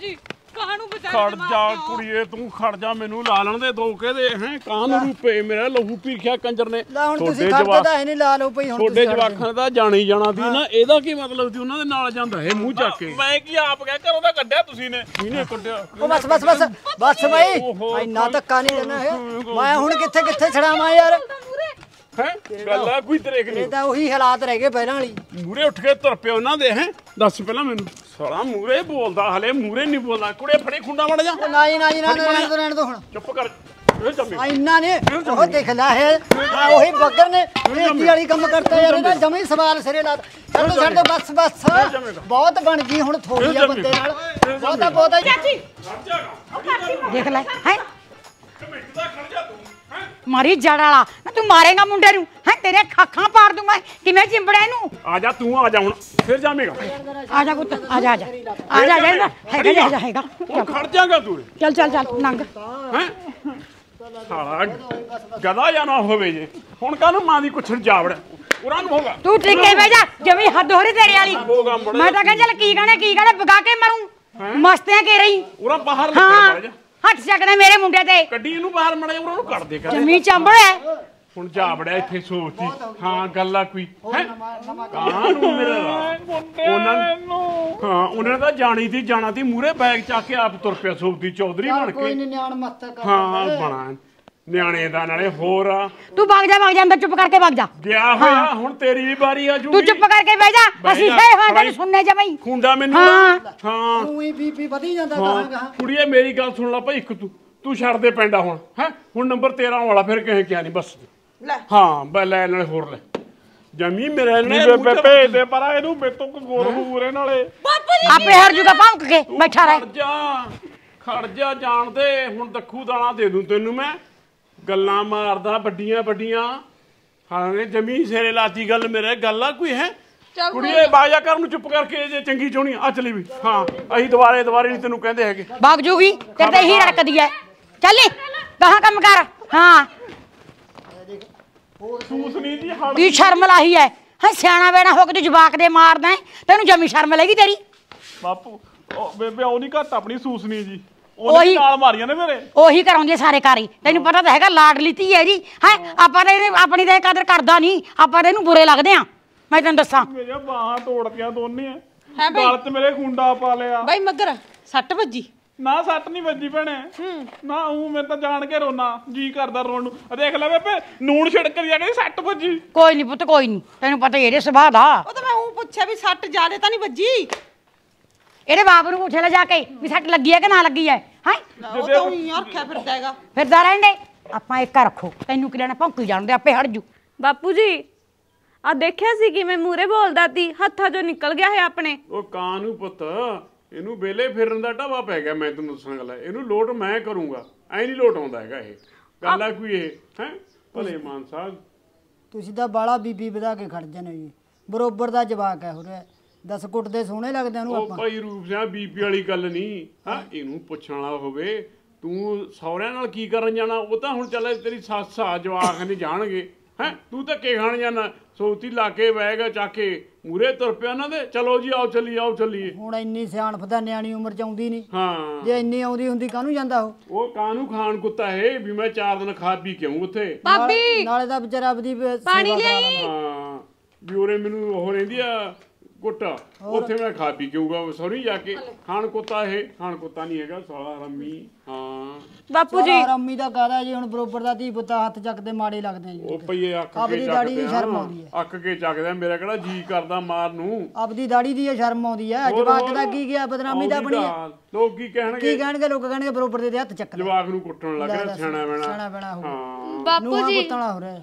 ਜੀ ਕਾਹਨੂੰ ਖੜ ਜਾ ਕੁੜੀਏ ਤੂੰ ਖੜ ਜਾ ਮੈਨੂੰ ਲਾ ਲੈਣ ਦੇ ਦੋ ਕਹਦੇ ਹੈ ਕਾਹਨੂੰ ਰੂਪੇ ਮੇਰਾ ਲਹੂ ਪੀਖਿਆ ਕੰਜਰ ਨੇ ਤੁਹਾਡੇ ਜਵਾਬ ਤੁਸੀਂ ਤਾਂ ਐ ਨਹੀਂ ਲਾ ਲਓ ਭਈ ਹੁਣ ਤੁਹਾਡੇ ਜਵਾਖਾਂ ਦਾ ਜਾਣੀ ਜਾਣਾ ਦੀ ਨਾ ਇਹਦਾ ਕੀ ਮਤਲਬ ਸੀ ਉਹਨਾਂ ਦੇ ਨਾਲ ਜਾਂਦਾ ਇਹ ਮੂੰਹ ਚੱਕ ਕੇ ਮੈਂ ਕੀ ਆਪ ਕਹਿ ਘਰੋਂ ਦਾ ਕੱਢਿਆ ਤੁਸੀਂ ਨੇ ਇਹਨੇ ਕੱਢਿਆ ਬਸ ਬਸ ਬਸ ਬਸ ਬਈ ਇੰਨਾ ਧੱਕਾ ਨਹੀਂ ਦੇਣਾ ਹੈ ਮੈਂ ਹੁਣ ਕਿੱਥੇ ਕਿੱਥੇ ਛੜਾਵਾਂ ਯਾਰ ਗੱਲਾਂ ਗੱਲ ਆ ਕੋਈ ਤਰੇਕ ਨਹੀਂ ਇਹ ਤਾਂ ਉਹੀ ਹਾਲਾਤ ਰਹਿ ਗਏ ਪਹਿਲਾਂ ਵਾਲੀ ਮੂਰੇ ਉੱਠ ਕੇ ਤੁਰ ਪਿਓ ਉਹਨਾਂ ਦੇ ਹੈ ਦੱਸ ਪਹਿਲਾਂ ਮੈਨੂੰ ਸਾਲਾ ਮੂਰੇ ਬੋਲਦਾ ਹਲੇ ਮੂਰੇ ਨਹੀਂ ਬੋਲਦਾ ਕੁੜੇ ਫੜੇ ਖੁੰਡਾ ਵੜ ਜਾ ਨਾ ਨਹੀਂ ਨਾ ਨਾ ਰਹਿਣ ਦੋ ਰਹਿਣ ਹੁਣ ਚੁੱਪ ਕਰ ਆ ਇੰਨਾ ਨੇ ਉਹ ਦੇਖ ਲੈ ਹੈ ਆ ਉਹੀ ਬੱਗਰ ਨੇ ਬੇਇੱਜ਼ਤੀ ਵਾਲੀ ਕੰਮ ਕਰਤਾ ਯਾਰ ਇਹਦਾ ਜਮੇ ਸਵਾਲ ਸਿਰੇ ਲਾ ਛੱਡ ਛੱਡ ਦੋ ਬਸ ਬਸ ਬਹੁਤ ਬਣ ਗਈ ਹੁਣ ਥੋੜੀ ਆ ਬੰਦੇ ਨਾਲ ਬਹੁਤਾ ਬਹੁਤਾ ਚਾਚੀ ਦੇਖ ਲੈ ਹੈ ਕਮਿਟ ਦਾ ਖੜ ਜਾ ਤੂੰ ਮਾਰੀ ਜੜ ਵਾਲਾ ਨਾ ਤੂੰ ਮਾਰੇਗਾ ਮੁੰਡੇ ਨੂੰ ਹੈ ਤੇਰੇ ਖਾਖਾਂ ਪਾੜ ਦੂੰਗਾ ਕਿਵੇਂ ਚਿੰਬੜਾ ਇਹਨੂੰ ਆ ਜਾ ਤੂੰ ਆ ਜਾ ਹੁਣ ਫਿਰ ਜਾਵੇਂਗਾ ਆ ਜਾ ਪੁੱਤ ਆ ਜਾ ਆ ਜਾ ਆ ਜਾ ਹੈਗਾ ਜਾ ਹੈਗਾ ਉਹ ਖੜ ਜਾਗਾ ਤੂੰ ਚੱਲ ਚੱਲ ਚੱਲ ਨੰਗ ਹੈ ਸਾਲਾ ਗਦਾ ਜਾਂ ਨਾ ਹੋਵੇ ਜੇ ਹੁਣ ਨੂੰ ਮਾਂ ਦੀ ਕੁਛੜ ਜਾਵੜ ਉਰਾਂ ਨੂੰ ਹੋਗਾ ਤੂੰ ਟਿੱਕੇ ਬਹਿ ਜਾ ਜਮੀ ਹੱਦ ਹੋਰੀ ਤੇਰੇ ਵਾਲੀ ਮੈਂ ਤਾਂ ਕਹਿੰਦਾ ਚੱਲ ਕੀ ਕਹਣਾ ਕੀ ਕਹਣਾ ਬਗਾ ਕੇ ਮਰੂੰ ਆ ਕੇ ਰਹੀ ਉਰਾਂ ਬਾਹਰ ਲੱਗ ਜਾ ਹੱਥ ਚੱਕਣਾ ਮੇਰੇ ਮੁੰਡੇ ਤੇ ਕੱਢੀ ਇਹਨੂੰ ਬਾਹਰ ਮੜਿਆ ਉਹਨਾਂ ਨੂੰ ਕੱਢ ਦੇ ਕਰ ਜਮੀ ਚੰਬੜ ਹੈ ਹੁਣ ਜਾ ਬੜਿਆ ਇੱਥੇ ਸੋਚੀ ਹਾਂ ਗੱਲ ਆ ਕੋਈ ਕਾਹਨੂੰ ਮੇਰਾ ਉਹਨਾਂ ਨੂੰ ਹਾਂ ਉਹਨਾਂ ਦਾ ਜਾਣੀ ਸੀ ਜਾਣਾ ਸੀ ਮੂਰੇ ਬੈਗ ਚੱਕ ਕੇ ਆਪ ਤੁਰ ਪਿਆ ਸੋਚਦੀ ਚੌਧਰੀ ਬਣ ਕੇ ਕੋਈ ਨਿਆਣ ਮੱਤ ਕਰ ਹਾਂ ਬਣਾ ਨਿਆਣੇ ਦਾ ਨਾਲੇ ਹੋਰ ਆ ਤੂੰ ਵਗ ਜਾ ਵਗ ਜਾ ਅੰਦਰ ਚੁੱਪ ਕਰਕੇ ਵਗ ਜਾ ਗਿਆ ਹੋਇਆ ਹੁਣ ਤੇਰੀ ਵੀ ਵਾਰੀ ਆ ਜੂ ਤੂੰ ਚੁੱਪ ਕਰਕੇ ਬਹਿ ਜਾ ਅਸੀਂ ਸਹੀ ਹਾਂ ਤੈਨੂੰ ਸੁਣਨੇ ਜਾ ਬਈ ਖੁੰਡਾ ਮੈਨੂੰ ਹਾਂ ਹਾਂ ਤੂੰ ਹੀ ਬੀਪੀ ਵਧੀ ਜਾਂਦਾ ਕਹਾਂਗਾ ਕੁੜੀਏ ਮੇਰੀ ਗੱਲ ਸੁਣ ਲੈ ਭਾਈ ਇੱਕ ਤੂੰ ਤੂੰ ਛੱਡ ਦੇ ਪੈਂਦਾ ਹੁਣ ਹੈ ਹੁਣ ਨੰਬਰ 13 ਆਉਣ ਵਾਲਾ ਫਿਰ ਕਿਹੇ ਕਿਹਾ ਨਹੀਂ ਬਸ ਲੈ ਹਾਂ ਬੈ ਲੈ ਨਾਲੇ ਹੋਰ ਲੈ ਜਮੀ ਮੇਰੇ ਨਹੀਂ ਬੇਬੇ ਬੇ ਦੇ ਪਰ ਇਹਨੂੰ ਮੇਤੋਂ ਕੋ ਗੋਰ ਹੂਰੇ ਨਾਲੇ ਬਾਪੂ ਜੀ ਆਪੇ ਹਰ ਜੁਗਾ ਭੌਂਕ ਕੇ ਬੈਠਾ ਰਹਿ ਖੜ ਜਾ ਖੜ ਜਾ ਜਾਣ ਦੇ ਹੁਣ ਦੱਖੂ ਦਾਣਾ ਦੇ ਦੂੰ ਤੈਨੂੰ ਮੈਂ ਗੱਲਾਂ ਮਾਰਦਾ ਵੱਡੀਆਂ ਵੱਡੀਆਂ ਹਾਂ ਜਮੀ ਸਿਰੇ ਲਾਤੀ ਗੱਲ ਮੇਰੇ ਗੱਲਾਂ ਕੋਈ ਹੈ ਕੁੜੀਏ ਬਾਜਾ ਕਰਨ ਨੂੰ ਚੁੱਪ ਕਰਕੇ ਜੇ ਚੰਗੀ ਚੋਣੀ ਆ ਚਲੀ ਵੀ ਹਾਂ ਅਸੀਂ ਦੁਬਾਰੇ ਦੁਬਾਰੇ ਨਹੀਂ ਤੈਨੂੰ ਕਹਿੰਦੇ ਹੈਗੇ ਬਾਗ ਜੂਗੀ ਤੇਰੇ ਤੇ ਹੀ ਰੜਕਦੀ ਐ ਚੱਲੀ ਗਾਹਾਂ ਕੰਮ ਕਰ ਹਾਂ ਸੂਸ ਜੀ ਕੀ ਸ਼ਰਮ ਲਾਹੀ ਐ ਹਾਂ ਸਿਆਣਾ ਬੈਣਾ ਹੋ ਕੇ ਤੂੰ ਜਵਾਕ ਦੇ ਮਾਰਦਾ ਤੈਨੂੰ ਜਮੀ ਸ਼ਰਮ ਲੱਗੀ ਤੇਰੀ ਬਾਪੂ ਉਹ ਬੇਬੇ ਆਉਣੀ ਘੱਟ ਆਪਣੀ ਸੂਸ ਨਹੀਂ ਜੀ ਉਹੀ- ਨਾਲ ਮਾਰੀਆਂ ਨੇ ਮੇਰੇ ਉਹੀ ਕਰਾਉਂਦੀ ਸਾਰੇ ਕਾਰੀ ਤੈਨੂੰ ਪਤਾ ਤਾਂ ਹੈਗਾ ਲਾਡ ਧੀ ਹੈ ਜੀ ਹੈ ਆਪਾਂ ਨੇ ਇਹਨੇ ਆਪਣੀ ਤਾਂ ਕਦਰ ਕਰਦਾ ਨਹੀਂ ਆਪਾਂ ਤਾਂ ਇਹਨੂੰ ਬੁਰੇ ਲੱਗਦੇ ਆ ਮੈਂ ਤੈਨੂੰ ਦੱਸਾਂ ਮੇਰੇ ਬਾਹਾਂ ਤੋੜਤੀਆਂ ਦੋਨੇ ਆ ਬਈ? ਗਲ ਮੇਰੇ ਖੁੰਡਾ ਪਾ ਲਿਆ ਬਾਈ ਮੱਗਰ ਸੱਟ ਵੱਜੀ ਨਾ ਸੱਟ ਨਹੀਂ ਵੱਜੀ ਭੈਣੇ ਨਾ ਉਹ ਮੈਂ ਤਾਂ ਜਾਣ ਕੇ ਰੋਣਾ ਜੀ ਕਰਦਾ ਰੋਣ ਨੂੰ ਆ ਦੇਖ ਲੈ ਬੇਪੇ ਨੂਣ ਛਿੜਕ ਰਿਆ ਕਹਿੰਦੀ ਸੱਟ ਵੱਜੀ ਕੋਈ ਨਹੀਂ ਪੁੱਤ ਕੋਈ ਨਹੀਂ ਤੈਨੂੰ ਪਤਾ ਇਹਦੇ ਸੁਭਾਅ ਦਾ ਉਹ ਤਾਂ ਮੈਂ ਉਹ ਪੁੱਛਿਆ ਵੀ ਸੱਟ ਜ਼ਿਆਦੇ ਤਾਂ ਨਹੀਂ ਵੱਜੀ ਇਹਦੇ ਬਾਪ ਨੂੰ ਪੁੱਛ ਲੈ ਜਾ ਕੇ ਵੀ ਸੱਟ ਲੱਗੀ ਹੈ ਕਿ ਨਾ ਲੱਗੀ ਹੈ ਹਾਂ ਉਹ ਤਾਂ ਉਹੀ ਯਾਰ ਖੈ ਫਿਰਦਾ ਹੈਗਾ ਫਿਰਦਾ ਰਹਿੰਦੇ ਆਪਾਂ ਇੱਕ ਰੱਖੋ ਤੈਨੂੰ ਕੀ ਲੈਣਾ ਭੌਂਕੀ ਜਾਣਦੇ ਆਪੇ ਹਟ ਜੂ ਬਾਪੂ ਜੀ ਆ ਦੇਖਿਆ ਸੀ ਕਿਵੇਂ ਮੂਰੇ ਬੋਲਦਾ ਸੀ ਹੱਥਾਂ ਜੋ ਨਿਕਲ ਗਿਆ ਹੈ ਆਪਣੇ ਉਹ ਕਾਂ ਨੂੰ ਪੁੱਤ ਇਹਨੂੰ ਵੇਲੇ ਫਿਰਨ ਦਾ ਢਾਵਾ ਪੈ ਗਿਆ ਮੈਂ ਤੈਨੂੰ ਦੱਸਾਂ ਗੱਲ ਇਹਨੂੰ ਲੋਟ ਮੈਂ ਕਰੂੰਗਾ ਐ ਨਹੀਂ ਲੋਟ ਆਉਂਦਾ ਹੈਗਾ ਇਹ ਗੱਲ ਆ ਕੋਈ ਇਹ ਹੈ ਭਲੇ ਮਾਨ ਸਾਹਿਬ ਤੁਸੀਂ ਤਾਂ ਬਾਲਾ ਬੀਬੀ ਵਧਾ ਕੇ ਖੜ ਜਨੇ ਜੀ ਬਰੋਬਰ ਦਾ ਜਵਾਕ ਹੈ ਹੋ ਰਿਹਾ 10 ਕੁੱਟ ਦੇ ਸੋਹਣੇ ਲੱਗਦੇ ਉਹਨੂੰ ਆਪਾਂ ਉਹ ਭਾਈ ਰੂਪ ਸਿੰਘ ਬੀਪੀ ਵਾਲੀ ਗੱਲ ਨਹੀਂ ਹਾਂ ਇਹਨੂੰ ਪੁੱਛਣ ਵਾਲਾ ਹੋਵੇ ਤੂੰ ਸੌਰਿਆਂ ਨਾਲ ਕੀ ਕਰਨ ਜਾਣਾ ਉਹ ਤਾਂ ਹੁਣ ਚੱਲ ਤੇਰੀ ਸੱਸ ਆ ਜਵਾਖ ਨਹੀਂ ਜਾਣਗੇ ਹੈ ਤੂੰ ਤਾਂ ਕੀ ਖਾਣ ਜਾਣਾ ਸੋਤੀ ਲਾ ਕੇ ਬੈਗ ਚਾ ਕੇ ਮੂਰੇ ਤੁਰ ਪਿਆ ਉਹਨਾਂ ਦੇ ਚਲੋ ਜੀ ਆਓ ਚੱਲੀ ਆਓ ਚੱਲੀਏ ਹੁਣ ਇੰਨੀ ਸਿਆਣਪ ਦਾ ਨਿਆਣੀ ਉਮਰ ਚ ਆਉਂਦੀ ਨਹੀਂ ਹਾਂ ਜੇ ਇੰਨੀ ਆਉਂਦੀ ਹੁੰਦੀ ਕਾਹਨੂੰ ਜਾਂਦਾ ਉਹ ਉਹ ਕਾਹਨੂੰ ਖਾਣ ਕੁੱਤਾ ਹੈ ਵੀ ਮੈਂ ਚਾਰ ਦਿਨ ਖਾ ਪੀ ਕਿਉਂ ਉੱਥੇ ਭਾਬੀ ਨਾਲੇ ਦਾ ਵਿਚਾਰਾ ਆਪਦੀ ਪਾਣੀ ਲਈ ਹਾਂ ਵੀ ਉਹਰੇ ਮੈਨੂੰ ਉਹ ਰਹਿੰਦੀ ਆ ਗੋਟਾ ਉੱਥੇ ਮੈਂ ਖਾ ਪੀ ਕੇ ਸੌਰੀ ਜਾ ਕੇ ਖਾਣ ਕੁੱਤਾ ਇਹ ਖਾਣ ਕੁੱਤਾ ਨਹੀਂ ਹੈਗਾ ਸਾਲਾ ਰੰਮੀ ਹਾਂ ਬਾਪੂ ਜੀ ਰੰਮੀ ਦਾ ਗਾਦਾ ਜੀ ਹੁਣ ਬਰੋਬਰ ਦਾ ਧੀ ਪੁੱਤਾ ਹੱਥ ਚੱਕਦੇ ਮਾੜੇ ਲੱਗਦੇ ਜੀ ਉਹ ਪਈਏ ਅੱਖ ਕੇ ਦਾੜੀ ਦੀ ਸ਼ਰਮ ਆਉਂਦੀ ਹੈ ਅੱਖ ਕੇ ਚੱਕਦੇ ਮੇਰਾ ਕਿਹੜਾ ਜੀ ਕਰਦਾ ਮਾਰ ਨੂੰ ਆਪਦੀ ਦਾੜੀ ਦੀ ਸ਼ਰਮ ਆਉਂਦੀ ਹੈ ਜਵਾਕ ਦਾ ਕੀ ਗਿਆ ਬਦਨਾਮੀ ਦਾ ਬਣੀ ਲੋਕ ਕੀ ਕਹਿਣਗੇ ਕੀ ਕਹਿਣਗੇ ਲੋਕ ਕਹਿਣਗੇ ਬਰੋਬਰ ਦੇ ਹੱਥ ਚੱਕਦੇ ਜਵਾਕ ਨੂੰ ਕੁੱਟਣ ਲੱਗ ਰਿਹਾ ਸਿਆਣਾ ਬਣਾ ਸਿਆਣਾ ਬਣਾ ਹੋ ਬਾਪੂ ਜੀ ਕੁੱਟਣਾ ਹੋ ਰਿਹਾ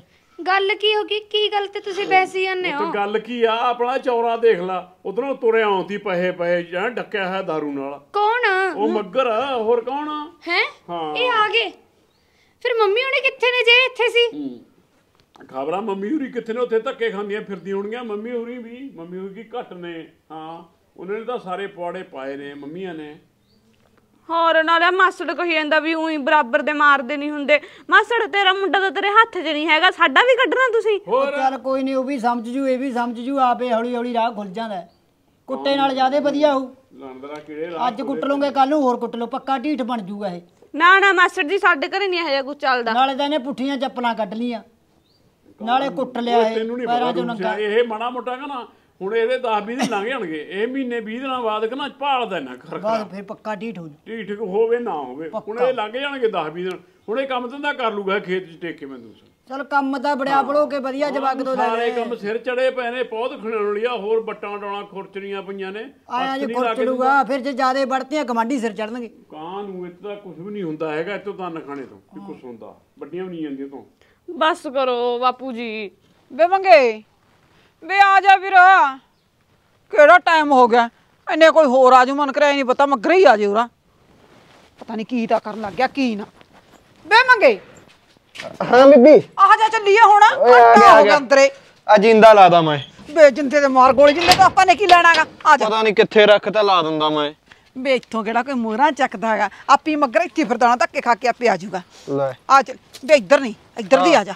ਗੱਲ ਕੀ ਹੋ ਗਈ ਕੀ ਗੱਲ ਤੇ ਤੁਸੀਂ ਬੈਸੀ ਜਾਂਦੇ ਹੋ ਤੇ ਗੱਲ ਕੀ ਆ ਆਪਣਾ ਚੌਰਾ ਦੇਖ ਲਾ ਉਧਰੋਂ ਤੁਰਿਆ ਆਉਂਦੀ ਪਹੇ ਪਹੇ ਜਾਂ ਡੱਕਿਆ ਹੈ दारू ਨਾਲ ਕੌਣ ਉਹ ਮੱਗਰ ਹੋਰ ਕੌਣ ਹੈ ਇਹ ਆ ਗਏ ਫਿਰ ਮੰਮੀ ਉਹਨੇ ਕਿੱਥੇ ਨੇ ਜੇ ਇੱਥੇ ਸੀ ਖਬਰਾਂ ਮੰਮੀ ਹੋਰੀ ਕਿੱਥੇ ਨੇ ਉੱਥੇ ਧੱਕੇ ਖਾਂਦੀਆਂ ਫਿਰਦੀਆਂ ਹੋਣਗੀਆਂ ਮੰਮੀ ਹੋਰੀ ਵੀ ਮੰਮੀ ਹੋਰੀ ਕੀ ਘਟ ਨੇ ਹਾਂ ਉਹਨਾਂ ਨੇ ਤਾਂ ਸਾਰੇ ਪਵਾੜੇ ਪਾਏ ਨੇ ਮੰਮੀਆਂ ਨੇ ਹੋਰ ਨਾਲੇ ਮਾਸੜ ਕਹੀ ਜਾਂਦਾ ਵੀ ਉਹੀ ਬਰਾਬਰ ਦੇ ਮਾਰਦੇ ਨਹੀਂ ਹੁੰਦੇ ਮਾਸੜ ਤੇਰਾ ਮੁੰਡਾ ਤਾਂ ਤੇਰੇ ਹੱਥ 'ਚ ਨਹੀਂ ਹੈਗਾ ਸਾਡਾ ਵੀ ਕੱਢਣਾ ਤੁਸੀਂ ਹੋਰ ਚੱਲ ਕੋਈ ਨਹੀਂ ਉਹ ਵੀ ਸਮਝ ਜੂ ਇਹ ਵੀ ਸਮਝ ਜੂ ਆਪੇ ਹੌਲੀ ਹੌਲੀ ਰਾਹ ਖੁੱਲ ਜਾਂਦਾ ਕੁੱਤੇ ਕੁੱਟੇ ਨਾਲ ਜ਼ਿਆਦੇ ਵਧੀਆ ਹੋ ਲੰਦਰਾ ਕਿਹੜੇ ਲਾ- ਅੱਜ ਕੁੱਟ ਲੋਗੇ ਕੱਲ ਨੂੰ ਹੋਰ ਕੁੱਟ ਲੋ ਪੱਕਾ ਢੀਠ ਬਣ ਜੂਗਾ ਇਹ ਨਾ ਨਾ ਮਾਸੜ ਜੀ ਸਾਡੇ ਘਰੇ ਨਹੀਂ ਆਇਆ ਕੋਈ ਚੱਲਦਾ ਨਾਲੇ ਤਾਂ ਇਹਨੇ ਪੁੱਠੀਆਂ ਚੱਪਲਾਂ ਕੱਢ ਲੀਆਂ ਨਾਲੇ ਕੁੱਟ ਲਿਆ ਇਹ ਤੈਨੂੰ ਨਹੀਂ ਪੈਰਾਂ ਚੋਂ ਨੰਗਾ ਇਹ ਮਣਾ ਮੋਟਾ ਕਾ ਨਾ ਹੁਣ ਇਹਦੇ 10 20 ਦਿਨ ਲੰਘ ਜਾਣਗੇ ਇਹ ਮਹੀਨੇ 20 ਦਿਨਾਂ ਬਾਅਦ ਕਿ ਨਾ ਭਾਲਦਾ ਨਾ ਕਰ ਬਾਅਦ ਫੇ ਪੱਕਾ ਢੀਠ ਹੋ ਢੀਠ ਹੋਵੇ ਨਾ ਹੋਵੇ ਹੁਣ ਇਹ ਲੰਘ ਜਾਣਗੇ 10 20 ਦਿਨ ਹੁਣ ਇਹ ਕੰਮ ਧੰਦਾ ਕਰ ਲੂਗਾ ਖੇਤ 'ਚ ਟੇਕੇ ਮੈਂ ਦੂਸਰਾ ਚਲ ਕੰਮ ਤਾਂ ਬੜਿਆ ਬਲੋ ਕੇ ਵਧੀਆ ਜਵਾਕ ਤੋਂ ਲੈ ਸਾਰੇ ਕੰਮ ਸਿਰ ਚੜੇ ਪਏ ਨੇ ਬਹੁਤ ਖਣਣ ਲਿਆ ਹੋਰ ਬੱਟਾਂ ਡਾਉਣਾ ਖੁਰਚਣੀਆਂ ਪਈਆਂ ਨੇ ਆਇਆ ਜੇ ਖੁਰਚੜੂਗਾ ਫਿਰ ਜੇ ਜਿਆਦੇ ਵੜਤੇ ਗਮਾਂਡੀ ਸਿਰ ਚੜਨਗੇ ਕਾਂ ਨੂੰ ਇੱਥੇ ਤਾਂ ਕੁਝ ਵੀ ਨਹੀਂ ਹੁੰਦਾ ਹੈਗਾ ਇੱਥੋਂ ਤਾਂ ਨਖਾਣੇ ਤੋਂ ਕੁਝ ਹੁੰਦਾ ਵੱਡੀਆਂ ਵੀ ਨਹੀਂ ਜਾਂਦੀਆਂ ਤੋਂ ਬਸ ਕਰੋ ਬਾਪੂ ਜੀ ਬੇਵੰਗੇ ਵੇ ਆ ਜਾ ਵੀਰ ਕਿਹੜਾ ਟਾਈਮ ਹੋ ਗਿਆ ਐਨੇ ਕੋਈ ਹੋਰ ਆਜੂ ਮਨ ਕਰਿਆ ਨਹੀਂ ਪਤਾ ਮਗਰੇ ਹੀ ਆ ਜੇ ਉਰਾ ਪਤਾ ਨਹੀਂ ਕੀ ਤਾਂ ਕਰਨ ਲੱਗ ਗਿਆ ਕੀ ਨਾ ਵੇ ਮੰਗੇ ਹਾਂ ਬੀਬੀ ਆ ਜਾ ਚੱਲੀਏ ਹੁਣ ਘੰਟਾ ਹੋ ਗਿਆ ਅੰਦਰੇ ਆ ਜਿੰਦਾ ਲਾਦਾ ਮੈਂ ਵੇ ਜਿੰਦੇ ਤੇ ਮਾਰ ਗੋਲੀ ਜਿੰਦੇ ਤਾਂ ਆਪਾਂ ਨੇ ਕੀ ਲੈਣਾਗਾ ਆ ਜਾ ਪਤਾ ਨਹੀਂ ਕਿੱਥੇ ਰੱਖ ਤਾ ਲਾ ਦਿੰਦਾ ਮੈਂ ਵੇ ਇੱਥੋਂ ਕਿਹੜਾ ਕੋਈ ਮੋਹਰਾ ਚੱਕਦਾ ਹੈਗਾ ਆਪੀ ਮਗਰੇ ਇੱਥੇ ਫਿਰਦਾਣਾ ਧੱਕੇ ਖਾ ਕੇ ਆਪੇ ਆ ਜਾਊਗਾ ਲੈ ਆ ਚੱਲ ਵੇ ਇੱਧਰ ਨਹੀਂ ਇੱਧਰ ਦੀ ਆ ਜਾ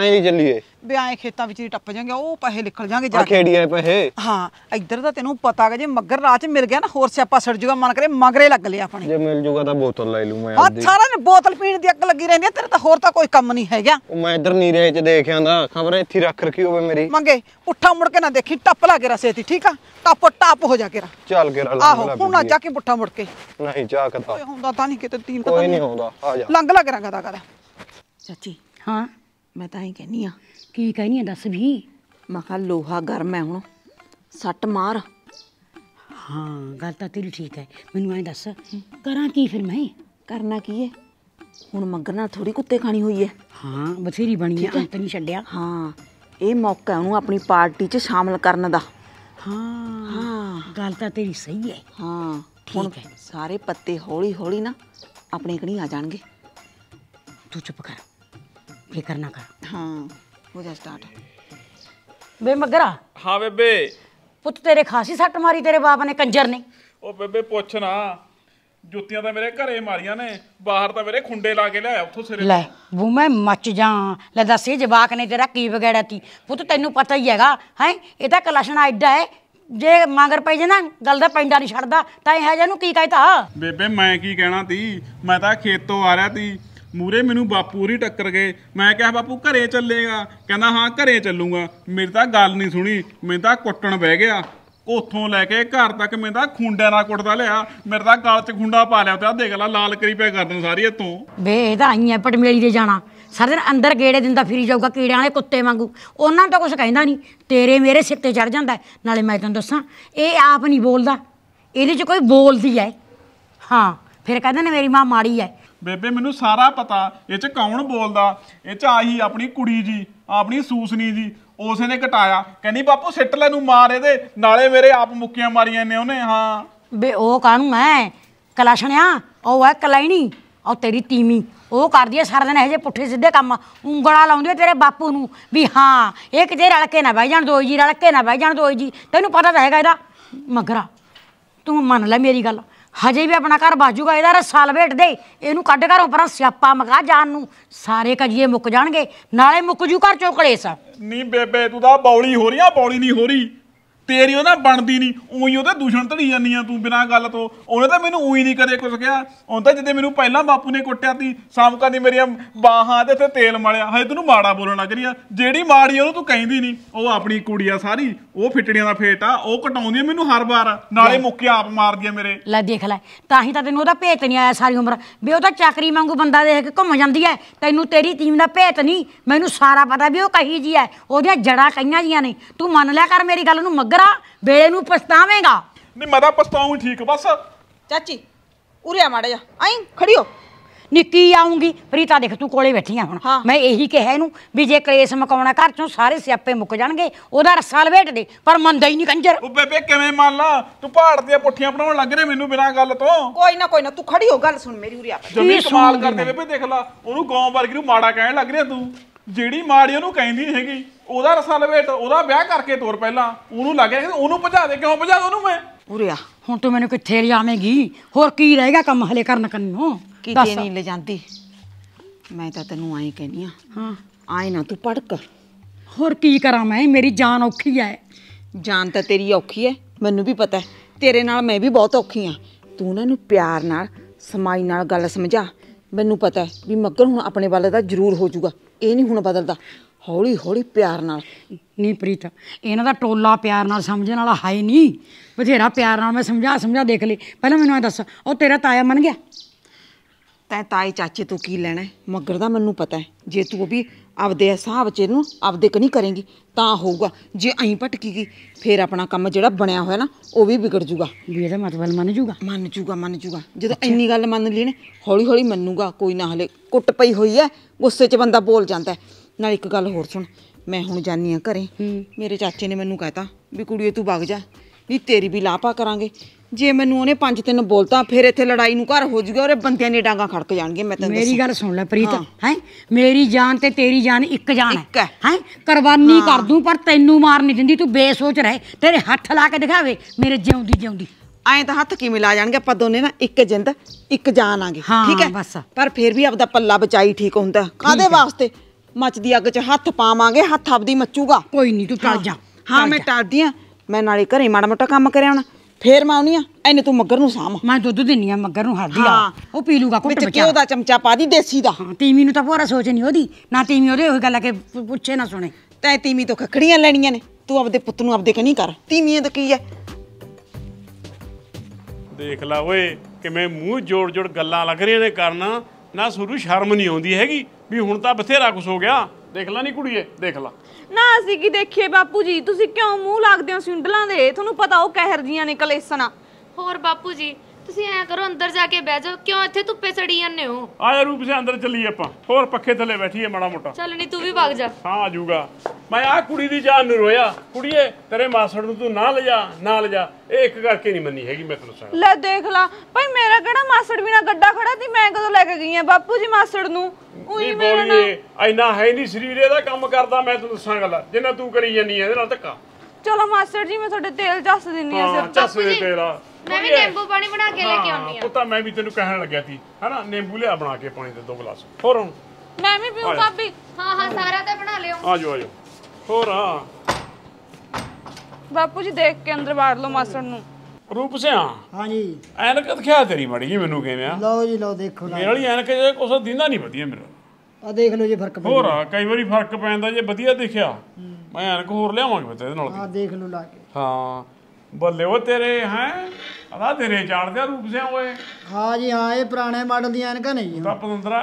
ਐਂ ਨਹੀਂ ਚੱਲੀਏ ਵੀ ਐਂ ਖੇਤਾਂ ਵਿੱਚ ਹੀ ਟੱਪ ਜਾਗੇ ਉਹ ਪੈਸੇ ਨਿਕਲ ਜਾਗੇ ਜਾ ਕੇ ਖੇੜੀਆਂ ਪੈਸੇ ਹਾਂ ਇੱਧਰ ਦਾ ਤੈਨੂੰ ਪਤਾ ਹੈ ਜੇ ਮੱਗਰ ਰਾਹ 'ਚ ਮਿਲ ਗਿਆ ਨਾ ਹੋਰ ਸਿਆਪਾ ਸੜ ਜੂਗਾ ਮਨ ਕਰੇ ਮਗਰੇ ਲੱਗ ਲਿਆ ਆਪਣੇ ਜੇ ਮਿਲ ਜੂਗਾ ਤਾਂ ਬੋਤਲ ਲੈ ਲੂ ਮੈਂ ਆਪਦੀ ਸਾਰਾ ਨੇ ਬੋਤਲ ਪੀਣ ਦੀ ਅੱਗ ਲੱਗੀ ਰਹਿੰਦੀ ਤੇਰੇ ਤਾਂ ਹੋਰ ਤਾਂ ਕੋਈ ਕੰਮ ਨਹੀਂ ਹੈਗਾ ਉਹ ਮੈਂ ਇੱਧਰ ਨਹੀਂ ਰਹੇ 'ਚ ਦੇਖ ਆਂਦਾ ਖਬਰ ਇੱਥੇ ਰੱਖ ਰੱਖੀ ਹੋਵੇ ਮੇਰੀ ਮੰਗੇ ਉੱਠਾ ਮੁੜ ਕੇ ਨਾ ਦੇਖੀ ਟੱਪ ਲਾ ਕੇ ਰਸੇ ਤੀ ਠੀਕ ਆ ਟੱਪ ਟੱਪ ਹੋ ਜਾ ਕੇ ਰਾ ਚੱਲ ਕੇ ਰਾ ਆਹੋ ਹੁਣ ਨਾ ਜਾ ਕੇ ਪੁੱਠਾ ਮੁੜ ਕੇ ਨਹੀਂ ਜਾ ਕੋਈ ਹੁੰਦਾ ਤਾਂ ਨਹੀਂ ਕਿਤੇ ਤੀਨ ਕੋਈ ਨਹੀਂ ਹੁੰਦਾ ਆ ਜਾ ਲੰਘ ਲੱਗ ਰਾਂਗਾ ਦਾ ਕਰ ਚਾਚੀ ਹਾਂ ਮੈਂ ਤਾਂ ਹੀ ਕਹਿਨੀ ਆ ਕੀ ਕਹਿਨੀ ਆ ਦੱਸ ਵੀ ਮੈਂ ਕਿਹਾ ਲੋਹਾ ਗਰਮ ਹੈ ਹੁਣ ਸੱਟ ਮਾਰ ਹਾਂ ਗੱਲ ਤਾਂ ਤੇਰੀ ਠੀਕ ਹੈ ਮੈਨੂੰ ਐਂ ਦੱਸ ਕਰਾਂ ਕੀ ਫਿਰ ਮੈਂ ਕਰਨਾ ਕੀ ਹੈ ਹੁਣ ਮੰਗਰ ਨਾਲ ਥੋੜੀ ਕੁੱਤੇ ਖਾਣੀ ਹੋਈ ਹੈ ਹਾਂ ਬਥੇਰੀ ਬਣੀ ਆ ਅੰਤ ਨਹੀਂ ਛੱਡਿਆ ਹਾਂ ਇਹ ਮੌਕਾ ਉਹਨੂੰ ਆਪਣੀ ਪਾਰਟੀ 'ਚ ਸ਼ਾਮਲ ਕਰਨ ਦਾ ਹਾਂ ਹਾਂ ਗੱਲ ਤਾਂ ਤੇਰੀ ਸਹੀ ਹੈ ਹਾਂ ਠੀਕ ਹੈ ਸਾਰੇ ਪੱਤੇ ਹੌਲੀ ਹੌਲੀ ਨਾ ਆਪਣੇ ਕਣੀ ਆ ਜਾਣਗੇ ਤੂੰ ਚੁੱਪ ਕਰ ਫਿਕਰ ਨਾ ਕਰ ਹਾਂ ਹੋ ਜਾ ਸਟਾਰਟ ਬੇ ਮਗਰਾ ਹਾਂ ਬੇਬੇ ਪੁੱਤ ਤੇਰੇ ਖਾਸੀ ਸੱਟ ਮਾਰੀ ਤੇਰੇ ਬਾਪ ਨੇ ਕੰਜਰ ਨੇ ਉਹ ਬੇਬੇ ਪੁੱਛ ਨਾ ਜੁੱਤੀਆਂ ਤਾਂ ਮੇਰੇ ਘਰੇ ਮਾਰੀਆਂ ਨੇ ਬਾਹਰ ਤਾਂ ਮੇਰੇ ਖੁੰਡੇ ਲਾ ਕੇ ਲਿਆਇਆ ਉੱਥੋਂ ਸਿਰੇ ਲੈ ਬੂ ਮੈਂ ਮੱਚ ਜਾ ਲੈ ਦੱਸ ਇਹ ਜਵਾਕ ਨੇ ਤੇਰਾ ਕੀ ਵਿਗੜਿਆ ਤੀ ਪੁੱਤ ਤੈਨੂੰ ਪਤਾ ਹੀ ਹੈਗਾ ਹੈ ਇਹ ਤਾਂ ਕਲਸ਼ਣਾ ਐਡਾ ਹੈ ਜੇ ਮਾਂਗਰ ਪਈ ਜੇ ਨਾ ਗੱਲ ਦਾ ਪੈਂਡਾ ਨਹੀਂ ਛੱਡਦਾ ਤਾਂ ਇਹ ਹੈ ਨੂੰ ਕੀ ਕਹਿਤਾ ਬੇਬੇ ਮੈਂ ਕੀ ਕਹਿਣਾ ਤੀ ਮੈਂ ਤਾਂ ਖੇਤੋਂ ਆ ਰਿਹਾ ਤੀ ਮੂਰੇ ਮੈਨੂੰ ਬਾਪੂ ਹੀ ਟੱਕਰ ਗਏ ਮੈਂ ਕਿਹਾ ਬਾਪੂ ਘਰੇ ਚੱਲੇਗਾ ਕਹਿੰਦਾ ਹਾਂ ਘਰੇ ਚੱਲੂਗਾ ਮੇਰੀ ਤਾਂ ਗੱਲ ਨਹੀਂ ਸੁਣੀ ਮੈਂ ਤਾਂ ਕੁੱਟਣ ਬਹਿ ਗਿਆ ਉਥੋਂ ਲੈ ਕੇ ਘਰ ਤੱਕ ਮੈਂ ਤਾਂ ਖੁੰਡਿਆਂ ਨਾਲ ਕੁੱਟਦਾ ਲਿਆ ਮੇਰੇ ਤਾਂ ਗਲ 'ਚ ਖੁੰਡਾ ਪਾ ਲਿਆ ਤੇ ਦੇਖ ਲੈ ਲਾਲ ਕਰੀ ਪਿਆ ਕਰਦਨ ਸਾਰੀ ਇਤੋਂ ਵੇ ਇਹ ਤਾਂ ਆਈਆਂ ਪਟਮੇਲੀ ਦੇ ਜਾਣਾ ਸਾਰਾ ਦਿਨ ਅੰਦਰ ਗੇੜੇ ਦਿੰਦਾ ਫਿਰੀ ਜਾਊਗਾ ਕੀੜਿਆਂ ਵਾਲੇ ਕੁੱਤੇ ਵਾਂਗੂ ਉਹਨਾਂ ਤਾਂ ਕੁਝ ਕਹਿੰਦਾ ਨਹੀਂ ਤੇਰੇ ਮੇਰੇ ਸਿਰ ਤੇ ਚੜ ਜਾਂਦਾ ਨਾਲੇ ਮੈਂ ਤੈਨੂੰ ਦੱਸਾਂ ਇਹ ਆਪ ਨਹੀਂ ਬੋਲਦਾ ਇਹਦੇ 'ਚ ਕੋਈ ਬੋਲਦੀ ਐ ਹਾਂ ਫਿਰ ਕਹਿੰਦੇ ਨੇ ਮੇਰੀ ਮਾਂ ਮਾੜੀ ਐ ਬੇਬੇ ਮੈਨੂੰ ਸਾਰਾ ਪਤਾ ਇਹ ਚ ਕੌਣ ਬੋਲਦਾ ਇਹ ਚ ਆਹੀ ਆਪਣੀ ਕੁੜੀ ਜੀ ਆਪਣੀ ਸੂਸਨੀ ਜੀ ਉਸੇ ਨੇ ਘਟਾਇਆ ਕਹਿੰਦੀ ਬਾਪੂ ਸਿੱਟ ਲੈ ਨੂੰ ਮਾਰ ਇਹਦੇ ਨਾਲੇ ਮੇਰੇ ਆਪ ਮੁੱਕੀਆਂ ਮਾਰੀਆਂ ਨੇ ਉਹਨੇ ਹਾਂ ਬੇ ਉਹ ਕਾਨੂੰ ਮੈਂ ਕਲਾਸ਼ਣਿਆ ਉਹ ਐ ਕਲੈਣੀ ਉਹ ਤੇਰੀ ਤੀਮੀ ਉਹ ਕਰਦੀ ਐ ਸਾਰਾ ਦਿਨ ਇਹ ਜੇ ਪੁੱਠੇ ਸਿੱਧੇ ਕੰਮ ਉਂਗਲਾ ਲਾਉਂਦੀ ਐ ਤੇਰੇ ਬਾਪੂ ਨੂੰ ਵੀ ਹਾਂ ਇੱਕ ਜੇ ਰਲ ਕੇ ਨਾ ਬਹਿ ਜਾਣ ਦੋ ਜੀ ਰਲ ਕੇ ਨਾ ਬਹਿ ਜਾਣ ਦੋ ਜੀ ਤੈਨੂੰ ਪਤਾ ਤਾਂ ਹੈਗਾ ਇਹਦਾ ਮਗਰਾ ਤੂੰ ਮੰਨ ਲੈ ਮੇਰੀ ਗੱਲ ਹਜੇ ਵੀ ਆਪਣਾ ਘਰ ਬਸ ਇਹਦਾ ਰਸਾਲ ਵੇਟ ਦੇ ਇਹਨੂੰ ਕੱਢ ਘਰੋਂ ਪਰ ਸਿਆਪਾ ਮਗਾ ਜਾਣ ਨੂੰ ਸਾਰੇ ਕਜੀਏ ਮੁੱਕ ਜਾਣਗੇ ਨਾਲੇ ਮੁੱਕ ਜੂ ਘਰ ਚੋਂ ਕਲੇਸ਼ ਨਹੀਂ ਬੇਬੇ ਤੂੰ ਤਾਂ ਬੌਲੀ ਹੋ ਰਹੀ ਆ ਬੌਲੀ ਨਹੀਂ ਹੋ ਰਹੀ ਤੇਰੀ ਉਹ ਨਾ ਬਣਦੀ ਨਹੀਂ ਉਹੀ ਉਹਦੇ ਦੂਸ਼ਣ ਧੜੀ ਜਾਂਦੀ ਆ ਤੂੰ ਬਿਨਾਂ ਗੱਲ ਤੋਂ ਉਹਨੇ ਤਾਂ ਮੈਨੂੰ ਉਹੀ ਨਹੀਂ ਕਦੇ ਕੁਝ ਕਿਹਾ ਉਹ ਤਾਂ ਜਿੱਦੇ ਮੈਨੂੰ ਪਹਿਲਾਂ ਬਾਪੂ ਨੇ ਕੁੱਟਿਆ ਤੀ ਸਾਮਕਾ ਦੀ ਮੇਰੀਆਂ ਬਾਹਾਂ ਤੇ ਤੇ ਤੇਲ ਮਲਿਆ ਹਾਏ ਤੈਨੂੰ ਮਾੜਾ ਬੋਲਣ ਲੱਗ ਆ ਜਿਹੜੀ ਮਾੜੀ ਉਹਨੂੰ ਤੂੰ ਕਹਿੰਦੀ ਨਹੀਂ ਉਹ ਆਪਣੀ ਕੁੜੀਆ ਸਾਰੀ ਉਹ ਫਿੱਟੜੀਆਂ ਦਾ ਫੇਟ ਆ ਉਹ ਕਟਾਉਂਦੀ ਆ ਮੈਨੂੰ ਹਰ ਵਾਰ ਨਾਲੇ ਮੁੱਕੇ ਆਪ ਮਾਰਦੀ ਆ ਮੇਰੇ ਲੈ ਦੇਖ ਲੈ ਤਾਂ ਹੀ ਤਾਂ ਤੈਨੂੰ ਉਹਦਾ ਭੇਤ ਨਹੀਂ ਆਇਆ ਸਾਰੀ ਉਮਰ ਵੀ ਉਹ ਤਾਂ ਚੱਕਰੀ ਵਾਂਗੂ ਬੰਦਾ ਦੇਖ ਕੇ ਘੁੰਮ ਜਾਂਦੀ ਐ ਤੈਨੂੰ ਤੇਰੀ ਟੀਮ ਦਾ ਭੇਤ ਨਹੀਂ ਮੈਨੂੰ ਸਾਰਾ ਪਤਾ ਵੀ ਉਹ ਕਹੀ ਜੀ ਐ ਉਹਦੀਆਂ ਜੜਾਂ ਕਈਆਂ ਜੀਆਂ ਨੇ ਤੂੰ ਮੰਨ ਲਿਆ ਕਰ ਮੇਰੀ ਗੱਲ ਨੂੰ ਮਗਰਾ ਵੇਲੇ ਨੂੰ ਪਛਤਾਵੇਂਗਾ ਨਹੀਂ ਮੈਂ ਤਾਂ ਪਛਤਾਉਂ ਠੀਕ ਬਸ ਚਾਚੀ ਉਰੇ ਆ ਮਾੜਾ ਜਾ ਆਈ ਖੜੀ ਹੋ ਨਿੱਕੀ ਆਉਂਗੀ ਪ੍ਰੀਤਾ ਦੇਖ ਤੂੰ ਕੋਲੇ ਬੈਠੀ ਆ ਹੁਣ ਮੈਂ ਇਹੀ ਕਿਹਾ ਇਹਨੂੰ ਵੀ ਜੇ ਕਲੇਸ਼ ਮਕਾਉਣਾ ਘਰ ਚੋਂ ਸਾਰੇ ਸਿਆਪੇ ਮੁੱਕ ਜਾਣਗੇ ਉਹਦਾ ਰਸਾਲ ਵੇਟ ਦੇ ਪਰ ਮੰਨਦਾ ਹੀ ਨਹੀਂ ਕੰਜਰ ਉਹ ਬੇਬੇ ਕਿਵੇਂ ਮੰਨ ਲਾ ਤੂੰ ਪਹਾੜ ਦੀਆਂ ਪੁੱਠੀਆਂ ਬਣਾਉਣ ਲੱਗ ਰਿਹਾ ਮੈਨੂੰ ਬਿਨਾਂ ਗੱਲ ਤੋਂ ਕੋਈ ਨਾ ਕੋਈ ਨਾ ਤੂੰ ਖੜੀ ਹੋ ਗੱਲ ਸੁਣ ਮੇਰੀ ਉਰੇ ਆ ਜਮੀ ਕਮਾਲ ਕਰਦੇ ਬੇਬੇ ਦੇਖ ਲਾ ਉਹਨੂੰ ਗਾਉਂ ਵਰਗੀ ਨੂੰ ਮਾੜਾ ਕਹਿਣ ਲੱਗ ਰਿਹਾ ਤੂੰ ਜਿਹੜੀ ਮਾੜੀ ਉਹਨੂੰ ਕਹਿੰਦੀ ਹੈਗੀ ਉਹਦਾ ਰਸਾ ਲਵੇਟ ਉਹਦਾ ਵਿਆਹ ਕਰਕੇ ਤੋਰ ਪਹਿਲਾਂ ਉਹਨੂੰ ਲੱਗ ਰਿਹਾ ਉਹਨੂੰ ਭਜਾ ਦੇ ਕਿਉਂ ਭਜਾ ਦੋ ਉਹਨੂੰ ਮੈਂ ਪੁਰਿਆ ਹੁਣ ਤੂੰ ਮੈਨੂੰ ਕਿੱਥੇ ਲਿਜਾਵੇਂਗੀ ਹੋਰ ਕੀ ਰਹੇਗਾ ਕੰਮ ਹਲੇ ਕਰਨ ਕੰਨੋਂ ਕਿਤੇ ਨਹੀਂ ਲੈ ਜਾਂਦੀ ਮੈਂ ਤਾਂ ਤੈਨੂੰ ਐਂ ਕਹਿਨੀ ਆ ਹਾਂ ਆਏ ਨਾ ਤੂੰ ਪੜਕ ਹੋਰ ਕੀ ਕਰਾਂ ਮੈਂ ਮੇਰੀ ਜਾਨ ਔਖੀ ਐ ਜਾਨ ਤਾਂ ਤੇਰੀ ਔਖੀ ਐ ਮੈਨੂੰ ਵੀ ਪਤਾ ਤੇਰੇ ਨਾਲ ਮੈਂ ਵੀ ਬਹੁਤ ਔਖੀ ਆ ਤੂੰ ਉਹਨਾਂ ਨੂੰ ਪਿਆਰ ਨਾਲ ਸਮਾਈ ਨਾਲ ਗੱਲ ਸਮਝਾ ਮੈਨੂੰ ਪਤਾ ਵੀ ਮੱਗਰ ਹੁਣ ਆਪਣੇ ਵੱਲ ਦਾ ਜ਼ਰੂਰ ਹੋ ਜਾਊਗਾ ਇਹ ਨਹੀਂ ਹੁਣ ਬਦਲਦਾ ਹੌਲੀ ਹੌਲੀ ਪਿਆਰ ਨਾਲ ਨਹੀਂ ਪ੍ਰੀਤ ਇਹਨਾਂ ਦਾ ਟੋਲਾ ਪਿਆਰ ਨਾਲ ਸਮਝਣ ਵਾਲਾ ਹਾਈ ਨਹੀਂ ਬਥੇਰਾ ਪਿਆਰ ਨਾਲ ਮੈਂ ਸਮਝਾ ਸਮਝਾ ਦੇਖ ਲਈ ਪਹਿਲਾਂ ਮੈਨੂੰ ਇਹ ਦੱਸ ਉਹ ਤੇਰਾ ਤਾਇਆ ਮੰਨ ਗਿਆ ਤੈ ਤਾਈ ਚਾਚੇ ਤੋਂ ਕੀ ਲੈਣਾ ਮਗਰ ਦਾ ਮੈਨੂੰ ਪਤਾ ਹੈ ਜੇ ਤੂੰ ਉਹ ਵੀ ਆਪਦੇ ਹਿਸਾਬ ਚ ਇਹਨੂੰ ਆਪਦੇ ਕਨੀ ਕਰੇਗੀ ਤਾਂ ਹੋਊਗਾ ਜੇ ਐਂ ਭਟਕੀ ਗਈ ਫੇਰ ਆਪਣਾ ਕੰਮ ਜਿਹੜਾ ਬਣਿਆ ਹੋਇਆ ਨਾ ਉਹ ਵੀ ਵਿਗੜ ਜੂਗਾ ਵੀ ਇਹਦਾ ਮਤਲਬ ਮੰਨ ਜੂਗਾ ਮੰਨ ਜੂਗਾ ਮੰਨ ਜੂਗਾ ਜਦੋਂ ਇੰਨੀ ਗੱਲ ਮੰਨ ਲਈ ਨੇ ਹੌਲੀ ਹੌਲੀ ਮੰਨੂਗਾ ਕੋਈ ਨਾ ਹਲੇ ਕੁੱਟ ਪਈ ਹੋਈ ਐ ਗੁੱਸੇ 'ਚ ਬੰਦਾ ਬੋਲ ਜਾਂਦਾ ਨਾਲ ਇੱਕ ਗੱਲ ਹੋਰ ਸੁਣ ਮੈਂ ਹੁਣ ਜਾਨੀ ਆ ਘਰੇ ਮੇਰੇ ਚਾਚੇ ਨੇ ਮੈਨੂੰ ਕਹਤਾ ਵੀ ਕੁੜੀਏ ਤੂੰ ਵਗ ਜਾ ਨਹੀਂ ਤੇਰੀ ਵੀ ਲਾਪਾ ਕਰਾਂਗੇ ਜੇ ਮੈਨੂੰ ਉਹਨੇ ਪੰਜ ਤਿੰਨ ਬੋਲਤਾ ਫਿਰ ਇੱਥੇ ਲੜਾਈ ਨੂੰ ਘਰ ਹੋ ਜੂਗਾ ਔਰ ਬੰਦਿਆਂ ਨੇ ਡਾਂਗਾ ਖੜਕ ਜਾਣਗੇ ਮੈਂ ਤੈਨੂੰ ਮੇਰੀ ਗੱਲ ਸੁਣ ਲੈ ਪ੍ਰੀਤ ਹੈ ਮੇਰੀ ਜਾਨ ਤੇ ਤੇਰੀ ਜਾਨ ਇੱਕ ਜਾਨ ਹੈ ਹੈ ਕੁਰਬਾਨੀ ਕਰ ਦੂੰ ਪਰ ਤੈਨੂੰ ਮਾਰ ਨਹੀਂ ਦਿੰਦੀ ਤੂੰ ਬੇਸੋਚ ਰਹਿ ਤੇਰੇ ਹੱਥ ਲਾ ਕੇ ਦਿਖਾਵੇ ਮੇਰੇ ਜਿਉਂਦੀ ਜਿਉਂਦੀ ਆਏ ਤਾਂ ਹੱਥ ਕਿਵੇਂ ਲਾ ਜਾਣਗੇ ਆਪਾਂ ਦੋਨੇ ਨਾ ਇੱਕ ਜਿੰਦ ਇੱਕ ਜਾਨ ਆਗੇ ਠੀਕ ਹੈ ਪਰ ਫਿਰ ਵੀ ਆਪਦਾ ਪੱਲਾ ਬਚਾਈ ਠੀਕ ਹੁੰਦਾ ਕਾਦੇ ਵਾਸਤੇ ਮੱਚਦੀ ਅੱਗ 'ਚ ਹੱਥ ਪਾਵਾਂਗੇ ਹੱਥ ਆਪਦੀ ਮੱਚੂਗਾ ਕੋਈ ਨਹੀਂ ਤੂੰ ਟਲ ਜਾ ਹਾਂ ਮੈਂ ਟਲਦੀ ਆ ਮੈਂ ਨਾਲੇ ਘਰੇ ਮਾੜਾ ਮੋਟਾ ਕੰਮ ਕਰਿਆ ਹੁਣ ਫੇਰ ਮੈਂ ਆਉਣੀ ਆ ਐਨੇ ਤੂੰ ਮੱਗਰ ਨੂੰ ਸਾਮ ਮੈਂ ਦੁੱਧ ਦਿੰਨੀ ਆ ਮੱਗਰ ਨੂੰ ਹੱਦੀ ਆ ਉਹ ਪੀ ਲੂਗਾ ਘੁੱਟ ਵਿੱਚ ਕਿਉਂ ਦਾ ਚਮਚਾ ਪਾ ਦੀ ਦੇਸੀ ਦਾ ਹਾਂ ਤੀਵੀ ਨੂੰ ਤਾਂ ਪੂਰਾ ਸੋਚ ਨਹੀਂ ਉਹਦੀ ਨਾ ਤੀਵੀ ਉਹਦੇ ਉਹ ਗੱਲ ਕੇ ਕਿ ਪੁੱਛੇ ਨਾ ਸੁਣੇ ਤੈ ਤੀਵੀ ਤੋਂ ਖਖੜੀਆਂ ਲੈਣੀਆਂ ਨੇ ਤੂੰ ਆਪਦੇ ਪੁੱਤ ਨੂੰ ਆਪਦੇ ਕਨੀ ਕਰ ਤੀਵੀਆਂ ਦਾ ਕੀ ਐ ਦੇਖ ਲਾ ਓਏ ਕਿਵੇਂ ਮੂੰਹ ਜੋੜ ਜੋੜ ਗੱਲਾਂ ਲੱਗ ਰਹੀਆਂ ਨੇ ਕਰਨ ਨਾ ਸੁਰੂ ਸ਼ਰਮ ਨਹੀਂ ਆਉਂਦੀ ਹੈਗੀ ਵੀ ਹੁਣ ਤਾਂ ਬਥੇਰਾ ਕੁਸ ਹੋ ਗਿਆ ਦੇਖ ਲੈ ਨਹੀਂ ਕੁੜੀਏ ਦੇਖ ਲੈ ਨਾ ਅਸੀਂ ਕੀ ਦੇਖੀਏ ਬਾਪੂ ਜੀ ਤੁਸੀਂ ਕਿਉਂ ਮੂੰਹ ਲੱਗਦੇ ਹੋ ਸੁੰਡਲਾਂ ਦੇ ਤੁਹਾਨੂੰ ਪਤਾ ਉਹ ਕਹਿਰ ਜੀਆਂ ਨੇ ਕਲੇਸ਼ਣਾ ਹੋਰ ਬਾਪੂ ਜੀ ਤੁਸੀਂ ਐਂ ਕਰੋ ਅੰਦਰ ਜਾ ਕੇ ਬਹਿ ਜਾਓ ਕਿਉਂ ਇੱਥੇ ਧੁੱਪੇ ਸੜੀ ਜਾਂਦੇ ਹੋ ਆਇਆ ਰੂਪ ਸੇ ਅੰਦਰ ਚੱਲੀਏ ਆਪਾਂ ਹੋਰ ਪੱਖੇ ਥੱਲੇ ਬੈਠੀਏ ਮਾੜਾ ਮੋਟਾ ਚੱਲ ਨਹੀਂ ਤੂੰ ਵੀ ਵਗ ਜਾ ਹਾਂ ਆ ਜਾਊਗਾ ਮੈਂ ਆ ਕੁੜੀ ਦੀ ਜਾਨ ਨੂੰ ਰੋਇਆ ਕੁੜੀਏ ਤੇਰੇ ਮਾਸੜ ਨੂੰ ਤੂੰ ਨਾ ਲਿਜਾ ਨਾ ਲਿਜਾ ਇਹ ਇੱਕ ਕਰਕੇ ਨਹੀਂ ਮੰਨੀ ਹੈਗੀ ਮੈਂ ਤੈਨੂੰ ਸਾਰਾ ਲੈ ਦੇਖ ਲਾ ਭਾਈ ਮੇਰਾ ਕਿਹੜਾ ਮਾਸੜ ਵੀ ਨਾ ਗੱਡਾ ਖੜਾ ਸੀ ਮੈਂ ਕਦੋਂ ਲੈ ਕੇ ਗਈ ਆ ਬਾਪੂ ਜੀ ਮਾਸੜ ਨੂੰ ਉਹੀ ਮੇਰਾ ਨਾ ਐਨਾ ਹੈ ਨਹੀਂ ਸਰੀਰ ਇਹਦਾ ਕੰਮ ਕਰਦਾ ਮੈਂ ਤੈਨੂੰ ਦੱਸਾਂ ਗੱਲ ਜਿੰਨਾ ਤੂੰ ਕਰੀ ਜਾਨੀ ਐ ਇਹਦੇ ਨਾਲ ਧੱਕਾ ਚਲੋ ਮਾਸੜ ਜੀ ਮੈਂ ਤੁਹਾਡੇ ਤੇਲ ਚੱਸ ਦਿੰਨੀ ਆ ਸਿਰ ਚੱਸ ਦੇ ਤੇਰਾ ਮੈਂ ਵੀ ਨਿੰਬੂ ਪਾਣੀ ਬਣਾ ਕੇ ਲੈ ਕੇ ਆਉਣੀ ਆ ਪੁੱਤਾਂ ਮੈਂ ਵੀ ਤੈਨੂੰ ਕਹਿਣ ਲੱਗਿਆ ਸੀ ਹਨਾ ਨਿੰਬੂ ਲਿਆ ਬਣਾ ਕੇ ਪਾਣੀ ਦੇ ਦੋ ਗਲਾਸ ਹੋਰ ਹੁਣ ਮੈਂ ਵੀ ਪੀਉਂ ਭਾਬੀ ਹਾਂ ਹਾਂ ਸਾਰਾ ਤੇ ਬਣਾ ਲਿਓ ਆਜੋ ਆਜੋ ਹੋਰਾ ਬਾਪੂ ਜੀ ਦੇਖ ਕੇ ਅੰਦਰ ਬਾੜ ਲਓ ਮਾਸੜ ਨੂੰ ਰੂਪ ਸਿਆ ਹਾਂਜੀ ਐਨਕ ਦਿਖਾ ਤੇਰੀ ਮੜੀ ਜੀ ਮੈਨੂੰ ਕਿਵੇਂ ਆ ਲਓ ਜੀ ਲਓ ਦੇਖੋ ਮੇਰੇ ਵਾਲੀ ਐਨਕ ਜੇ ਕੁਛ ਦਿੰਦਾ ਨਹੀਂ ਵਧੀਆ ਮੇਰਾ ਆ ਦੇਖ ਲਓ ਜੇ ਫਰਕ ਪੈਂਦਾ ਹੋਰ ਆ ਕਈ ਵਾਰੀ ਫਰਕ ਪੈਂਦਾ ਜੇ ਵਧੀਆ ਦੇਖਿਆ ਮੈਂ ਐਨਕ ਹੋਰ ਲਿਆਵਾਂਗੇ ਮੈਂ ਇਹਦੇ ਨਾਲ ਆ ਦੇਖ ਲਓ ਲਾ ਕੇ ਹਾਂ ਬੱਲੇ ਉਹ ਤੇਰੇ ਹੈ ਆਹ ਤੇਰੇ ਜਾਣਦੇ ਰੂਪ ਸਿਆ ਓਏ ਹਾਂ ਜੀ ਹਾਂ ਇਹ ਪੁਰਾਣੇ ਮਾਡਲ ਦੀਆਂ ਐਨਕਾਂ ਨਹੀਂ ਜੀ ਤਾਂ 15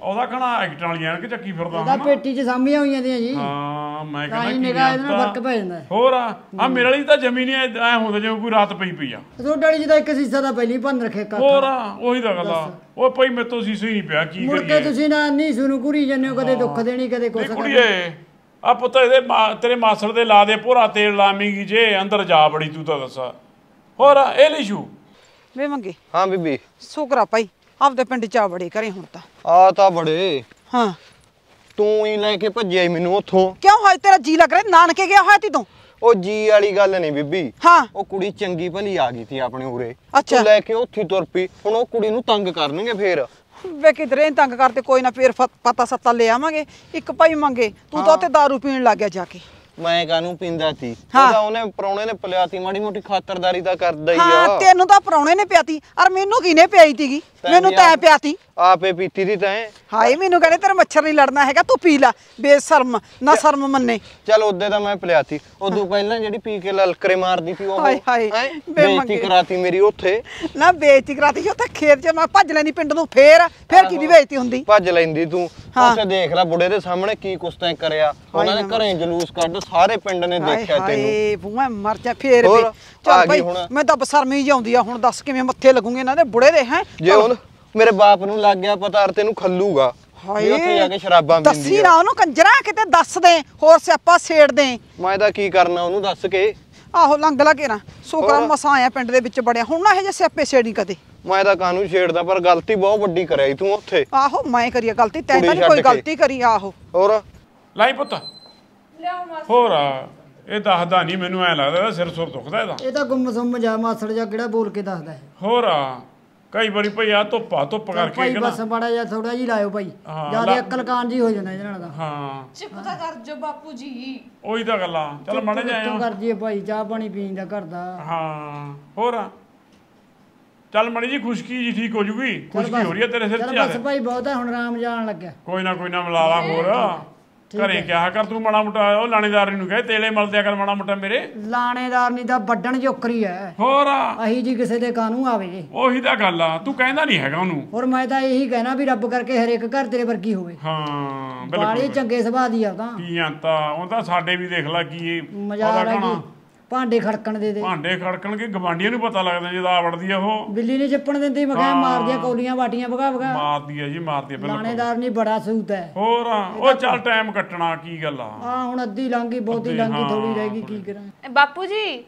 ਉਹਦਾ ਕਹਣਾ ਐਕਟਰ ਵਾਲੀਆਂ ਕਿ ਚੱਕੀ ਫਿਰਦਾ ਹਾਂ ਉਹਦਾ ਪੇਟੀ 'ਚ ਸਾਂਭੀਆਂ ਹੋਈਆਂ ਦੀਆਂ ਜੀ ਹਾਂ ਮੈਂ ਕਹਿੰਦਾ ਕਿ ਨਿਗਾਹ ਇਹਨਾਂ ਨਾਲ ਵਰਕ ਪੈ ਜਾਂਦਾ ਹੋਰ ਆ ਆ ਮੇਰੇ ਵਾਲੀ ਤਾਂ ਜ਼ਮੀਨ ਐ ਹੁੰਦਾ ਜਿਵੇਂ ਕੋਈ ਰਾਤ ਪਈ ਪਈ ਆ ਤੁਹਾਡੇ ਵਾਲੀ ਜਿਹਦਾ ਇੱਕ ਸੀਸਾ ਦਾ ਪਹਿਲੀ ਭੰਨ ਰੱਖੇ ਕਾਕਾ ਹੋਰ ਆ ਉਹੀ ਤਾਂ ਗੱਲ ਆ ਉਹ ਭਾਈ ਮੇਰੇ ਤੋਂ ਸੀਸੇ ਹੀ ਨਹੀਂ ਪਿਆ ਕੀ ਕਰੀਏ ਮੁੜ ਕੇ ਤੁਸੀਂ ਨਾ ਨਹੀਂ ਸੁਣੂ ਕੁਰੀ ਜੰਨੇ ਕਦੇ ਦੁੱਖ ਦੇਣੀ ਕਦੇ ਕੋਸ ਕੁੜੀਏ ਆ ਪੁੱਤ ਇਹਦੇ ਤੇਰੇ ਮਾਸੜ ਦੇ ਲਾ ਦੇ ਪੂਰਾ ਤੇਲ ਲਾਮੀਗੀ ਜੇ ਅੰਦਰ ਜਾ ਬੜੀ ਤੂੰ ਤਾਂ ਦੱਸ ਹੋਰ ਇਹ ਲਿਸ਼ੂ ਵੇ ਮੰਗੇ ਹਾਂ ਬੀਬੀ ਸੁਕਰਾ ਪਾਈ ਭਾਈ ਆਪਦੇ ਪਿੰਡ ਚ ਆ ਬੜੇ ਘਰੇ ਹੁਣ ਤਾਂ ਆ ਤਾਂ ਬੜੇ ਹਾਂ ਤੂੰ ਹੀ ਲੈ ਕੇ ਭੱਜਿਆ ਮੈਨੂੰ ਉੱਥੋਂ ਕਿਉਂ ਹੋਇਆ ਤੇਰਾ ਜੀ ਲੱਗ ਰਿਹਾ ਨਾਨਕੇ ਗਿਆ ਹੋਇਆ ਤੀ ਤੂੰ ਉਹ ਜੀ ਵਾਲੀ ਗੱਲ ਨਹੀਂ ਬੀਬੀ ਹਾਂ ਉਹ ਕੁੜੀ ਚੰਗੀ ਭਲੀ ਆ ਗਈ ਸੀ ਆਪਣੇ ਉਰੇ ਅੱਛਾ। ਲੈ ਕੇ ਉੱਥੀ ਤੁਰ ਪਈ ਹੁਣ ਉਹ ਕੁੜੀ ਨੂੰ ਤੰਗ ਕਰਨਗੇ ਫੇਰ ਵੇ ਕਿਧਰੇ ਤੰਗ ਕਰਦੇ ਕੋਈ ਨਾ ਫੇਰ ਪਤਾ ਸੱਤਾ ਲੈ ਆਵਾਂਗੇ ਇੱਕ ਭਾਈ ਮੰਗੇ ਤੂੰ ਤਾਂ ਉੱਥੇ दारू ਪੀਣ ਲੱਗ ਗਿਆ ਜਾ ਕੇ ਮੈਂ ਕਾਨੂੰ ਪਿੰਦਾ ਸੀ ਉਹਦਾ ਉਹਨੇ ਪਰੌਣੇ ਨੇ ਪਿਆਤੀ ਮਾੜੀ ਮੋਟੀ ਖਾਤਰਦਾਰੀ ਦਾ ਕਰਦਾ ਹੀ ਆ ਹਾਂ ਤੈਨੂੰ ਤਾਂ ਪਰੌਣੇ ਨੇ ਪਿਆਤੀ ਔਰ ਮੈਨੂੰ ਕਿਨੇ ਪਿਆਈ ਤੀਗੀ ਮੈਨੂੰ ਤਾਂ ਐ ਪਿਆਤੀ ਆਪੇ ਪੀਤੀ ਦੀ ਤੈਂ ਹਾਏ ਮੈਨੂੰ ਕਹਿੰਦੇ ਤੇਰਾ ਮੱਛਰ ਨਹੀਂ ਲੜਨਾ ਹੈਗਾ ਤੂੰ ਪੀ ਲੈ ਬੇਸ਼ਰਮ ਨਾ ਸ਼ਰਮ ਮੰਨੇ ਚਲ ਉਹਦੇ ਤਾਂ ਮੈਂ ਪਿਆਤੀ ਉਦੋਂ ਪਹਿਲਾਂ ਜਿਹੜੀ ਪੀ ਕੇ ਲਲਕਰੇ ਮਾਰਦੀ ਸੀ ਉਹ ਹਾਏ ਹਾਏ ਬੇਇੱਜ਼ਤੀ ਕਰਾਤੀ ਮੇਰੀ ਉੱਥੇ ਨਾ ਬੇਇੱਜ਼ਤੀ ਕਰਾਤੀ ਸੀ ਉੱਥੇ ਖੇਤ 'ਚ ਮੈਂ ਭੱਜ ਲੈਣੀ ਪਿੰਡ ਨੂੰ ਫੇਰ ਫੇਰ ਕੀ ਦੀ ਬੇਇੱਜ਼ਤੀ ਹੁੰਦੀ ਭੱਜ ਲੈਂਦੀ ਤੂੰ ਉੱਥੇ ਦੇਖ ਲੈ ਬੁੜੇ ਦੇ ਸਾਹਮਣੇ ਕੀ ਕੁਸਤਾਂ ਕਰਿਆ ਉਹਨਾਂ ਨੇ ਘਰੇ ਜਲੂਸ ਕੱਢ ਸਾਰੇ ਪਿੰਡ ਨੇ ਦੇਖਿਆ ਤੈਨੂੰ ਹਾਏ ਬੂਆ ਮਰ ਜਾ ਫੇਰ ਵੀ ਚੱਲ ਭਾਈ ਮੈਂ ਤਾਂ ਬਸਰਮੀ ਜਾਉਂਦੀ ਆ ਹੁਣ ਦੱਸ ਕਿਵੇਂ ਮੱਥੇ ਲੱਗੂਗੇ ਇਹਨਾਂ ਦੇ ਬੁੜੇ ਦੇ ਹੈ ਜੇ ਹੁਣ ਮੇਰੇ ਬਾਪ ਨੂੰ ਲੱਗ ਗਿਆ ਪਤਾ ਅਰ ਤੈਨੂੰ ਖੱਲੂਗਾ ਹਾਏ ਉੱਥੇ ਜਾ ਕੇ ਸ਼ਰਾਬਾਂ ਪੀਂਦੀ ਦੱਸੀ ਨਾ ਉਹਨੂੰ ਕੰਜਰਾ ਕਿਤੇ ਦੱਸ ਦੇ ਹੋਰ ਸਿਆਪਾ ਛੇੜ ਦੇ ਮੈਂ ਤਾਂ ਕੀ ਕਰਨਾ ਉਹਨੂੰ ਦੱਸ ਕੇ ਆਹੋ ਲੰਗ ਲਾ ਕੇ ਨਾ ਸੋਕਰਾ ਮਸਾ ਆਇਆ ਪਿੰਡ ਦੇ ਵਿੱਚ ਬੜਿਆ ਹੁਣ ਨਾ ਇਹ ਜੇ ਸਿਆਪੇ ਛੇੜੀ ਕਦੇ ਮੈਂ ਤਾਂ ਕਾਨੂੰ ਛੇੜਦਾ ਪਰ ਗਲਤੀ ਬਹੁਤ ਵੱਡੀ ਕਰਿਆ ਤੂੰ ਉੱਥੇ ਆਹੋ ਮੈਂ ਕਰੀਆ ਗਲਤੀ ਤੈਨੂੰ ਕੋਈ ਗਲਤੀ ਕਰੀ ਆਹੋ ਹੋਰ ਲਾਈ ਪੁੱਤ ਹੋਰਾ ਇਹ ਦੱਸਦਾ ਨਹੀਂ ਮੈਨੂੰ ਐ ਲੱਗਦਾ ਸਿਰ ਸੁਰ ਦੁਖਦਾ ਇਹਦਾ ਇਹ ਤਾਂ ਗੁੰਮ ਸੁੰਮ ਜਾ ਮਾਸੜ ਜਾ ਕਿਹੜਾ ਬੋਲ ਕੇ ਦੱਸਦਾ ਹੈ ਹੋਰ ਆ ਕਈ ਵਾਰੀ ਭਈ ਆ ਧੁੱਪਾ ਧੁੱਪ ਕਰਕੇ ਭਾਈ ਬਸ ਬੜਾ ਜਾ ਥੋੜਾ ਜੀ ਲਾਇਓ ਭਾਈ ਜਿਆਦਾ ਅਕਲ ਕਾਨ ਜੀ ਹੋ ਜਾਂਦਾ ਇਹਨਾਂ ਦਾ ਹਾਂ ਚੁੱਪ ਤਾਂ ਕਰ ਜੋ ਬਾਪੂ ਜੀ ਉਹੀ ਤਾਂ ਗੱਲਾਂ ਚੱਲ ਮੜ ਜਾਏ ਤੂੰ ਕਰ ਜੀ ਭਾਈ ਚਾਹ ਪਾਣੀ ਪੀਂਦਾ ਘਰ ਦਾ ਹਾਂ ਹੋਰ ਆ ਚੱਲ ਮੜੀ ਜੀ ਖੁਸ਼ਕੀ ਜੀ ਠੀਕ ਹੋ ਜੂਗੀ ਖੁਸ਼ਕੀ ਹੋ ਰਹੀ ਹੈ ਤੇਰੇ ਸਿਰ ਤੇ ਚੱਲ ਬਸ ਭਾਈ ਬਹੁਤ ਹੈ ਹੁਣ ਆਰਾਮ ਜਾਣ ਲੱਗਿਆ ਕੋਈ ਨਾ ਕੋਈ ਨਾ ਮਿਲਾ ਲਾ ਹੋਰ ਘਰੇ ਕਿਹਾ ਕਰ ਤੂੰ ਮਾੜਾ ਮੋਟਾ ਉਹ ਲਾਣੇਦਾਰ ਨੂੰ ਕਹੇ ਤੇਲੇ ਮਲਦਿਆ ਕਰ ਮਾੜਾ ਮੋਟਾ ਮੇਰੇ ਲਾਣੇਦਾਰ ਨਹੀਂ ਵੱਡਣ ਜੋਕਰੀ ਐ ਹੋਰ ਅਹੀ ਜੀ ਕਿਸੇ ਦੇ ਕਾਨੂੰ ਆਵੇ ਉਹੀ ਤਾਂ ਗੱਲ ਆ ਤੂੰ ਕਹਿੰਦਾ ਨਹੀਂ ਹੈਗਾ ਉਹਨੂੰ ਹੋਰ ਮੈਂ ਤਾਂ ਇਹੀ ਕਹਿਣਾ ਵੀ ਰੱਬ ਕਰਕੇ ਹਰੇਕ ਘਰ ਤੇਰੇ ਵਰਗੀ ਹੋਵੇ ਹਾਂ ਬਿਲਕੁਲ ਬਾੜੀ ਚੰਗੇ ਸੁਭਾਅ ਦੀ ਆ ਤਾਂ ਕੀ ਆ ਤਾਂ ਉਹ ਤਾਂ ਸਾਡੇ ਵੀ ਦੇਖ ਲੈ ਕੀ ਇਹ ਉਹਦਾ ਕਹਣਾ ਭਾਂਡੇ ਖੜਕਣ ਦੇ ਦੇ ਭਾਂਡੇ ਖੜਕਣਗੇ ਗਵਾਂਡੀਆਂ ਨੂੰ ਪਤਾ ਲੱਗਦਾ ਜੇ ਆ ਵੜਦੀ ਆ ਉਹ ਬਿੱਲੀ ਨੇ ਚੱਪਣ ਦਿੰਦੀ ਮਖਾ ਮਾਰਦੀਆਂ ਕੌਲੀਆਂ ਬਾਟੀਆਂ ਵਗਾ ਵਗਾ ਮਾਰਦੀ ਆ ਜੀ ਮਾਰਦੀ ਆ ਬਿਲਕੁਲ ਲਾਣੇਦਾਰ ਨਹੀਂ ਬੜਾ ਸੂਤ ਹੈ ਹੋਰ ਉਹ ਚੱਲ ਟਾਈਮ ਕੱਟਣਾ ਕੀ ਗੱਲ ਆ ਹਾਂ ਹੁਣ ਅੱਧੀ ਲੰਗੀ ਬਹੁਤੀ ਲੰਗੀ ਥੋੜੀ ਰਹਿ ਗਈ ਕੀ ਕਰਾਂ ਬਾਪੂ ਜੀ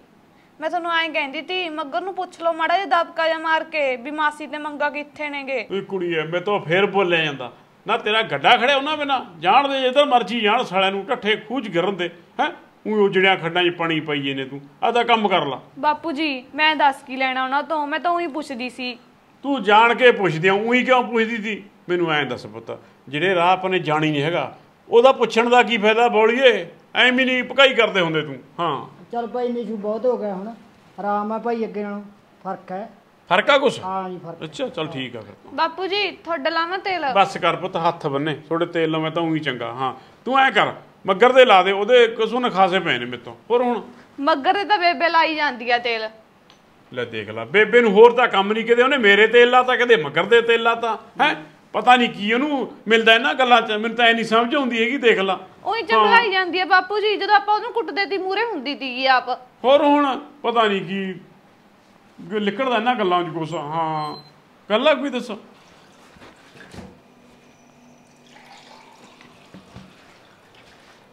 ਮੈਂ ਤੁਹਾਨੂੰ ਐਂ ਕਹਿੰਦੀ ਸੀ ਮੱਗਰ ਨੂੰ ਪੁੱਛ ਲਓ ਮਾੜਾ ਜਿਹਾ ਦਬਕਾ ਜਾਂ ਮਾਰ ਕੇ ਵੀ ਮਾਸੀ ਤੇ ਮੰਗਾ ਕਿੱਥੇ ਨੇਗੇ ਓਏ ਕੁੜੀ ਐ ਮੈਂ ਤਾਂ ਫੇਰ ਬੋਲਿਆ ਜਾਂਦਾ ਨਾ ਤੇਰਾ ਗੱਡਾ ਖੜਿਆ ਉਹਨਾਂ ਬਿਨਾ ਜਾਣ ਦੇ ਜਿੱਧਰ ਮਰਜੀ ਜਾਣ ਸਾਲਿਆਂ ਨੂੰ ਟੱਠੇ ਖੂਜ ਗਿਰਨ ਦੇ ਹੈ ਉਹ ਜਿਹੜਿਆ ਖੱਡਾਂ 'ਚ ਪਾਣੀ ਪਾਈਏ ਨੇ ਤੂੰ ਆ ਤਾਂ ਕੰਮ ਕਰ ਲਾ ਬਾਪੂ ਜੀ ਮੈਂ ਦੱਸ ਕੀ ਲੈਣਾ ਉਹਨਾਂ ਤੋਂ ਮੈਂ ਤਾਂ ਉਹੀ ਪੁੱਛਦੀ ਸੀ ਤੂੰ ਜਾਣ ਕੇ ਪੁੱਛਦੀ ਆ ਉਹੀ ਕਿਉਂ ਪੁੱਛਦੀ ਸੀ ਮੈਨੂੰ ਐਂ ਦੱਸ ਪੁੱਤ ਜਿਹੜੇ ਰਾਹ ਆਪਣੇ ਜਾਣੀ ਨਹੀਂ ਹੈਗਾ ਉਹਦਾ ਪੁੱਛਣ ਦਾ ਕੀ ਫਾਇਦਾ ਬੋਲੀਏ ਐਵੇਂ ਨਹੀਂ ਪਕਾਈ ਕਰਦੇ ਹੁੰਦੇ ਤੂੰ ਹਾਂ ਚਲ ਭਾਈ ਨੀਸ਼ੂ ਬਹੁਤ ਹੋ ਗਿਆ ਹੁਣ ਆਰਾਮ ਆ ਭਾਈ ਅੱਗੇ ਨਾਲੋਂ ਫਰਕ ਹੈ ਫਰਕ ਆ ਕੁਛ ਹਾਂ ਜੀ ਫਰਕ ਅੱਛਾ ਚਲ ਠੀਕ ਆ ਫਿਰ ਬਾਪੂ ਜੀ ਥੋੜਾ ਲਾਵਾਂ ਤੇਲ ਬਸ ਕਰ ਪੁੱਤ ਹੱਥ ਬੰਨੇ ਥੋੜੇ ਤੇਲ ਮੈਂ ਤਾਂ ਉਹੀ ਚੰਗਾ ਹਾਂ ਤੂੰ ਐ ਕਰ ਮੱਗਰ ਦੇ ਲਾ ਦੇ ਉਹਦੇ ਕਿਸੂ ਖਾਸੇ ਪਏ ਨੇ ਮੇਤੋਂ ਹੋਰ ਹੁਣ ਮੱਗਰ ਦੇ ਤਾਂ ਬੇਬੇ ਲਾਈ ਜਾਂਦੀ ਆ ਤੇਲ ਲੈ ਦੇਖ ਲੈ ਬੇਬੇ ਨੂੰ ਹੋਰ ਤਾਂ ਕੰਮ ਨਹੀਂ ਕਿਤੇ ਉਹਨੇ ਮੇਰੇ ਤੇਲ ਲਾਤਾ ਕਦੇ ਮੱਗਰ ਦੇ ਤੇਲ ਲਾਤਾ ਹੈ ਪਤਾ ਨਹੀਂ ਕੀ ਉਹਨੂੰ ਮਿਲਦਾ ਇਹਨਾਂ ਗੱਲਾਂ 'ਚ ਮੈਨੂੰ ਤਾਂ ਐ ਨਹੀਂ ਸਮਝ ਆਉਂਦੀ ਹੈਗੀ ਦੇਖ ਲਾ ਉਹੀ ਚੰਗਾਈ ਜਾਂਦੀ ਆ ਬਾਪੂ ਜੀ ਜਦੋਂ ਆਪਾਂ ਉਹਨੂੰ ਕੁੱਟਦੇ ਦੀ ਮੂਰੇ ਹੁੰਦੀ ਤੀ ਆਪ ਹੋਰ ਹੁਣ ਪਤਾ ਨਹੀਂ ਕੀ ਲਿਕੜਦਾ ਇਹਨਾਂ ਗੱਲਾਂ 'ਚ ਗੁੱਸਾ ਹਾਂ ਗੱਲਾਂ ਕੋਈ ਦੱਸੋ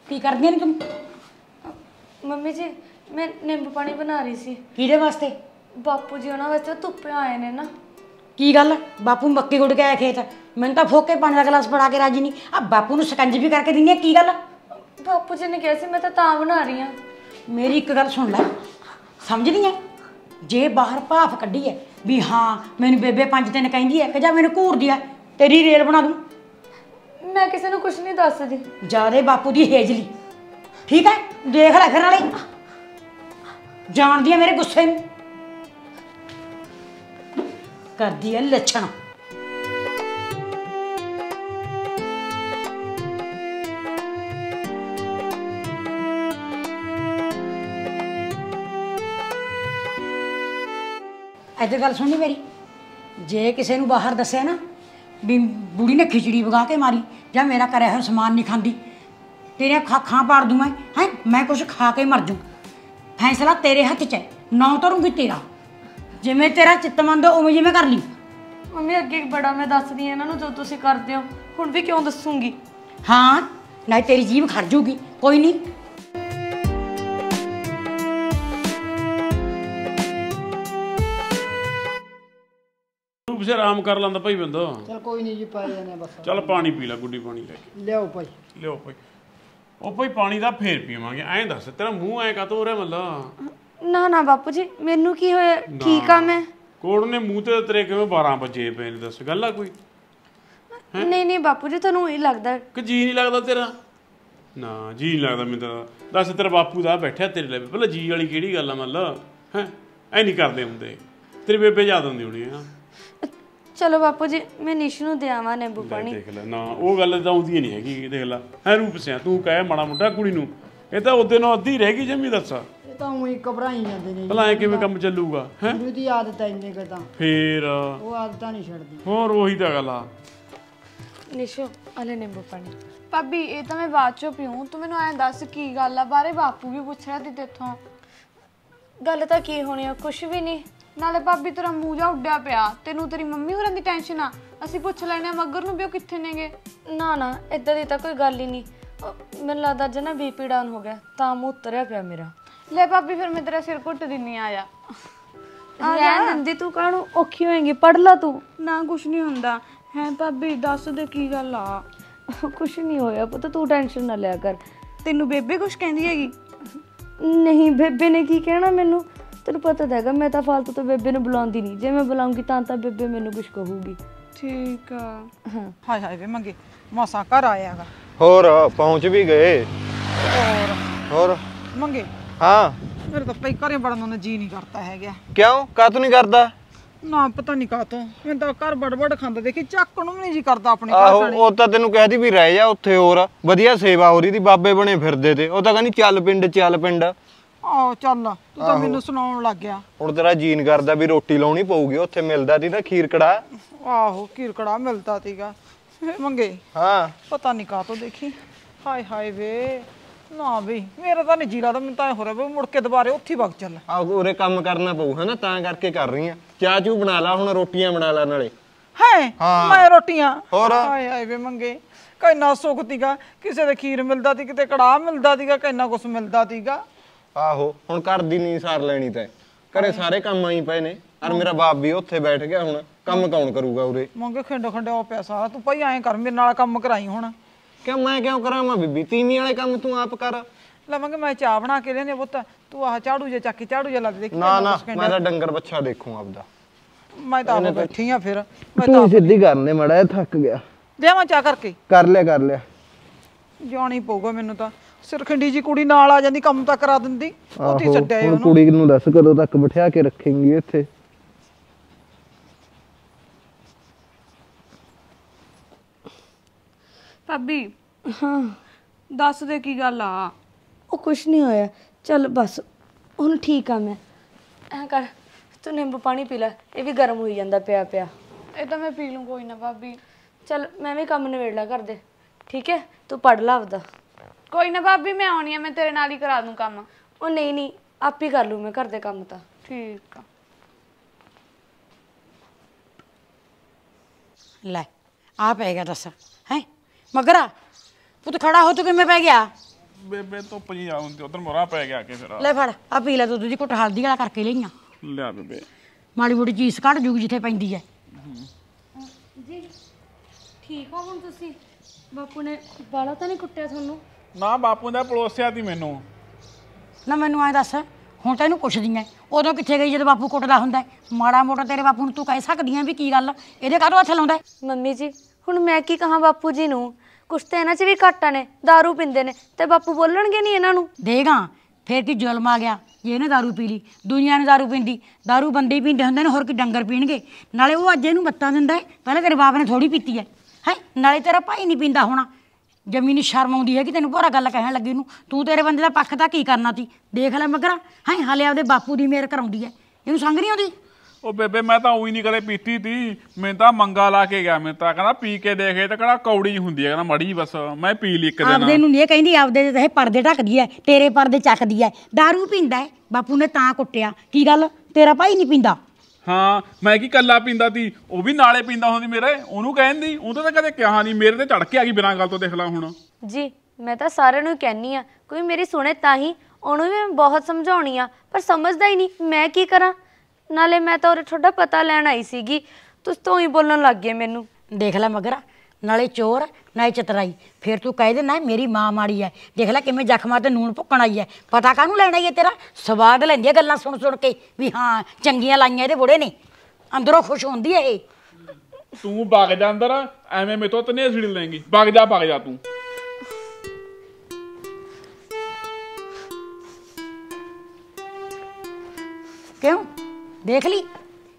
ਕੀ ਕਰਦੀ ਨੇ ਤੂੰ ਮੰਮੀ ਜੀ ਮੈਂ ਨਿੰਬੂ ਪਾਣੀ ਬਣਾ ਰਹੀ ਸੀ ਕਿਹਦੇ ਵਾਸਤੇ ਬਾਪੂ ਜੀ ਉਹਨਾਂ ਵਾਸਤੇ ਧੁੱਪੇ ਆਏ ਨੇ ਨਾ ਕੀ ਗੱਲ ਬਾਪੂ ਮੱਕੀ ਗੁੱਡ ਕੇ ਆਇਆ ਖੇਤ ਮੈਨੂੰ ਤਾਂ ਫੋਕੇ ਪਾਣੀ ਦਾ ਗਲਾਸ ਫੜਾ ਕੇ ਰਾਜੀ ਨਹੀਂ ਆ ਬਾਪੂ ਨੂੰ ਸਕੰਜ ਵੀ ਕਰਕੇ ਦਿੰਦੀ ਆ ਕੀ ਗੱਲ ਬਾਪੂ ਜੀ ਨੇ ਕਿਹਾ ਸੀ ਮੈਂ ਤਾਂ ਤਾਂ ਬਣਾ ਰਹੀ ਆ ਮੇਰੀ ਇੱਕ ਗੱਲ ਸੁਣ ਲੈ ਸਮਝਦੀ ਐ ਜੇ ਬਾਹਰ ਭਾਫ ਕੱਢੀ ਐ ਵੀ ਹਾਂ ਮੈਨੂੰ ਬੇਬੇ ਪੰਜ ਦਿਨ ਕਹਿੰਦੀ ਐ ਕਿ ਜਾ ਮੈਨੂੰ ਘੂਰਦੀ ਐ ਤੇਰੀ ਰੇਲ ਬਣਾ ਦੂੰ ਮੈਂ ਕਿਸੇ ਨੂੰ ਕੁਝ ਨਹੀਂ ਦੱਸਦੀ ਜਾਦੇ ਬਾਪੂ ਦੀ ਹੇਜਲੀ ਠੀਕ ਹੈ ਦੇਖ ਲੈ ਘਰ ਵਾਲੇ ਜਾਣਦੀ ਹੈ ਮੇਰੇ ਗੁੱਸੇ ਨੂੰ ਕਰਦੀ ਹੈ ਲੱਛਣ ਅੱਜ ਗੱਲ ਸੁਣੀ ਮੇਰੀ ਜੇ ਕਿਸੇ ਨੂੰ ਬਾਹਰ ਦੱਸਿਆ ਨਾ ਵੀ ਬੁੜੀ ਨੇ ਖਿਚੜੀ ਵਗਾ ਕੇ ਮਾਰੀ ਜਾਂ ਮੇਰਾ ਕਰਿਆ ਹੋਇਆ ਸਮਾਨ ਨਹੀਂ ਖਾਂਦੀ ਤੇਰੇ ਖਾਖਾਂ ਪਾੜ ਦੂੰ ਮੈਂ ਹੈ ਮੈਂ ਕੁਝ ਖਾ ਕੇ ਮਰ ਜੂ ਫੈਸਲਾ ਤੇਰੇ ਹੱਥ 'ਚ ਹੈ ਨਾ ਤਰੂੰਗੀ ਤੇਰਾ ਜਿਵੇਂ ਤੇਰਾ ਚਿੱਤ ਮੰਨਦਾ ਉਵੇਂ ਜਿਵੇਂ ਕਰ ਲਈ ਮੰਮੀ ਅੱਗੇ ਬੜਾ ਮੈਂ ਦੱਸਦੀ ਆ ਇਹਨਾਂ ਨੂੰ ਜੋ ਤੁਸੀਂ ਕਰਦੇ ਹੋ ਹੁਣ ਵੀ ਕਿਉਂ ਦੱਸੂਗੀ ਹਾਂ ਨਹੀਂ ਤੇਰੀ ਜੀਬ ਖਰਜੂਗੀ ਕੋਈ ਨਹੀਂ ਤੂੰ ਬਸੇ ਆਰਾਮ ਕਰ ਲੈਂਦਾ ਭਾਈ ਬੰਦਾ ਚਲ ਕੋਈ ਨਹੀਂ ਜੀ ਪਾਏ ਜਾਨੇ ਬਸ ਚਲ ਪਾਣੀ ਪੀ ਲੈ ਗੁੱਡੀ ਪਾਣੀ ਲੈ ਕੇ ਲਿਓ ਭਾਈ ਲਿਓ ਭਾਈ ਉਹ ਭਾਈ ਪਾਣੀ ਦਾ ਫੇਰ ਪੀਵਾਂਗੇ ਐਂ ਦੱਸ ਤੇਰਾ ਮੂੰਹ ਐ ਕਾ ਤੋ ਰਿਹਾ ਮੱਲਾ ਨਾ ਨਾ ਬਾਪੂ ਜੀ ਮੈਨੂੰ ਕੀ ਹੋਇਆ ਠੀਕ ਆ ਮੈਂ ਕੋੜ ਨੇ ਮੂੰਹ ਤੇ ਤੇਰੇ ਕਿਵੇਂ 12 ਵਜੇ ਪੈ ਨੇ ਦੱਸ ਗੱਲ ਆ ਕੋਈ ਨਹੀਂ ਨਹੀਂ ਬਾਪੂ ਜੀ ਤੁਹਾਨੂੰ ਇਹ ਲੱਗਦਾ ਕਿ ਜੀ ਨਹੀਂ ਲੱਗਦਾ ਤੇਰਾ ਨਾ ਜੀ ਨਹੀਂ ਲੱਗਦਾ ਮੈਨੂੰ ਤਾਂ ਦੱਸ ਤੇਰਾ ਬਾਪੂ ਦਾ ਬੈਠਿਆ ਤੇਰੇ ਲਈ ਪਹਿਲਾਂ ਜੀ ਵਾਲੀ ਕਿਹੜੀ ਗੱਲ ਆ ਮੱਲਾ ਹੈ ਐ ਨਹੀਂ ਕਰਦੇ ਹੁੰਦੇ ਤੇਰੇ ਬੇਬੇ ਯਾਦ ਹੁੰਦੀ ਹੋਣੀ ਆ ਚਲੋ ਬਾਪੂ ਜੀ ਮੈਂ ਨਿਸ਼ ਨੂੰ ਦਿਆਵਾਂ ਨਿੰਬੂ ਪਾਣੀ ਦੇਖ ਲੈ ਨਾ ਉਹ ਗੱਲ ਤਾਂ ਆਉਂਦੀ ਨਹੀਂ ਹੈਗੀ ਦੇਖ ਲੈ ਹੈ ਰੂਪ ਸਿਆ ਤੂੰ ਕਹਿ ਮਾੜਾ ਮੁੰਡਾ ਕੁੜੀ ਨੂੰ ਇਹ ਤਾਂ ਉਹਦੇ ਨਾਲ ਅੱਧੀ ਰਹਿ ਗਈ ਜਮੀ ਦੱਸਾ ਇਹ ਤਾਂ ਹੀ ਘਬਰਾਈ ਜਾਂਦੇ ਨੇ ਭਲਾ ਇਹ ਕਿਵੇਂ ਕੰਮ ਚੱਲੂਗਾ ਹੈ ਗੁਰੂ ਦੀ ਆਦਤ ਐ ਇੰਨੇ ਕਦਾਂ ਫੇਰ ਉਹ ਆਦਤਾਂ ਨਹੀਂ ਛੱਡਦੀ ਹੋਰ ਉਹੀ ਤਾਂ ਗੱਲ ਆ ਨਿਸ਼ੋ ਅਲੇ ਨਿੰਬੂ ਪਾਣੀ ਪੱਬੀ ਇਹ ਤਾਂ ਮੈਂ ਬਾਅਦ ਚੋਂ ਪੀਉਂ ਤੂੰ ਮੈਨੂੰ ਐਂ ਦੱਸ ਕੀ ਗੱਲ ਆ ਬਾਰੇ ਬਾਪੂ ਵੀ ਪੁੱਛ ਰਿਹਾ ਤੇ ਤੇਥੋਂ ਗੱਲ ਤਾਂ ਕੀ ਹੋਣੀ ਆ ਕੁਝ ਵੀ ਨਹੀਂ ਨਾਲੇ ਭਾਬੀ ਤੇਰਾ ਮੂੰਹ ਜਾ ਉੱਡਿਆ ਪਿਆ ਤੈਨੂੰ ਤੇਰੀ ਮੰਮੀ ਹੋਰਾਂ ਦੀ ਟੈਨਸ਼ਨ ਆ ਅਸੀਂ ਪੁੱਛ ਲੈਣੇ ਆ ਮਗਰ ਨੂੰ ਵੀ ਉਹ ਕਿੱਥੇ ਨੇਗੇ ਨਾ ਨਾ ਇਦਾਂ ਦੀ ਤਾਂ ਕੋਈ ਗੱਲ ਹੀ ਨਹੀਂ ਮੈਨੂੰ ਲੱਗਦਾ ਜਨਾ ਬੀਪੀ ਡਾਊਨ ਹੋ ਗਿਆ ਤਾਂ ਮੂੰਹ ਉਤਰਿਆ ਪਿਆ ਮੇਰਾ ਲੈ ਭਾਬੀ ਫਿਰ ਮੈਂ ਤੇਰਾ ਸਿਰ ਘੁੱਟ ਦਿੰਨੀ ਆ ਜਾ ਰਹਿਣ ਦਿੰਦੀ ਤੂੰ ਕਾਹਨੂੰ ਔਖੀ ਹੋਏਂਗੀ ਪੜ ਲਾ ਤੂੰ ਨਾ ਕੁਛ ਨਹੀਂ ਹੁੰਦਾ ਹੈ ਭਾਬੀ ਦੱਸ ਦੇ ਕੀ ਗੱਲ ਆ ਕੁਛ ਨਹੀਂ ਹੋਇਆ ਪੁੱਤ ਤੂੰ ਟੈਨਸ਼ਨ ਨਾ ਲਿਆ ਕਰ ਤੈਨੂੰ ਬੇਬੇ ਕੁਛ ਕਹਿੰਦੀ ਹੈਗੀ ਨਹੀਂ ਬੇਬੇ ਨੇ ਕੀ ਕਹਿਣਾ ਮੈਨੂੰ ਤੈਨੂੰ ਪਤਾ ਤਾਂ ਹੈਗਾ ਮੈਂ ਤਾਂ ਫालतू ਤੋਂ ਬੇਬੇ ਨੂੰ ਬੁਲਾਉਂਦੀ ਨਹੀਂ ਜੇ ਮੈਂ ਬੁਲਾਉਂਗੀ ਤਾਂ ਤਾਂ ਬੇਬੇ ਮੈਨੂੰ ਕੁਝ ਕਹੂਗੀ ਠੀਕ ਆ ਹਾਂ ਹਾਏ ਹਾਏ ਵੇ ਮੰਗੇ ਮੌਸਾ ਘਰ ਆਇਆਗਾ ਹੋਰ ਪਹੁੰਚ ਵੀ ਗਏ ਹੋਰ ਹੋਰ ਮੰਗੇ ਹਾਂ ਮੇਰੇ ਤਾਂ ਪਈ ਘਰੇ ਬੜਨ ਨੂੰ ਜੀ ਨਹੀਂ ਕਰਦਾ ਹੈਗਾ ਕਿਉਂ ਕਾ ਤੂੰ ਨਹੀਂ ਕਰਦਾ ਨਾ ਪਤਾ ਨਹੀਂ ਕਾ ਤੂੰ ਮੈਂ ਤਾਂ ਘਰ ਬੜਬੜ ਖਾਂਦਾ ਦੇਖੀ ਚੱਕ ਨੂੰ ਵੀ ਨਹੀਂ ਜੀ ਕਰਦਾ ਆਪਣੇ ਘਰ ਆਹੋ ਉਹ ਤਾਂ ਤੈਨੂੰ ਕਹਿਦੀ ਵੀ ਰਹਿ ਜਾ ਉੱਥੇ ਹੋਰ ਵਧੀਆ ਸੇਵਾ ਹੋ ਰਹੀ ਦੀ ਬਾਬੇ ਬਣੇ ਫਿਰਦੇ ਤੇ ਉਹ ਤਾਂ ਕਹਿੰਦੀ ਚੱਲ ਪਿੰਡ ਚੱਲ ਪਿੰਡ ਆਹ ਚੱਲ ਤੂੰ ਤਾਂ ਮੈਨੂੰ ਸੁਣਾਉਣ ਲੱਗ ਗਿਆ ਹੁਣ ਤੇਰਾ ਜੀਨ ਕਰਦਾ ਵੀ ਰੋਟੀ ਲਾਉਣੀ ਪਊਗੀ ਉੱਥੇ ਮਿਲਦਾ ਸੀ ਨਾ ਖੀਰ ਕੜਾ ਆਹੋ ਖੀਰ ਕੜਾ ਮਿਲਦਾ ਤੀਗਾ ਮੰਗੇ ਹਾਂ ਪਤਾ ਨਹੀਂ ਕਾ ਤੋਂ ਦੇਖੀ ਹਾਏ ਹਾਏ ਵੇ ਨਾ ਵੀ ਮੇਰਾ ਤਾਂ ਨਹੀਂ ਜੀਰਾ ਤਾਂ ਮੈਨੂੰ ਤਾਂ ਹੋ ਰਿਹਾ ਵੇ ਮੁੜ ਕੇ ਦੁਬਾਰੇ ਉੱਥੇ ਵਗ ਚੱਲ ਆਹ ਉਰੇ ਕੰਮ ਕਰਨਾ ਪਊ ਹਨਾ ਤਾਂ ਕਰਕੇ ਕਰ ਰਹੀ ਆ ਚਾਹ ਚੂ ਬਣਾ ਲਾ ਹੁਣ ਰੋਟੀਆਂ ਬਣਾ ਲਾ ਨਾਲੇ ਹੈ ਮੈਂ ਰੋਟੀਆਂ ਹੋਰ ਹਾਏ ਹਾਏ ਵੇ ਮੰਗੇ ਕਿੰਨਾ ਸੁਖ ਤੀਗਾ ਕਿਸੇ ਦੇ ਖੀਰ ਮਿਲਦਾ ਤੀ ਕਿਤੇ ਕੜਾਹ ਮਿਲਦਾ ਤੀਗਾ ਕਿੰਨਾ ਕੁਝ ਮਿਲਦਾ ਤੀਗਾ ਆਹੋ ਹੁਣ ਘਰ ਦੀ ਨਹੀਂ ਸਾਰ ਲੈਣੀ ਤੈ ਘਰੇ ਸਾਰੇ ਕੰਮ ਆਈ ਪਏ ਨੇ ਔਰ ਮੇਰਾ ਬਾਪ ਵੀ ਉੱਥੇ ਬੈਠ ਗਿਆ ਹੁਣ ਕੰਮ ਕੌਣ ਕਰੂਗਾ ਉਰੇ ਮੰਗੇ ਖਿੰਡ ਖੰਡਿਆ ਪਿਆ ਸਾਰਾ ਤੂੰ ਭਾਈ ਐਂ ਕਰ ਮੇਰੇ ਨਾਲ ਕੰਮ ਕਰਾਈ ਹੁਣ ਕਿਉਂ ਮੈਂ ਕਿਉਂ ਕਰਾਂ ਮੈਂ ਬੀਬੀ ਤੀਵੀਂ ਵਾਲੇ ਕੰਮ ਤੂੰ ਆਪ ਕਰ ਲਵਾਂਗੇ ਮੈਂ ਚਾਹ ਬਣਾ ਕੇ ਲੈਨੇ ਪੁੱਤ ਤੂੰ ਆਹ ਝਾੜੂ ਜੇ ਚੱਕੀ ਝਾੜੂ ਜੇ ਲੱਗ ਦੇ ਨਾ ਨਾ ਮੈਂ ਤਾਂ ਡੰਗਰ ਬੱਛਾ ਦੇਖੂ ਆਪਦਾ ਮੈਂ ਤਾਂ ਬੈਠੀ ਆ ਫਿਰ ਮੈਂ ਤਾਂ ਸਿੱਧੀ ਕਰਨੇ ਮੜਾ ਥੱਕ ਗਿਆ ਦੇਵਾਂ ਚਾਹ ਕਰਕੇ ਕਰ ਲਿਆ ਕਰ ਲਿਆ ਜਾਣੀ ਪਊਗਾ ਮੈਨੂੰ ਤਾਂ ਸਿਰਖੰਡੀ ਜੀ ਕੁੜੀ ਨਾਲ ਆ ਜਾਂਦੀ ਕੰਮ ਤਾਂ ਕਰਾ ਦਿੰਦੀ ਉੱਥੇ ਛੱਡਿਆ ਉਹਨੂੰ ਕੁੜੀ ਨੂੰ ਦੱਸ ਕਦੋਂ ਤੱਕ ਬਿਠਾ ਕੇ ਰੱਖੇਂਗੀ ਇੱਥੇ ਭਾਬੀ ਹਾਂ ਦੱਸ ਦੇ ਕੀ ਗੱਲ ਆ ਉਹ ਕੁਛ ਨਹੀਂ ਹੋਇਆ ਚੱਲ ਬਸ ਹੁਣ ਠੀਕ ਆ ਮੈਂ ਐ ਕਰ ਤੂੰ ਨਿੰਬੂ ਪਾਣੀ ਪੀ ਲੈ ਇਹ ਵੀ ਗਰਮ ਹੋਈ ਜਾਂਦਾ ਪਿਆ ਪਿਆ ਇਹ ਤਾਂ ਮੈਂ ਪੀ ਲੂੰ ਕੋਈ ਨਾ ਭਾਬੀ ਚੱਲ ਮੈਂ ਵੀ ਕੰਮ ਨਿਬੇੜ ਲਾ ਕਰਦੇ ਠੀਕ ਹੈ ਤੂੰ ਪੜ ਲਾ ਆਪਦਾ ਕੋਈ ਨਾ ਭਾਬੀ ਮੈਂ ਆਉਣੀ ਆ ਮੈਂ ਤੇਰੇ ਨਾਲ ਹੀ ਕਰਾ ਦੂੰ ਕੰਮ ਉਹ ਨਹੀਂ ਨਹੀਂ ਆਪ ਹੀ ਕਰ ਲੂ ਮੈਂ ਘਰ ਦੇ ਕੰਮ ਤਾਂ ਠੀਕ ਆ ਲੈ ਆ ਪੈ ਗਿਆ ਦੱਸ ਹੈ ਮਗਰਾ ਪੁੱਤ ਖੜਾ ਹੋ ਤੂੰ ਕਿਵੇਂ ਪੈ ਗਿਆ ਬੇਬੇ ਤੋਂ ਪਈ ਆਉਂ ਤੇ ਉਧਰ ਮੋਰਾ ਪੈ ਗਿਆ ਕੇ ਫਿਰ ਲੈ ਫੜ ਆ ਪੀ ਲੈ ਦੁੱਧ ਜੀ ਘੁੱਟ ਹਲਦੀ ਵਾਲਾ ਕਰਕੇ ਲਈਆਂ ਲੈ ਬੇਬੇ ਮਾੜੀ ਮੋੜੀ ਚੀਜ਼ ਕੱਢ ਜੂਗੀ ਜਿੱਥੇ ਪੈਂਦੀ ਹੈ ਜੀ ਠੀਕ ਹੋ ਹੁਣ ਤੁਸੀਂ ਬਾਪੂ ਨੇ ਬਾਲਾ ਤਾਂ ਨਹੀਂ ਕੁੱਟਿਆ ਤੁਹਾਨੂੰ ਨਾ ਬਾਪੂ ਦਾ ਪਲੋਸਿਆ ਦੀ ਮੈਨੂੰ ਨਾ ਮੈਨੂੰ ਐ ਦੱਸ ਹੁਣ ਤਾਂ ਇਹਨੂੰ ਕੁਛ ਐ ਉਦੋਂ ਕਿੱਥੇ ਗਈ ਜਦੋਂ ਬਾਪੂ ਕੁੱਟਦਾ ਹੁੰਦਾ ਮਾੜਾ ਮੋਟਾ ਤੇਰੇ ਬਾਪੂ ਨੂੰ ਤੂੰ ਕਹਿ ਸਕਦੀ ਐ ਵੀ ਕੀ ਗੱਲ ਇਹਦੇ ਕਾਹਦੋਂ ਹੱਥ ਲਾਉਂਦਾ ਮੰਮੀ ਜੀ ਹੁਣ ਮੈਂ ਕੀ ਕਹਾਂ ਬਾਪੂ ਜੀ ਨੂੰ ਕੁਛ ਤਾਂ ਇਹਨਾਂ 'ਚ ਵੀ ਘਾਟਾ ਨੇ दारू ਪਿੰਦੇ ਨੇ ਤੇ ਬਾਪੂ ਬੋਲਣਗੇ ਨਹੀਂ ਇਹਨਾਂ ਨੂੰ ਦੇਗਾ ਫੇਰ ਕੀ ਜ਼ੁਲਮ ਆ ਗਿਆ ਜੇ ਇਹਨੇ दारू ਪੀ ਲਈ ਦੁਨੀਆ ਨੇ दारू ਪਿੰਦੀ दारू ਬੰਦੇ ਹੀ ਪੀਂਦੇ ਹੁੰਦੇ ਨੇ ਹੋਰ ਕੀ ਡੰਗਰ ਪੀਣਗੇ ਨਾਲੇ ਉਹ ਅੱਜ ਇਹਨੂੰ ਮੱਤਾਂ ਦਿੰਦਾ ਪਹਿਲਾਂ ਤੇਰੇ ਬਾਪ ਨੇ ਥੋੜੀ ਪੀਤੀ ਐ ਹੈ ਨਾਲੇ ਤੇਰਾ ਭਾਈ ਨਹੀਂ ਪੀਂਦਾ ਹੋਣਾ ਜਮੀਨੀ ਸ਼ਰਮ ਆਉਂਦੀ ਹੈ ਕਿ ਤੈਨੂੰ ਭੋਰਾ ਗੱਲ ਕਹਿਣ ਲੱਗੀ ਨੂੰ ਤੂੰ ਤੇਰੇ ਬੰਦੇ ਦਾ ਪੱਖ ਤਾਂ ਕੀ ਕਰਨਾ ਤੀ ਦੇਖ ਲੈ ਮਗਰਾ ਹੈ ਹਾਲੇ ਆਪਦੇ ਬਾਪੂ ਦੀ ਮੇਰ ਕਰਾਉਂਦੀ ਹੈ ਇਹਨੂੰ ਸੰਗ ਨਹੀਂ ਆਉਂਦੀ ਉਹ ਬੇਬੇ ਮੈਂ ਤਾਂ ਉਹੀ ਨਹੀਂ ਕਦੇ ਪੀਤੀ ਤੀ ਮੈਂ ਤਾਂ ਮੰਗਾ ਲਾ ਕੇ ਗਿਆ ਮੈਂ ਤਾਂ ਕਹਿੰਦਾ ਪੀ ਕੇ ਦੇਖੇ ਤਾਂ ਕਿਹੜਾ ਕੌੜੀ ਹੁੰਦੀ ਹੈ ਕਹਿੰਦਾ ਮੜੀ ਬਸ ਮੈਂ ਪੀ ਲਈ ਇੱਕ ਦਿਨ ਆਪਦੇ ਨੂੰ ਨਹੀਂ ਇਹ ਕਹਿੰਦੀ ਆਪਦੇ ਤੇ ਇਹ ਪਰਦੇ ਢੱਕਦੀ ਐ ਤੇਰੇ ਪਰਦੇ ਚੱਕਦੀ ਐ दारू ਪੀਂਦਾ ਹੈ ਬਾਪੂ ਨੇ ਤਾਂ ਕੁੱਟਿਆ ਕੀ ਗੱਲ ਤੇਰਾ ਭਾਈ ਨਹੀਂ ਪੀਂਦਾ ਹਾਂ ਮੈਂ ਕੀ ਕੱਲਾ ਪੀਂਦਾ ਸੀ ਉਹ ਵੀ ਨਾਲੇ ਪੀਂਦਾ ਹੁੰਦੀ ਮੇਰੇ ਉਹਨੂੰ ਕਹਿੰਦੀ ਉਹ ਤਾਂ ਕਦੇ ਕਿਹਾ ਨਹੀਂ ਮੇਰੇ ਤੇ ਝੜ ਕੇ ਆ ਗਈ ਬਿਨਾਂ ਗੱਲ ਤੋਂ ਦੇਖ ਲਾ ਹੁਣ ਜੀ ਮੈਂ ਤਾਂ ਸਾਰਿਆਂ ਨੂੰ ਕਹਿਨੀ ਆ ਕੋਈ ਮੇਰੀ ਸੁਣੇ ਤਾਂ ਹੀ ਉਹਨੂੰ ਵੀ ਮੈਂ ਬਹੁਤ ਸਮਝਾਉਣੀ ਆ ਪਰ ਸਮਝਦਾ ਹੀ ਨਹੀਂ ਮੈਂ ਕੀ ਕਰਾਂ ਨਾਲੇ ਮੈਂ ਤਾਂ ਉਹ ਤੁਹਾਡਾ ਪਤਾ ਲੈਣ ਆਈ ਸੀਗੀ ਤੁਸੀਂ ਤਾਂ ਹੀ ਬੋਲਣ ਲੱਗ ਗਏ ਮੈਨੂੰ ਦੇਖ ਲੈ ਮਗਰ ਨਾਲੇ ਚੋਰ ਨਾਲੇ ਚਤਰਾਈ ਫਿਰ ਤੂੰ ਕਹਿ ਦੇਣਾ ਮੇਰੀ ਮਾਂ ਮਾੜੀ ਐ ਦੇਖ ਲੈ ਕਿਵੇਂ ਜ਼ਖਮਾਂ ਤੇ ਨੂਨ ਭੁੱਕਣ ਆਈ ਐ ਪਤਾ ਕਾਹਨੂੰ ਲੈਣਾ ਇਹ ਤੇਰਾ ਸਵਾਦ ਲੈਂਦੀ ਐ ਗੱਲਾਂ ਸੁਣ ਸੁਣ ਕੇ ਵੀ ਹਾਂ ਚੰਗੀਆਂ ਲਾਈਆਂ ਇਹਦੇ ਬੁੜੇ ਨੇ ਅੰਦਰੋਂ ਖੁਸ਼ ਹੁੰਦੀ ਐ ਇਹ ਤੂੰ ਬਾਗ ਜਾ ਅੰਦਰ ਐਵੇਂ ਮੇਤੋਂ ਤਨੇ ਸੜੀ ਲੈਂਗੀ ਬਾਗ ਜਾ ਬਾਗ ਜਾ ਤੂੰ ਕਿਉਂ ਦੇਖ ਲਈ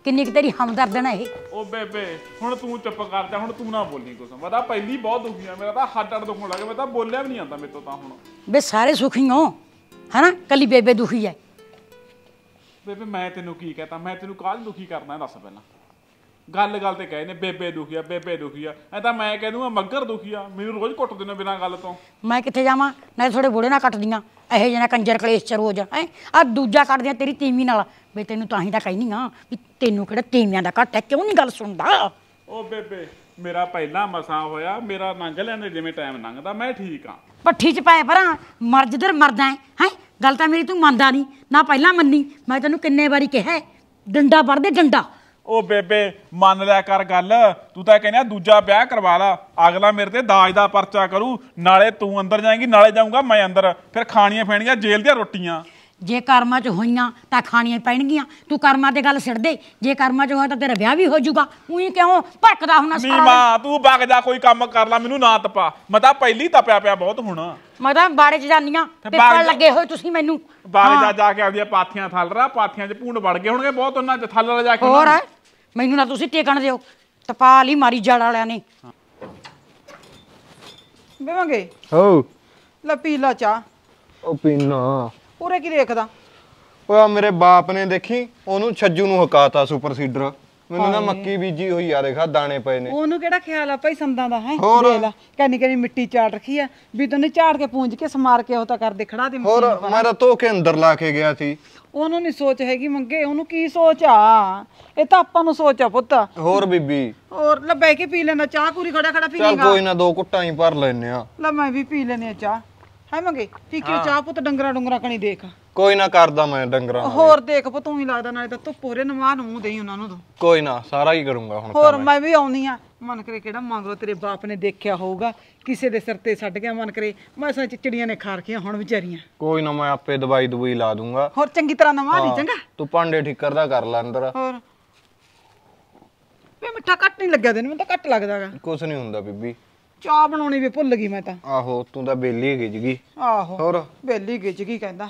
ਕਿੰਨੀ ਕਿ ਤੇਰੀ ਹਮਦਰਦ ਨਾ ਇਹ ਓ ਬੇਬੇ ਹੁਣ ਤੂੰ ਚੁੱਪ ਕਰ ਜਾ ਹੁਣ ਤੂੰ ਨਾ ਬੋਲੀ ਕੁਸ ਵਦਾ ਪਹਿਲੀ ਬਹੁਤ ਦੁਖੀ ਆ ਮੇਰਾ ਤਾਂ ਹੱਡ ਹੱਡ ਦੁਖਣ ਲੱਗੇ ਮੈਂ ਤਾਂ ਬੋਲਿਆ ਵੀ ਨਹੀਂ ਆਂਦਾ ਮੇਰੇ ਤੋਂ ਤਾਂ ਹੁਣ ਬੇ ਸਾਰੇ ਸੁਖੀ ਹੋ ਹਨਾ ਕੱਲੀ ਬੇਬੇ ਦੁਖੀ ਐ ਬੇਬੇ ਮੈਂ ਤੈਨੂੰ ਕੀ ਕਹਤਾ ਮੈਂ ਤੈਨੂੰ ਕਾਹਲ ਦੁਖੀ ਕਰਨਾ ਦੱਸ ਪਹਿਲਾਂ ਗੱਲ ਗੱਲ ਤੇ ਕਹੇ ਨੇ ਬੇਬੇ ਦੁਖੀਆ ਬੇਬੇ ਦੁਖੀਆ ਐ ਤਾਂ ਮੈਂ ਕਹਿ ਦੂੰਗਾ ਮੱਗਰ ਦੁਖੀਆ ਮੈਨੂੰ ਰੋਜ਼ ਕੁੱਟਦੇ ਨੇ ਬਿਨਾਂ ਗੱਲ ਤੋਂ ਮੈਂ ਕਿੱਥੇ ਜਾਵਾਂ ਨਾਲੇ ਥੋੜੇ ਬੋੜੇ ਨਾ ਕੱਟਦੀਆਂ ਇਹੋ ਜਿਹਾ ਕੰਜਰ ਕਲੇਸ਼ ਚ ਰੋਜ਼ ਹੈ ਆ ਦੂਜਾ ਕੱਟਦੀਆਂ ਤੇਰੀ ਤੀਵੀਂ ਨਾਲ ਵੀ ਤੈਨੂੰ ਤਾਂ ਹੀ ਤਾਂ ਕਹਿਨੀ ਆ ਵੀ ਤੈਨੂੰ ਕਿਹੜਾ ਤੀਵੀਆਂ ਦਾ ਘੱਟ ਹੈ ਕਿਉਂ ਨਹੀਂ ਗੱਲ ਸੁਣਦਾ ਓ ਬੇਬੇ ਮੇਰਾ ਪਹਿਲਾ ਮਸਾਂ ਹੋਇਆ ਮੇਰਾ ਨੰਗ ਦੇ ਜਿਵੇਂ ਟਾਈਮ ਲੰਘਦਾ ਮੈਂ ਠੀਕ ਆ ਪੱਠੀ ਚ ਪਾਏ ਪਰਾਂ ਮਰਜਦਰ ਮਰਦਾ ਹੈ ਹੈ ਗੱਲ ਤਾਂ ਮੇਰੀ ਤੂੰ ਮੰਨਦਾ ਨਹੀਂ ਨਾ ਪਹਿਲਾਂ ਮੰਨੀ ਮੈਂ ਤੈਨੂੰ ਕਿੰਨੇ ਵਾਰੀ ਕਿਹਾ ਡੰਡਾ ਵਰਦੇ ਡੰਡਾ ਉਹ ਬੇਬੇ ਮੰਨ ਲਿਆ ਕਰ ਗੱਲ ਤੂੰ ਤਾਂ ਕਹਿੰਦਾ ਦੂਜਾ ਵਿਆਹ ਕਰਵਾ ਲਾ ਅਗਲਾ ਮੇਰੇ ਤੇ ਦਾਜ ਦਾ ਪਰਚਾ ਕਰੂ ਨਾਲੇ ਤੂੰ ਅੰਦਰ ਜਾਏਂਗੀ ਨਾਲੇ ਜਾਊਂਗਾ ਮੈਂ ਅੰਦਰ ਫਿਰ ਖਾਣੀਆਂ ਫੈਣੀਆਂ ਜੇਲ੍ਹ ਦੀਆਂ ਰੋਟੀਆਂ ਜੇ ਕਰਮਾਂ 'ਚ ਹੋਈਆਂ ਤਾਂ ਖਾਣੀਆਂ ਪੈਣਗੀਆਂ ਤੂੰ ਕਰਮਾਂ ਤੇ ਗੱਲ ਛੱਡ ਦੇ ਜੇ ਕਰਮਾਂ 'ਚ ਹੋਇਆ ਤਾਂ ਤੇਰਾ ਵਿਆਹ ਵੀ ਹੋ ਜਾਊਗਾ ਉਹੀ ਕਿਉਂ ਭੜਕਦਾ ਹੁਣਾ ਸਾਰਾ ਨਹੀਂ ਮਾਂ ਤੂੰ ਵਗ ਜਾ ਕੋਈ ਕੰਮ ਕਰ ਲੈ ਮੈਨੂੰ ਨਾ ਤਪਾ ਮੈਂ ਤਾਂ ਪਹਿਲੀ ਤਪਿਆ ਪਿਆ ਬਹੁਤ ਹੁਣ ਮੈਂ ਤਾਂ ਬਾੜੇ 'ਚ ਜਾਂਦੀਆਂ ਪੇਪਰ ਲੱਗੇ ਹੋਏ ਤੁਸੀਂ ਮੈਨੂੰ ਬਾੜੇ ਦਾ ਜਾ ਕੇ ਆਉਂਦੀਆਂ ਪਾਥੀਆਂ ਥਲ ਰਾ ਪਾਥੀਆਂ 'ਚ ਪੂਣ ਵੜ ਗਏ ਹੋਣਗੇ ਬਹੁਤ ਉਹਨਾਂ 'ਚ ਥੱਲ ਜਾ ਕੇ ਹੋਰ ਮੈਨੂੰ ਨਾ ਤੁਸੀਂ ਟੇਕਣ ਦਿਓ ਤਪਾਲ ਹੀ ਮਾਰੀ ਜੜ ਵਾਲਿਆਂ ਨੇ ਬੇਵਾਂਗੇ ਹੋ ਲੈ ਪੀ ਲਾ ਚਾ ਉਹ ਪੀਣਾ ਉਰੇ ਕੀ ਦੇਖਦਾ ਓਏ ਮੇਰੇ ਬਾਪ ਨੇ ਦੇਖੀ ਉਹਨੂੰ ਛੱਜੂ ਨੂੰ ਹਕਾਤਾ ਸੁਪਰ ਸੀਡਰ ਮੈਨੂੰ ਨਾ ਮੱਕੀ ਬੀਜੀ ਹੋਈ ਆ ਦੇਖਾ ਦਾਣੇ ਪਏ ਨੇ ਉਹਨੂੰ ਕਿਹੜਾ ਖਿਆਲ ਆ ਭਾਈ ਸੰਦਾਂ ਦਾ ਹੈ ਦੇਖ ਲੈ ਕੈਨੀ ਮਿੱਟੀ ਚਾੜ ਰੱਖੀ ਆ ਵੀ ਤੂੰ ਨੇ ਝਾੜ ਕੇ ਪੂੰਝ ਕੇ ਸਮਾਰ ਕੇ ਉਹ ਤਾਂ ਕਰ ਦੇ ਖੜਾ ਦੇ ਹੋਰ ਮੈਂ ਤਾਂ ਧੋ ਕੇ ਅੰਦਰ ਲਾ ਕੇ ਗਿਆ ਸੀ ਉਹਨੂੰ ਨਹੀਂ ਸੋਚ ਹੈਗੀ ਮੰਗੇ ਉਹਨੂੰ ਕੀ ਸੋਚ ਆ ਇਹ ਤਾਂ ਆਪਾਂ ਨੂੰ ਸੋਚ ਆ ਪੁੱਤ ਹੋਰ ਬੀਬੀ ਹੋਰ ਲੈ ਬੈ ਕੇ ਪੀ ਲੈਣਾ ਚਾਹ ਪੂਰੀ ਖੜਾ ਖੜਾ ਪੀ ਲੈਗਾ ਚਲ ਕੋਈ ਨਾ ਦੋ ਕੁੱਟਾਂ ਹੀ ਭਰ ਲੈਨੇ ਆ ਲੈ ਮੈਂ ਵੀ ਪੀ ਲੈਨੇ ਆ ਚਾਹ ਹੈ ਮੰਗੇ ਠੀਕ ਹੈ ਚਾਹ ਪੁੱਤ ਡੰਗਰਾ ਡੰਗਰਾ ਕਣੀ ਦੇਖ ਕੋਈ ਨਾ ਕਰਦਾ ਮੈਂ ਡੰਗਰਾਂ ਹੋਰ ਦੇਖ ਪਾ ਤੂੰ ਹੀ ਲੱਗਦਾ ਨਾਲੇ ਤਾਂ ਧੁੱਪ ਹੋ ਰੇ ਨਵਾਂ ਨੂੰ ਦੇਈ ਉਹਨਾਂ ਨੂੰ ਤੂੰ ਕੋਈ ਨਾ ਸਾਰਾ ਹੀ ਕਰੂੰਗਾ ਹੁਣ ਹੋਰ ਮੈਂ ਵੀ ਆਉਣੀ ਆ ਮਨ ਕਰੇ ਕਿਹੜਾ ਮੰਗਰੋ ਤੇਰੇ ਬਾਪ ਨੇ ਦੇਖਿਆ ਹੋਊਗਾ ਕਿਸੇ ਦੇ ਸਿਰ ਤੇ ਛੱਡ ਗਿਆ ਮਨ ਕਰੇ ਮੈਂ ਸਾਂ ਚਿੜੀਆਂ ਨੇ ਖਾਰ ਕੇ ਹੁਣ ਵਿਚਾਰੀਆਂ ਕੋਈ ਨਾ ਮੈਂ ਆਪੇ ਦਵਾਈ ਦਵਾਈ ਲਾ ਦੂੰਗਾ ਹੋਰ ਚੰਗੀ ਤਰ੍ਹਾਂ ਨਮਾ ਨਹੀਂ ਚੰਗਾ ਤੂੰ ਪਾਂਡੇ ਠੀਕ ਦਾ ਕਰ ਲੈ ਅੰਦਰ ਹੋਰ ਵੇ ਮਿੱਠਾ ਘੱਟ ਨਹੀਂ ਲੱਗਿਆ ਤੈਨੂੰ ਮੈਨੂੰ ਤਾਂ ਘੱਟ ਲੱਗਦਾਗਾ ਕੁਝ ਨਹੀਂ ਹੁੰਦਾ ਬੀਬੀ ਚਾਹ ਬਣਾਉਣੀ ਵੀ ਭੁੱਲ ਗਈ ਮੈਂ ਤਾਂ ਆਹੋ ਤੂੰ ਤਾਂ ਬੇਲੀ ਗਿਜ ਗਈ ਆਹੋ ਹੋਰ ਬੇਲੀ ਗਿਜ ਗਈ ਕਹਿੰਦਾ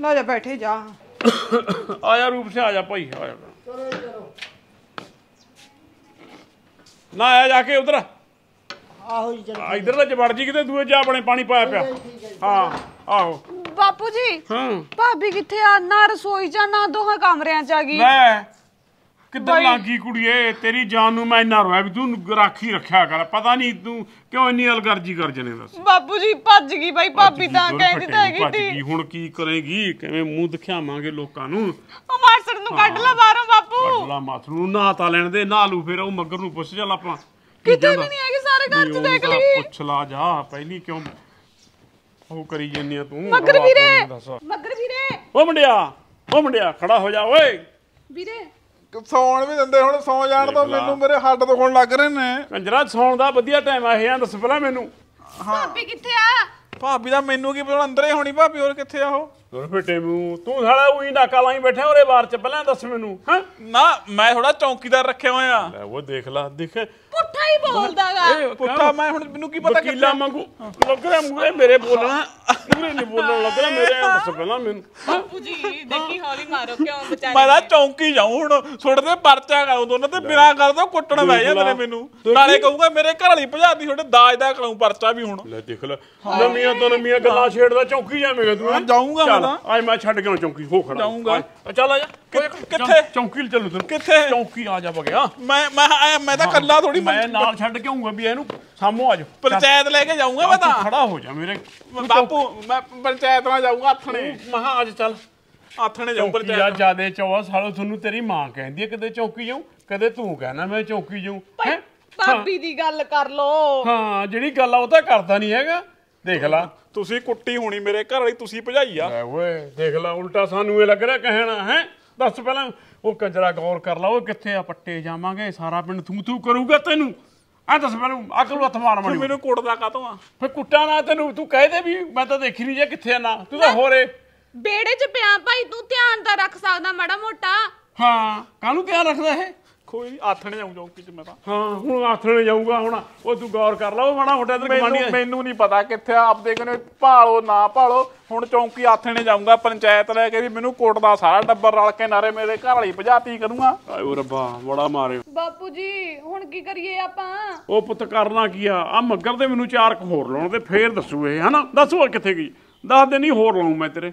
ਲਾ ਜਾ ਬੈਠੇ ਜਾ ਆਇਆ ਰੂਪ ਸੇ ਆ ਜਾ ਭਾਈ ਜਾ ਚਲੋ ਚਲੋ ਨਾ ਆਇਆ ਜਾ ਕੇ ਉਧਰ ਆਹੋ ਜੀ ਚਲੋ ਇਧਰ ਦਾ ਜਵੜ ਜੀ ਕਿਤੇ ਦੂਏ ਜਾ ਆਪਣੇ ਪਾਣੀ ਪਾਇਆ ਪਿਆ ਹਾਂ ਆਹੋ ਬਾਪੂ ਜੀ ਹਾਂ ਭਾਬੀ ਕਿੱਥੇ ਆ ਨਾ ਰਸੋਈ ਜਾ ਨਾ ਦੋਹਾਂ ਕਮਰਿਆਂ ਚ ਆ ਗਈ ਮੈਂ ਕਿੱਦਾਂ ਲੱਗੀ ਕੁੜੀਏ ਤੇਰੀ ਜਾਨ ਨੂੰ ਮੈਂ ਇੰਨਾ ਰੋਇਆ ਵੀ ਤੂੰ ਰਾਖੀ ਰੱਖਿਆ ਕਰ ਪਤਾ ਨਹੀਂ ਤੂੰ ਕਿਉਂ ਇੰਨੀ ਅਲਗਰਜੀ ਕਰ ਜਨੇ ਦੱਸ ਬਾਪੂ ਜੀ ਭੱਜ ਗਈ ਬਾਈ ਭਾਬੀ ਤਾਂ ਕਹਿੰਦੀ ਤਾਂ ਹੈਗੀ ਗਈ ਹੁਣ ਕੀ ਕਰੇਗੀ ਕਿਵੇਂ ਮੂੰਹ ਦਿਖਾਵਾਂਗੇ ਲੋਕਾਂ ਨੂੰ ਉਹ ਮਾਸੜ ਨੂੰ ਕੱਢ ਲਾ ਬਾਹਰੋਂ ਬਾਪੂ ਕੱਢ ਲਾ ਮਾਸੜ ਨੂੰ ਨਾ ਤਾਂ ਲੈਣ ਦੇ ਨਾ ਲੂ ਫੇਰ ਉਹ ਮੱਗਰ ਨੂੰ ਪੁੱਛ ਚੱਲ ਆਪਾਂ ਕਿਤੇ ਵੀ ਨਹੀਂ ਹੈਗੇ ਸਾਰੇ ਘਰ 'ਚ ਦੇਖ ਲਈ ਪੁੱਛ ਲਾ ਜਾ ਪਹਿਲੀ ਕਿਉਂ ਉਹ ਕਰੀ ਜੰਨੀ ਆ ਤੂੰ ਮੱਗਰ ਵੀਰੇ ਮੱਗਰ ਵੀਰੇ ਓ ਮੁੰਡਿਆ ਓ ਮੁੰਡਿਆ ਖੜਾ ਹੋ ਜਾ ਓਏ ਵੀਰੇ ਸੌਣ ਵੀ ਦਿੰਦੇ ਹੁਣ ਸੌ ਜਾਣ ਤੋਂ ਮੈਨੂੰ ਮੇਰੇ ਹੱਡ ਦੁਖਣ ਲੱਗ ਰਹੇ ਨੇ ਕੰਜਰਾ ਸੌਣ ਦਾ ਵਧੀਆ ਟਾਈਮ ਆ ਇਹ ਆ ਦੱਸ ਪਹਿਲਾਂ ਮੈਨੂੰ ਭਾਬੀ ਕਿੱਥੇ ਆ ਭਾਬੀ ਦਾ ਮੈਨੂੰ ਕੀ ਪਤਾ ਅੰਦਰੇ ਹੋਣੀ ਭਾਬੀ ਹੋਰ ਕਿੱਥੇ ਆ ਉਹ ਹੋਰ ਫਿੱਟੇ ਮੂੰ ਤੂੰ ਸਾਲਾ ਉਹੀ ਨਾਕਾ ਲਾਈ ਬੈਠਾ ਉਹਰੇ ਬਾਰ ਚ ਪਹਿਲਾਂ ਦੱਸ ਮੈਨੂੰ ਹਾਂ ਨਾ ਮੈਂ ਥੋੜਾ ਚੌਂਕੀਦਾਰ ਰੱਖਿਆ ਹੋਇਆ ਲੈ ਉਹ ਦੇਖ ਲੈ ਦਿਖ ਪੁੱਠਾ ਹੀ ਬੋਲਦਾਗਾ ਪੁੱਠਾ ਮੈਂ ਹੁਣ ਮੈਨੂੰ ਕੀ ਪਤਾ ਕਿਲਾ ਮੰਗੂ ਲੱਗ ਰਿਹਾ ਮੂਰੇ ਮੇਰੇ ਬੋਲਣਾ ਮੂਰੇ ਨਹੀਂ ਬੋਲਣ ਲੱਗ ਰਿਹਾ ਮੇਰੇ ਦੱਸ ਪਹਿਲਾਂ ਮੈਨੂੰ ਬਾਪੂ ਜੀ ਦੇਖੀ ਹੌਲੀ ਮਾਰੋ ਕਿਉਂ ਮੈਂ ਤਾਂ ਚੌਂਕੀ ਜਾਉ ਹੁਣ ਛੋੜਦੇ ਪਰਚਾ ਕਰਾਉਂ ਦੋਨਾਂ ਤੇ ਬਿਨਾ ਦੋ ਕੁੱਟਣ ਬਹਿ ਜਾਂਦੇ ਨੇ ਮੈਨੂੰ ਨਾਲੇ ਕਹੂਗਾ ਮੇਰੇ ਘਰ ਵਾਲੀ ਭਜਾਦੀ ਛੋੜੇ ਦਾਜ ਦਾ ਕਰਾਉਂ ਪਰਚਾ ਵੀ ਹੁਣ ਲੈ ਦੇਖ ਲੈ ਨਮੀਆਂ ਤੋਂ ਨਮੀਆਂ ਗੱਲਾਂ ਛੇੜਦਾ ਚੌਂਕੀ ਜਾਵੇਂਗਾ ਤੂੰ ਜਾਊਂਗਾ ਮੈਂ ਤਾਂ ਅੱਜ ਮੈਂ ਛੱਡ ਕੇ ਚੌਂਕੀ ਹੋ ਖੜਾ ਜਾਊਂਗਾ ਚੱਲ ਆ ਜਾ ਕਿੱਥੇ ਚੌਂਕੀ ਲੈ ਚੱਲੂ ਤੈਨੂੰ ਕਿੱਥੇ ਚੌਂਕੀ ਆ ਜਾ ਬਗਿਆ ਮੈਂ ਮੈਂ ਮੈਂ ਤਾਂ ਕੱਲਾ ਥੋੜੀ ਮੈਂ ਨਾਲ ਛੱਡ ਕੇ ਆਉਂਗਾ ਵੀ ਇਹਨੂੰ ਸਾਹਮੋ ਆ ਜਾ ਪੰਚਾਇਤ ਲੈ ਕੇ ਜਾਊਂਗਾ ਮੈਂ ਤਾਂ ਖੜਾ ਹੋ ਜਾ ਮੇਰੇ ਬਾਪੂ ਮੈਂ ਪੰਚਾਇਤ ਨਾਲ ਜਾਊਂਗਾ ਆਥਣੇ ਮਹਾ ਅੱਜ ਚੱਲ ਆਥਣੇ ਜਾਊਂ ਪੰਚਾਇਤ ਯਾਰ ਜਾਦੇ ਚੌਵਾ ਸਾਲੋ ਤੁਹਾਨੂੰ ਤੇਰੀ ਮਾਂ ਕਹਿੰਦੀ ਹੈ ਕਦੇ ਚੌਂਕੀ ਜਾਊਂ ਕਦੇ ਤੂੰ ਕਹਿਣਾ ਮੈਂ ਚੌਂਕੀ ਜਾਊਂ ਹੈ ਭਾਬੀ ਦੀ ਗੱਲ ਕਰ ਲੋ ਹਾਂ ਜਿਹੜੀ ਗੱਲ ਆ ਉਹ ਤਾਂ ਕਰਦਾ ਨਹੀਂ ਹੈਗਾ ਦੇਖ ਲਾ ਤੁਸੀਂ ਕੁੱਟੀ ਹੋਣੀ ਮੇਰੇ ਘਰ ਵਾਲੀ ਤੁਸੀਂ ਭਜਾਈ ਆ ਓਏ ਦੇਖ ਲਾ ਉਲਟਾ ਸਾਨੂੰ ਇਹ ਲੱਗ ਰਿਹਾ ਕਹਿਣਾ ਹੈ ਦੱਸ ਪਹਿਲਾਂ ਉਹ ਕੰਜਰਾ ਗੌਰ ਕਰ ਲਾ ਉਹ ਕਿੱਥੇ ਆ ਪੱਟੇ ਜਾਵਾਂਗੇ ਸਾਰਾ ਪਿੰਡ ਥੂ ਥੂ ਕਰੂਗਾ ਤੈਨੂੰ ਆ ਦੱਸ ਮੈਨੂੰ ਅਕਲ ਹੱਥ ਮਾਰ ਮੜੀ ਮੈਨੂੰ ਕੁੱਟਦਾ ਕਾਤੋਂ ਆ ਫੇ ਕੁੱਟਾ ਨਾ ਤੈਨੂੰ ਤੂੰ ਕਹਿ ਦੇ ਵੀ ਮੈਂ ਤਾਂ ਦੇਖੀ ਨਹੀਂ ਜੇ ਕਿੱਥੇ ਆ ਨਾ ਤੂੰ ਤਾਂ ਹੋਰੇ ਬੇੜੇ 'ਚ ਪਿਆ ਭਾਈ ਤੂੰ ਧਿਆਨ ਤਾਂ ਰੱਖ ਸਕਦਾ ਮਾੜਾ ਮੋਟਾ ਹਾਂ ਕਾਹਨੂੰ ਧਿਆਨ ਰੱਖਦਾ ਇਹ ਕੋਈ ਨਹੀਂ ਆਥਣੇ ਆਉਂ ਜਾਊ ਕਿਚ ਮੈਂ ਤਾਂ ਹਾਂ ਹੁਣ ਆਥਣੇ ਜਾਊਗਾ ਹੁਣ ਉਹ ਤੂੰ ਗੌਰ ਕਰ ਲਾ ਉਹ ਮਾੜਾ ਮੋਟਾ ਤੇ ਮੈਨੂੰ ਮੈਨੂੰ ਨਹੀਂ ਪਤਾ ਕਿੱਥੇ ਆਪਦੇ ਕਹਿੰਦੇ ਭਾਲੋ ਨਾ ਭਾਲੋ ਹੁਣ ਚੌਂਕੀ ਆਥਣੇ ਜਾਊਗਾ ਪੰਚਾਇਤ ਲੈ ਕੇ ਵੀ ਮੈਨੂੰ ਕੋਟ ਦਾ ਸਾਰਾ ਡੱਬਰ ਰਲ ਕੇ ਨਾਰੇ ਮੇਰੇ ਘਰ ਵਾਲੀ ਭਜਾਤੀ ਕਰੂੰਗਾ ਆਇਓ ਰੱਬਾ ਬੜਾ ਮਾਰੇ ਬਾਪੂ ਜੀ ਹੁਣ ਕੀ ਕਰੀਏ ਆਪਾਂ ਉਹ ਪੁੱਤ ਕਰਨਾ ਕੀ ਆ ਆ ਮੱਗਰ ਦੇ ਮੈਨੂੰ ਚਾਰ ਕ ਹੋਰ ਲਾਉਣ ਤੇ ਫੇਰ ਦੱਸੂ ਇਹ ਹਨਾ ਦੱਸੂ ਕਿੱਥੇ ਗਈ ਦੱਸ ਦੇ ਨਹੀਂ ਹੋਰ ਲਾਉਂ ਮੈਂ ਤੇਰੇ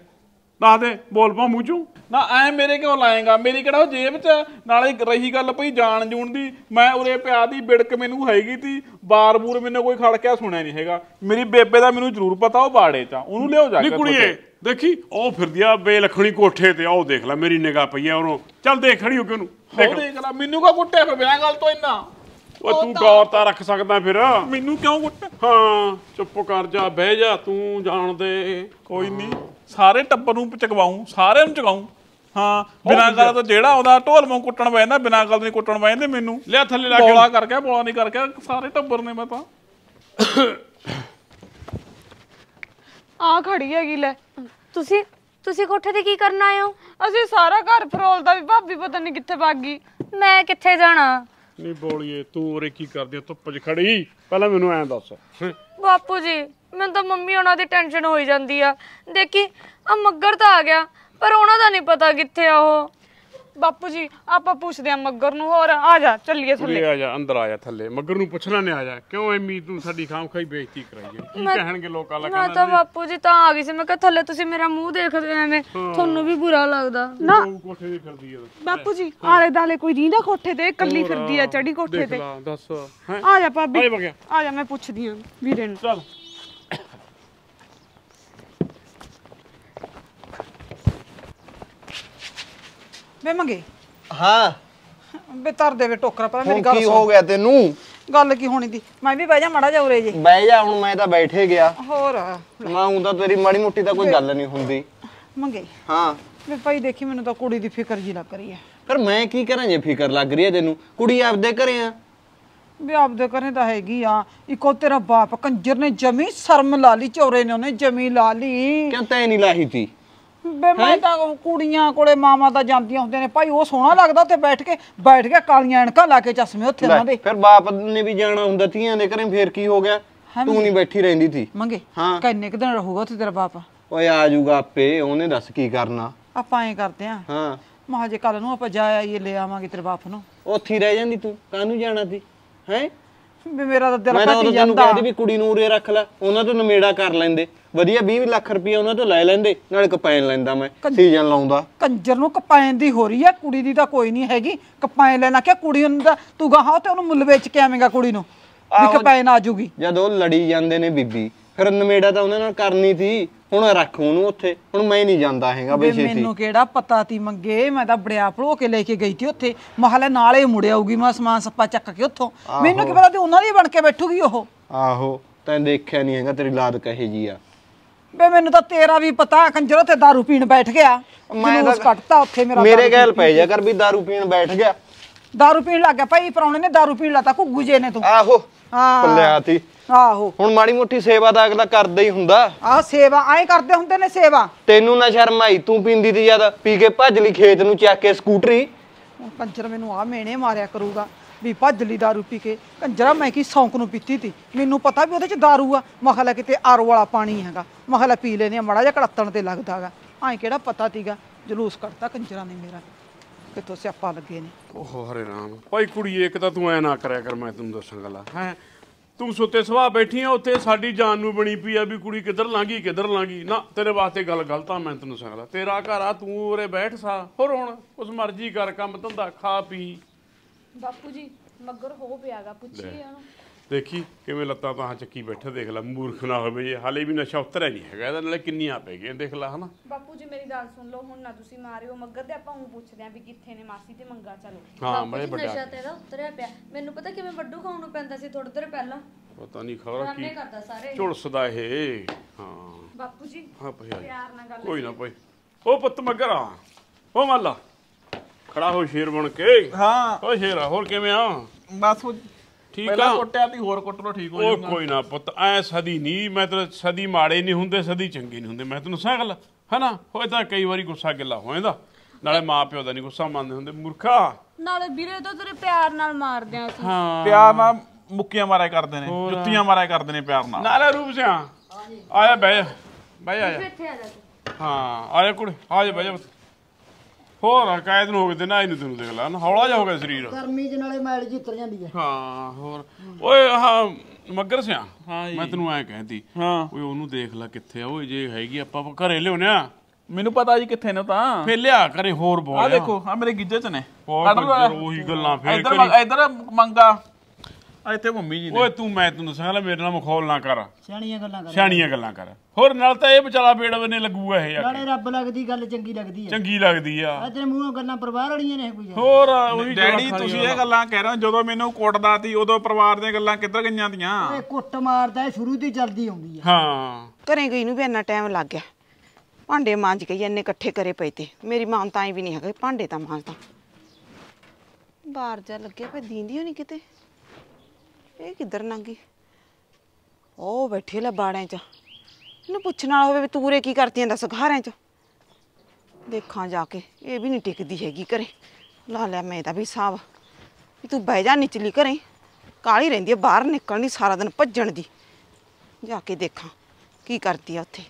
ਦੱਸ ਦੇ ਬੋਲ ਪਾ ਮੂੰਹ ਨਾ ਐ ਮੇਰੇ ਕਿਉਂ ਲਾਏਗਾ ਮੇਰੀ ਕਿਹੜਾ ਜੇਬ 'ਚ ਨਾਲੇ ਰਹੀ ਗੱਲ ਭਈ ਜਾਣ ਜੂਣ ਦੀ ਮੈਂ ਉਰੇ ਪਿਆ ਦੀ ਬਿੜਕ ਮੈਨੂੰ ਹੈਗੀ ਤੀ ਬਾਰ-ਬੂਰ ਮੈਨੂੰ ਕੋਈ ਖੜ ਕੇ ਸੁਣਿਆ ਨਹੀਂ ਹੈਗਾ ਮੇਰੀ ਬੇਬੇ ਦਾ ਮੈਨੂੰ ਜ਼ਰੂਰ ਪਤਾ ਉਹ ਬਾੜੇ 'ਚ ਉਹਨੂੰ ਲਿਓ ਜਾ ਕੇ ਨਹੀਂ ਕੁੜੀਏ ਦੇਖੀ ਉਹ ਫਿਰਦੀ ਆ ਬੇਲਖਣੀ ਕੋਠੇ ਤੇ ਆਓ ਦੇਖ ਲੈ ਮੇਰੀ ਨਿਗਾਹ ਪਈ ਆ ਉਹਨੂੰ ਚੱਲ ਦੇਖ ਖੜੀ ਹੋ ਕੇ ਉਹਨੂੰ ਦੇਖ ਲੈ ਮੈਨੂੰ ਕਾ ਕੁੱਟਿਆ ਫਿਰ ਬਿਆਹ ਗੱਲ ਤੋਂ ਇੰਨਾ ਉਹ ਤੂੰ ਗੌਰ ਤਾਂ ਰੱਖ ਸਕਦਾ ਫਿਰ ਮੈਨੂੰ ਕਿਉਂ ਕੁੱਟ ਹਾਂ ਚੁੱਪ ਕਰ ਜਾ ਬਹਿ ਜਾ ਤੂੰ ਜਾਣ ਦੇ ਕੋਈ ਨਹੀਂ ਸਾਰੇ ਟੱਬਰ ਨੂੰ ਚਕਵਾਉਂ ਸਾਰਿਆਂ ਨੂੰ ਚਕਾਉਂ ਹਾਂ ਬਿਨਾਂ ਗੱਲ ਤੋਂ ਜਿਹੜਾ ਆਉਂਦਾ ਢੋਲ ਵਾਂਗ ਕੁੱਟਣ ਪੈਂਦਾ ਬਿਨਾਂ ਗੱਲ ਨਹੀਂ ਕੁੱਟਣ ਪੈਂਦੇ ਮੈਨੂੰ ਲਿਆ ਥੱਲੇ ਲਾ ਕੇ ਬੋਲਾ ਕਰ ਗਿਆ ਬੋਲਾ ਨਹੀਂ ਕਰ ਗਿਆ ਸਾਰੇ ਟੱਬਰ ਨੇ ਮੈਂ ਤਾਂ ਆ ਖੜੀ ਹੈਗੀ ਲੈ ਤੁਸੀਂ ਤੁਸੀਂ ਕੋਠੇ ਤੇ ਕੀ ਕਰਨ ਆਏ ਹੋ ਅਸੀਂ ਸਾਰਾ ਘਰ ਫਰੋਲਦਾ ਵੀ ਭਾਬੀ ਪਤਾ ਨਹੀਂ ਕਿੱਥੇ ਭੱਗ ਗਈ ਮੈਂ ਕਿੱਥੇ ਜਾਣਾ ਨੀ ਬੋਲੀਏ ਤੂੰ ਉਰੇ ਕੀ ਕਰਦੀ ਆ ਧੁੱਪ 'ਚ ਖੜੀ ਪਹਿਲਾਂ ਮੈਨੂੰ ਐਂ ਦੱਸ ਬਾਪੂ ਜੀ ਮੈਨੂੰ ਤਾਂ ਮੰਮੀ ਉਹਨਾਂ ਦੀ ਟੈਨਸ਼ਨ ਹੋਈ ਜਾਂਦੀ ਆ ਦੇਖੀ ਆ ਮੱਗਰ ਤਾਂ ਆ ਗਿਆ ਪਰ ਉਹਨਾਂ ਦਾ ਨਹੀਂ ਪਤਾ ਕਿੱਥੇ ਆ ਉਹ ਬਾਪੂ ਜੀ ਆਪਾਂ ਪੁੱਛਦੇ ਆ ਮੱਗਰ ਨੂੰ ਹੋਰ ਆ ਜਾ ਚੱਲੀਏ ਥੱਲੇ ਆ ਜਾ ਅੰਦਰ ਆ ਜਾ ਥੱਲੇ ਮੱਗਰ ਨੂੰ ਪੁੱਛਣਾ ਨੇ ਆ ਜਾ ਕਿਉਂ ਐਮੀ ਤੂੰ ਸਾਡੀ ਖਾਮਖਾਈ ਬੇਇੱਜ਼ਤੀ ਕਰਾਈਏ ਕੀ ਕਹਿਣਗੇ ਲੋਕਾਂ ਲਾ ਮੈਂ ਤਾਂ ਬਾਪੂ ਜੀ ਤਾਂ ਆ ਗਈ ਸੀ ਮੈਂ ਕਿਹਾ ਥੱਲੇ ਤੁਸੀਂ ਮੇਰਾ ਮੂੰਹ ਦੇਖਦੇ ਐਵੇਂ ਤੁਹਾਨੂੰ ਵੀ ਬੁਰਾ ਲੱਗਦਾ ਨਾ ਕੋਠੇ ਤੇ ਫਿਰਦੀ ਆ ਬਾਪੂ ਜੀ ਆਲੇ ਦਾਲੇ ਕੋਈ ਰੀਂਦਾ ਕੋਠੇ ਤੇ ਕੱਲੀ ਫਿਰਦੀ ਆ ਚੜੀ ਕੋਠੇ ਤੇ ਦੱਸ ਆ ਜਾ ਭਾਬੀ ਆ ਜਾ ਮੈਂ ਪੁੱਛਦੀ ਆ ਵੀਰੇ ਨੂੰ ਚਲ ਵੇ ਮੰਗੇ ਹਾਂ ਬੇ ਤਰ ਦੇ ਵੇ ਟੋਕਰਾ ਪਰ ਮੇਰੀ ਗੱਲ ਕੀ ਹੋ ਗਿਆ ਤੈਨੂੰ ਗੱਲ ਕੀ ਹੋਣੀ ਦੀ ਮੈਂ ਵੀ ਬਹਿ ਜਾ ਮੜਾ ਜਾ ਉਰੇ ਜੇ ਬਹਿ ਜਾ ਹੁਣ ਮੈਂ ਤਾਂ ਬੈਠੇ ਗਿਆ ਹੋਰ ਮੈਂ ਹੁੰਦਾ ਤੇਰੀ ਮਾੜੀ ਮੁੱਟੀ ਤਾਂ ਕੋਈ ਗੱਲ ਨਹੀਂ ਹੁੰਦੀ ਮੰਗੇ ਹਾਂ ਵੇ ਭਾਈ ਦੇਖੀ ਮੈਨੂੰ ਤਾਂ ਕੁੜੀ ਦੀ ਫਿਕਰ ਜੀ ਲੱਗ ਰਹੀ ਹੈ ਪਰ ਮੈਂ ਕੀ ਕਰਾਂ ਜੇ ਫਿਕਰ ਲੱਗ ਰਹੀ ਹੈ ਤੈਨੂੰ ਕੁੜੀ ਆਪਦੇ ਘਰੇ ਆ ਵੀ ਆਪਦੇ ਘਰੇ ਤਾਂ ਹੈਗੀ ਆ ਇੱਕੋ ਤੇਰਾ ਬਾਪ ਕੰਜਰ ਨੇ ਜਮੀ ਸ਼ਰਮ ਲਾ ਲਈ ਚੋਰੇ ਨੇ ਉਹਨੇ ਜਮੀ ਲਾ ਲਈ ਕਿਉਂ ਤੈਨੂੰ ਨਹੀਂ ਲਾਹੀ ਤੀ ਬੇ ਮੈਂ ਤਾਂ ਕੁੜੀਆਂ ਕੋਲੇ ਮਾਮਾ ਤਾਂ ਜਾਂਦੀਆਂ ਹੁੰਦੀਆਂ ਨੇ ਭਾਈ ਉਹ ਸੋਹਣਾ ਲੱਗਦਾ ਉੱਥੇ ਬੈਠ ਕੇ ਬੈਠ ਕੇ ਕਾਲੀਆਂ ਐਣਕਾਂ ਲਾ ਕੇ ਚਸ਼ਮੇ ਉੱਥੇ ਉਹਨਾਂ ਦੇ ਫਿਰ ਬਾਪ ਨੇ ਵੀ ਜਾਣਾ ਹੁੰਦਾ ਧੀਆਂ ਦੇ ਘਰੇ ਫੇਰ ਕੀ ਹੋ ਗਿਆ ਤੂੰ ਨਹੀਂ ਬੈਠੀ ਰਹਿੰਦੀ ਸੀ ਮੰਗੇ ਹਾਂ ਕਿੰਨੇ ਕੁ ਦਿਨ ਰਹੂਗਾ ਉੱਥੇ ਤੇਰਾ ਬਾਪ ਓਏ ਆ ਜਾਊਗਾ ਆਪੇ ਉਹਨੇ ਦੱਸ ਕੀ ਕਰਨਾ ਆਪਾਂ ਐਂ ਕਰਦੇ ਆ ਹਾਂ ਮਹਾ ਜੇ ਕੱਲ ਨੂੰ ਆਪਾਂ ਜਾ ਆਈਏ ਲੈ ਆਵਾਂਗੇ ਤੇਰੇ ਬਾਪ ਨੂੰ ਉੱਥੇ ਹੀ ਰਹਿ ਜਾਂਦੀ ਤੂੰ ਕਾਹਨੂੰ ਜਾਣਾ ਸੀ ਹੈ ਵੀ ਮੇਰਾ ਤਾਂ ਦਿਲ ਮੈਂ ਤਾਂ ਫਟ ਉਦੋਂ ਤੈਨੂੰ ਕਹਿੰਦੀ ਵੀ ਕੁੜੀ ਨੂੰ ਉਰੇ ਰੱਖ ਲੈ ਉਹਨਾਂ ਤੋਂ ਨਮੇੜਾ ਕਰ ਲੈਂਦੇ ਵਧੀਆ 20 ਲੱਖ ਰੁਪਏ ਉਹਨਾਂ ਤੋਂ ਲੈ ਲੈਂਦੇ ਨਾਲ ਕਪਾਇਨ ਲੈਂਦਾ ਮੈਂ ਸੀਜ਼ਨ ਲਾਉਂਦਾ ਕੰਜਰ ਨੂੰ ਕਪਾਇਨ ਦੀ ਹੋ ਰਹੀ ਆ ਕੁੜੀ ਦੀ ਤਾਂ ਕੋਈ ਨਹੀਂ ਹੈਗੀ ਕਪਾਇਨ ਲੈਣਾ ਕਿ ਕੁੜੀ ਨੂੰ ਤਾਂ ਤੂੰ ਗਾਹਾਂ ਤੇ ਉਹਨੂੰ ਮੁੱਲ ਵੇਚ ਕੇ ਆਵੇਂਗਾ ਕੁੜੀ ਨੂੰ ਵੀ ਕਪਾਇਨ ਆ ਜੂਗੀ ਜਦ ਉਹ ਲੜੀ ਜਾਂਦੇ ਨੇ ਬੀਬੀ ਫਿਰ ਨਮੇੜਾ ਤਾਂ ਉਹਨਾਂ ਨਾਲ ਕਰਨੀ ਸੀ ਹੁਣ ਰੱਖ ਉਹਨੂੰ ਉੱਥੇ ਹੁਣ ਮੈਂ ਨਹੀਂ ਜਾਂਦਾ ਹੈਗਾ ਬਈ ਛੇਤੀ ਮੈਨੂੰ ਕਿਹੜਾ ਪਤਾ ਤੀ ਮੰਗੇ ਮੈਂ ਤਾਂ ਬੜਿਆ ਭਲੋ ਕੇ ਲੈ ਕੇ ਗਈ ਤੀ ਉੱਥੇ ਮਹਲੇ ਨਾਲੇ ਆਉਗੀ ਮੈਂ ਸਮਾਨ ਸੱਪਾ ਚੱਕ ਕੇ ਉੱਥੋਂ ਮੈਨੂੰ ਕੀ ਪਤਾ ਤੇ ਉਹਨਾਂ ਦੀ ਬਣ ਕੇ ਬੈਠੂਗੀ ਉਹ ਆਹੋ ਤੈਂ ਦੇਖਿਆ ਨਹੀਂ ਹੈਗਾ ਤੇਰੀ ਲਾਦ ਕਹੇ ਜੀ ਆ ਬੇ ਮੈਨੂੰ ਤਾਂ ਤੇਰਾ ਵੀ ਪਤਾ ਕੰਜਰ ਉੱਥੇ दारू ਪੀਣ ਬੈਠ ਗਿਆ ਮੈਂ ਤਾਂ ਕੱਟਤਾ ਉੱਥੇ ਮੇਰਾ ਮੇਰੇ ਗੈਲ ਪੈ ਜਾ ਕਰ ਵੀ दारू ਪੀਣ ਬੈਠ ਗਿਆ दारू ਪੀਣ ਲੱਗ ਗਿਆ ਭਾਈ ਪਰੌਣੇ ਨੇ दारू ਪੀਣ ਲਾਤਾ ਘੁੱਗੂ ਜੇ ਨੇ ਤੂੰ ਆਹੋ ਹਾਂ ਪੱਲੇ ਆਤੀ ਆਹੋ ਹੁਣ ਮਾੜੀ ਮੋਟੀ ਸੇਵਾ ਦਾ ਅਗਲਾ ਕਰਦਾ ਹੀ ਹੁੰਦਾ ਆ ਸੇਵਾ ਐਂ ਕਰਦੇ ਹੁੰਦੇ ਨੇ ਸੇਵਾ ਤੈਨੂੰ ਨਾ ਸ਼ਰਮ ਆਈ ਤੂੰ ਪੀਂਦੀ ਦੀ ਜਦ ਪੀ ਕੇ ਭੱਜ ਲਈ ਖੇਤ ਨੂੰ ਚੱਕ ਕੇ ਸਕੂਟਰੀ ਹੁਣ ਕੰਜਰ ਮੈਨੂੰ ਆ ਮੇਨੇ ਮਾਰਿਆ ਕਰੂਗਾ ਵੀ ਭੱਜ ਲਈ ਦਾਰੂ ਪੀ ਕੇ ਕੰਜਰਾ ਮੈਂ ਕੀ ਸੌਂਕ ਨੂੰ ਪੀਤੀ ਤੀ ਮੈਨੂੰ ਪਤਾ ਵੀ ਉਹਦੇ ਚ ਦਾਰੂ ਆ ਮਖਲਾ ਕਿਤੇ ਆਰੋ ਵਾਲਾ ਪਾਣੀ ਹੈਗਾ ਮਖਲਾ ਪੀ ਲੈਨੇ ਆ ਮੜਾ ਜਿਹਾ ਕੜੱਤਣ ਤੇ ਲੱਗਦਾਗਾ ਐਂ ਕਿਹੜਾ ਪਤਾ ਤੀਗਾ ਜਲੂਸ ਕੱਢਤਾ ਕੰਜਰਾ ਨੇ ਮੇਰਾ ਕਿਤੋਂ ਸਿਆਪਾ ਲੱਗੇ ਨੇ ਓਹ ਹਰੇ ਰਾਮ ਭਾਈ ਕੁੜੀ ਇੱਕ ਤਾਂ ਤੂੰ ਐ ਨਾ ਕਰਿਆ ਕਰ ਮੈਂ ਤੈਨੂੰ ਦੱਸਾਂ ਗੱਲ ਹੈ ਤੂੰ ਸੁੱਤੇ ਸਵਾ ਬੈਠੀ ਆ ਉੱਥੇ ਸਾਡੀ ਜਾਨ ਨੂੰ ਬਣੀ ਪਈ ਆ ਵੀ ਕੁੜੀ ਕਿੱਧਰ ਲਾਂਗੀ ਕਿੱਧਰ ਲਾਂਗੀ ਨਾ ਤੇਰੇ ਵਾਸਤੇ ਗੱਲ ਗਲਤ ਆ ਮੈਂ ਤੈਨੂੰ ਸੰਗਲਾ ਤੇਰਾ ਘਰ ਆ ਤੂੰ ਉਰੇ ਬੈਠ ਸਾ ਹੋਰ ਹੁਣ ਉਸ ਮਰਜ਼ੀ ਕਰ ਕੰਮ ਧੰਦਾ ਖਾ ਪੀ ਬਾਪੂ ਜੀ ਮਗਰ ਹੋ ਪਿਆਗਾ ਪੁੱਛੀ ਉਹਨੂੰ ਦੇਖੀ ਕਿਵੇਂ ਲੱਤਾਂ ਤਾਂ ਚੱਕੀ ਬੈਠਾ ਦੇਖ ਲੈ ਮੂਰਖ ਨਾ ਹੋਵੇ ਜੇ ਹਾਲੇ ਵੀ ਨਸ਼ਾ ਉਤਰਿਆ ਨਹੀਂ ਹੈਗਾ ਇਹਦਾ ਨਾਲੇ ਕਿੰਨੀਆਂ ਪੈ ਗਈਆਂ ਦੇਖ ਲੈ ਹਨਾ ਬਾਪੂ ਜੀ ਮੇਰੀ ਗੱਲ ਸੁਣ ਲਓ ਹੁਣ ਨਾ ਤੁਸੀਂ ਮਾਰਿਓ ਮੱਗਰ ਤੇ ਆਪਾਂ ਉਹ ਪੁੱਛਦੇ ਆਂ ਵੀ ਕਿੱਥੇ ਨੇ ਮਾਸੀ ਤੇ ਮੰਗਾ ਚਲੋ ਹਾਂ ਬੜੇ ਵੱਡਾ ਨਸ਼ਾ ਤੇ ਇਹਦਾ ਉਤਰਿਆ ਪਿਆ ਮੈਨੂੰ ਪਤਾ ਕਿਵੇਂ ਵੱਡੂ ਖਾਣ ਨੂੰ ਪੈਂਦਾ ਸੀ ਥੋੜੇ ਦਿਨ ਪਹਿਲਾਂ ਪਤਾ ਨਹੀਂ ਖਬਰ ਕੀ ਝੁਲਸਦਾ ਇਹ ਹਾਂ ਬਾਪੂ ਜੀ ਹਾਂ ਪਿਆਰ ਨਾਲ ਗੱਲ ਕੋਈ ਨਾ ਕੋਈ ਉਹ ਪੁੱਤ ਮੱਗਰ ਆ ਉਹ ਮੱਲਾ ਖੜਾ ਹੋ ਸ਼ੇਰ ਬਣ ਕੇ ਹਾਂ ਉਹ ਸ਼ੇਰਾ ਹੋਰ ਕਿਵੇਂ ਆ ਬਸ ਠੀਕ ਆ ਪਹਿਲਾਂ ਕੁੱਟਿਆ ਵੀ ਹੋਰ ਕੁੱਟ ਲੋ ਠੀਕ ਹੋ ਉਹ ਜਾਊਗਾ ਕੋਈ ਨਾ ਪੁੱਤ ਐ ਸਦੀ ਨਹੀਂ ਮੈਂ ਤਾਂ ਸਦੀ ਮਾੜੇ ਨਹੀਂ ਹੁੰਦੇ ਸਦੀ ਚੰਗੇ ਨਹੀਂ ਹੁੰਦੇ ਮੈਂ ਤੈਨੂੰ ਸਹਿ ਹਨਾ ਹੋਏ ਤਾਂ ਕਈ ਵਾਰੀ ਗੁੱਸਾ ਗਿੱਲਾ ਹੋ ਜਾਂਦਾ ਨਾਲੇ ਮਾਂ ਪਿਓ ਦਾ ਨਹੀਂ ਗੁੱਸਾ ਮੰਨਦੇ ਹੁੰਦੇ ਮੂਰਖਾ ਨਾਲੇ ਵੀਰੇ ਤਾਂ ਤੇਰੇ ਪਿਆਰ ਨਾਲ ਮਾਰਦੇ ਆ ਅਸੀਂ ਹਾਂ ਪਿਆਰ ਨਾਲ ਮੁੱਕੀਆਂ ਮਾਰਿਆ ਕਰਦੇ ਨੇ ਜੁੱਤੀਆਂ ਮਾਰਿਆ ਕਰਦੇ ਨੇ ਪਿਆਰ ਨਾਲ ਨਾਲੇ ਰੂਪ ਸਿਆ ਆਇਆ ਬਹਿ ਜਾ ਬਹਿ ਜਾ ਜਾ ਹਾਂ ਆਇਆ ਕੁੜੇ ਆ ਜਾ ਬਹਿ ਜਾ ਹੋਰ ਆ ਕਾਇਦ ਨੂੰ ਹੋ ਗਏ ਤੇ ਨਾ ਇਹਨੂੰ ਤੈਨੂੰ ਦੇਖ ਲੈ ਨਾ ਹੌਲਾ ਜਾ ਹੋ ਗਿਆ ਸਰੀਰ ਗਰਮੀ ਦੇ ਨਾਲੇ ਮੈਲ ਜੀ ਉਤਰ ਜਾਂਦੀ ਹੈ ਹਾਂ ਹੋਰ ਓਏ ਆਹ ਮੱਗਰ ਸਿਆ ਮੈਂ ਤੈਨੂੰ ਐ ਕਹਿੰਦੀ ਹਾਂ ਓਏ ਉਹਨੂੰ ਦੇਖ ਲੈ ਕਿੱਥੇ ਆ ਓਏ ਜੇ ਹੈਗੀ ਆਪਾਂ ਘਰੇ ਆ ਮੈਨੂੰ ਪਤਾ ਜੀ ਕਿੱਥੇ ਨੇ ਤਾਂ ਫੇਰ ਲਿਆ ਕਰੇ ਹੋਰ ਬੋਲ ਆ ਦੇਖੋ ਆ ਮੇਰੇ ਗਿੱਜੇ ਚ ਨੇ ਉਹੀ ਗੱਲਾਂ ਫੇਰ ਇਧਰ ਇਧਰ ਮੰਗਾ ਇੱਥੇ ਮੰਮੀ ਜੀ ਨੇ ਓਏ ਤੂੰ ਮੈਂ ਤੈਨੂੰ ਦੱਸਾਂ ਲੈ ਮੇਰੇ ਨਾਲ ਮਖੌਲ ਨਾ ਕਰ ਸਿਆਣੀਆਂ ਗੱਲਾਂ ਕਰ ਸਿਆਣੀਆਂ ਗੱਲਾਂ ਕਰ ਹੋਰ ਨਾਲ ਤਾਂ ਇਹ ਪੇੜ ਬੇੜਵੇ ਨੇ ਲੱਗੂਗਾ ਇਹ ਯਾਰ ਨਾਲੇ ਰੱਬ ਲੱਗਦੀ ਗੱਲ ਚੰਗੀ ਲੱਗਦੀ ਆ ਚੰਗੀ ਲੱਗਦੀ ਆ ਤੇਰੇ ਮੂੰਹੋਂ ਗੱਲਾਂ ਪਰਿਵਾਰ ਵਾਲੀਆਂ ਨੇ ਕੋਈ ਹੋਰ ਉਹੀ ਡੈਡੀ ਤੁਸੀਂ ਇਹ ਗੱਲਾਂ ਕਹਿ ਰਹੇ ਹੋ ਜਦੋਂ ਮੈਨੂੰ ਕੁੱਟਦਾ ਸੀ ਉਦੋਂ ਪਰਿਵਾਰ ਦੀਆਂ ਗੱਲਾਂ ਕਿੱਧਰ ਗਈਆਂ ਤੀਆਂ ਓਏ ਕੁੱਟ ਮਾਰਦਾ ਸ਼ੁਰੂ ਦੀ ਚੱਲਦੀ ਆਉਂਦੀ ਆ ਹਾਂ ਘਰੇ ਗਈ ਨੂੰ ਵੀ ਇੰਨਾ ਟਾਈਮ ਲੱਗ ਗਿਆ ਭਾਂਡੇ ਮਾਂਜ ਕੇ ਇੰਨੇ ਇਕੱਠੇ ਕਰੇ ਪਏ ਤੇ ਮੇਰੀ ਮਾਂ ਤਾਂ ਐ ਵੀ ਨਹੀਂ ਹੈਗੇ ਭਾਂਡੇ ਤਾਂ ਮਾਂਜਦਾ ਬਾਹਰ ਜਾ ਲੱਗੇ ਪਏ ਦੀਂਦੀ ਹੋਣੀ ਕਿਤੇ ਇਹ ਕਿੱਧਰ ਨੰਗੀ ਉਹ ਬੈਠੀ ਲੈ ਬਾੜਿਆਂ 'ਚ ਇਹਨੂੰ ਪੁੱਛਣਾ ਹੋਵੇ ਵੀ ਤੂਰੇ ਕੀ ਕਰਦੀਆਂ ਦੱਸ ਘਾਰਿਆਂ 'ਚ ਦੇਖਾਂ ਜਾ ਕੇ ਇਹ ਵੀ ਨਹੀਂ ਟਿਕਦੀ ਹੈਗੀ ਘਰੇ ਲਾ ਲਿਆ ਮੈਂ ਤਾਂ ਵੀ ਸਾਬ ਵੀ ਤੂੰ ਬਹਿ ਜਾ ਨਿਚਲੀ ਘਰੇ ਕਾਲੀ ਰਹਿੰਦੀ ਹੈ ਬਾਹਰ ਨਿਕਲ ਨਹੀਂ ਸਾਰਾ ਦਿਨ ਭੱਜਣ ਦੀ ਜਾ ਕੇ ਦੇਖਾਂ ਕੀ ਕਰਦੀ ਆ ਉੱਥੇ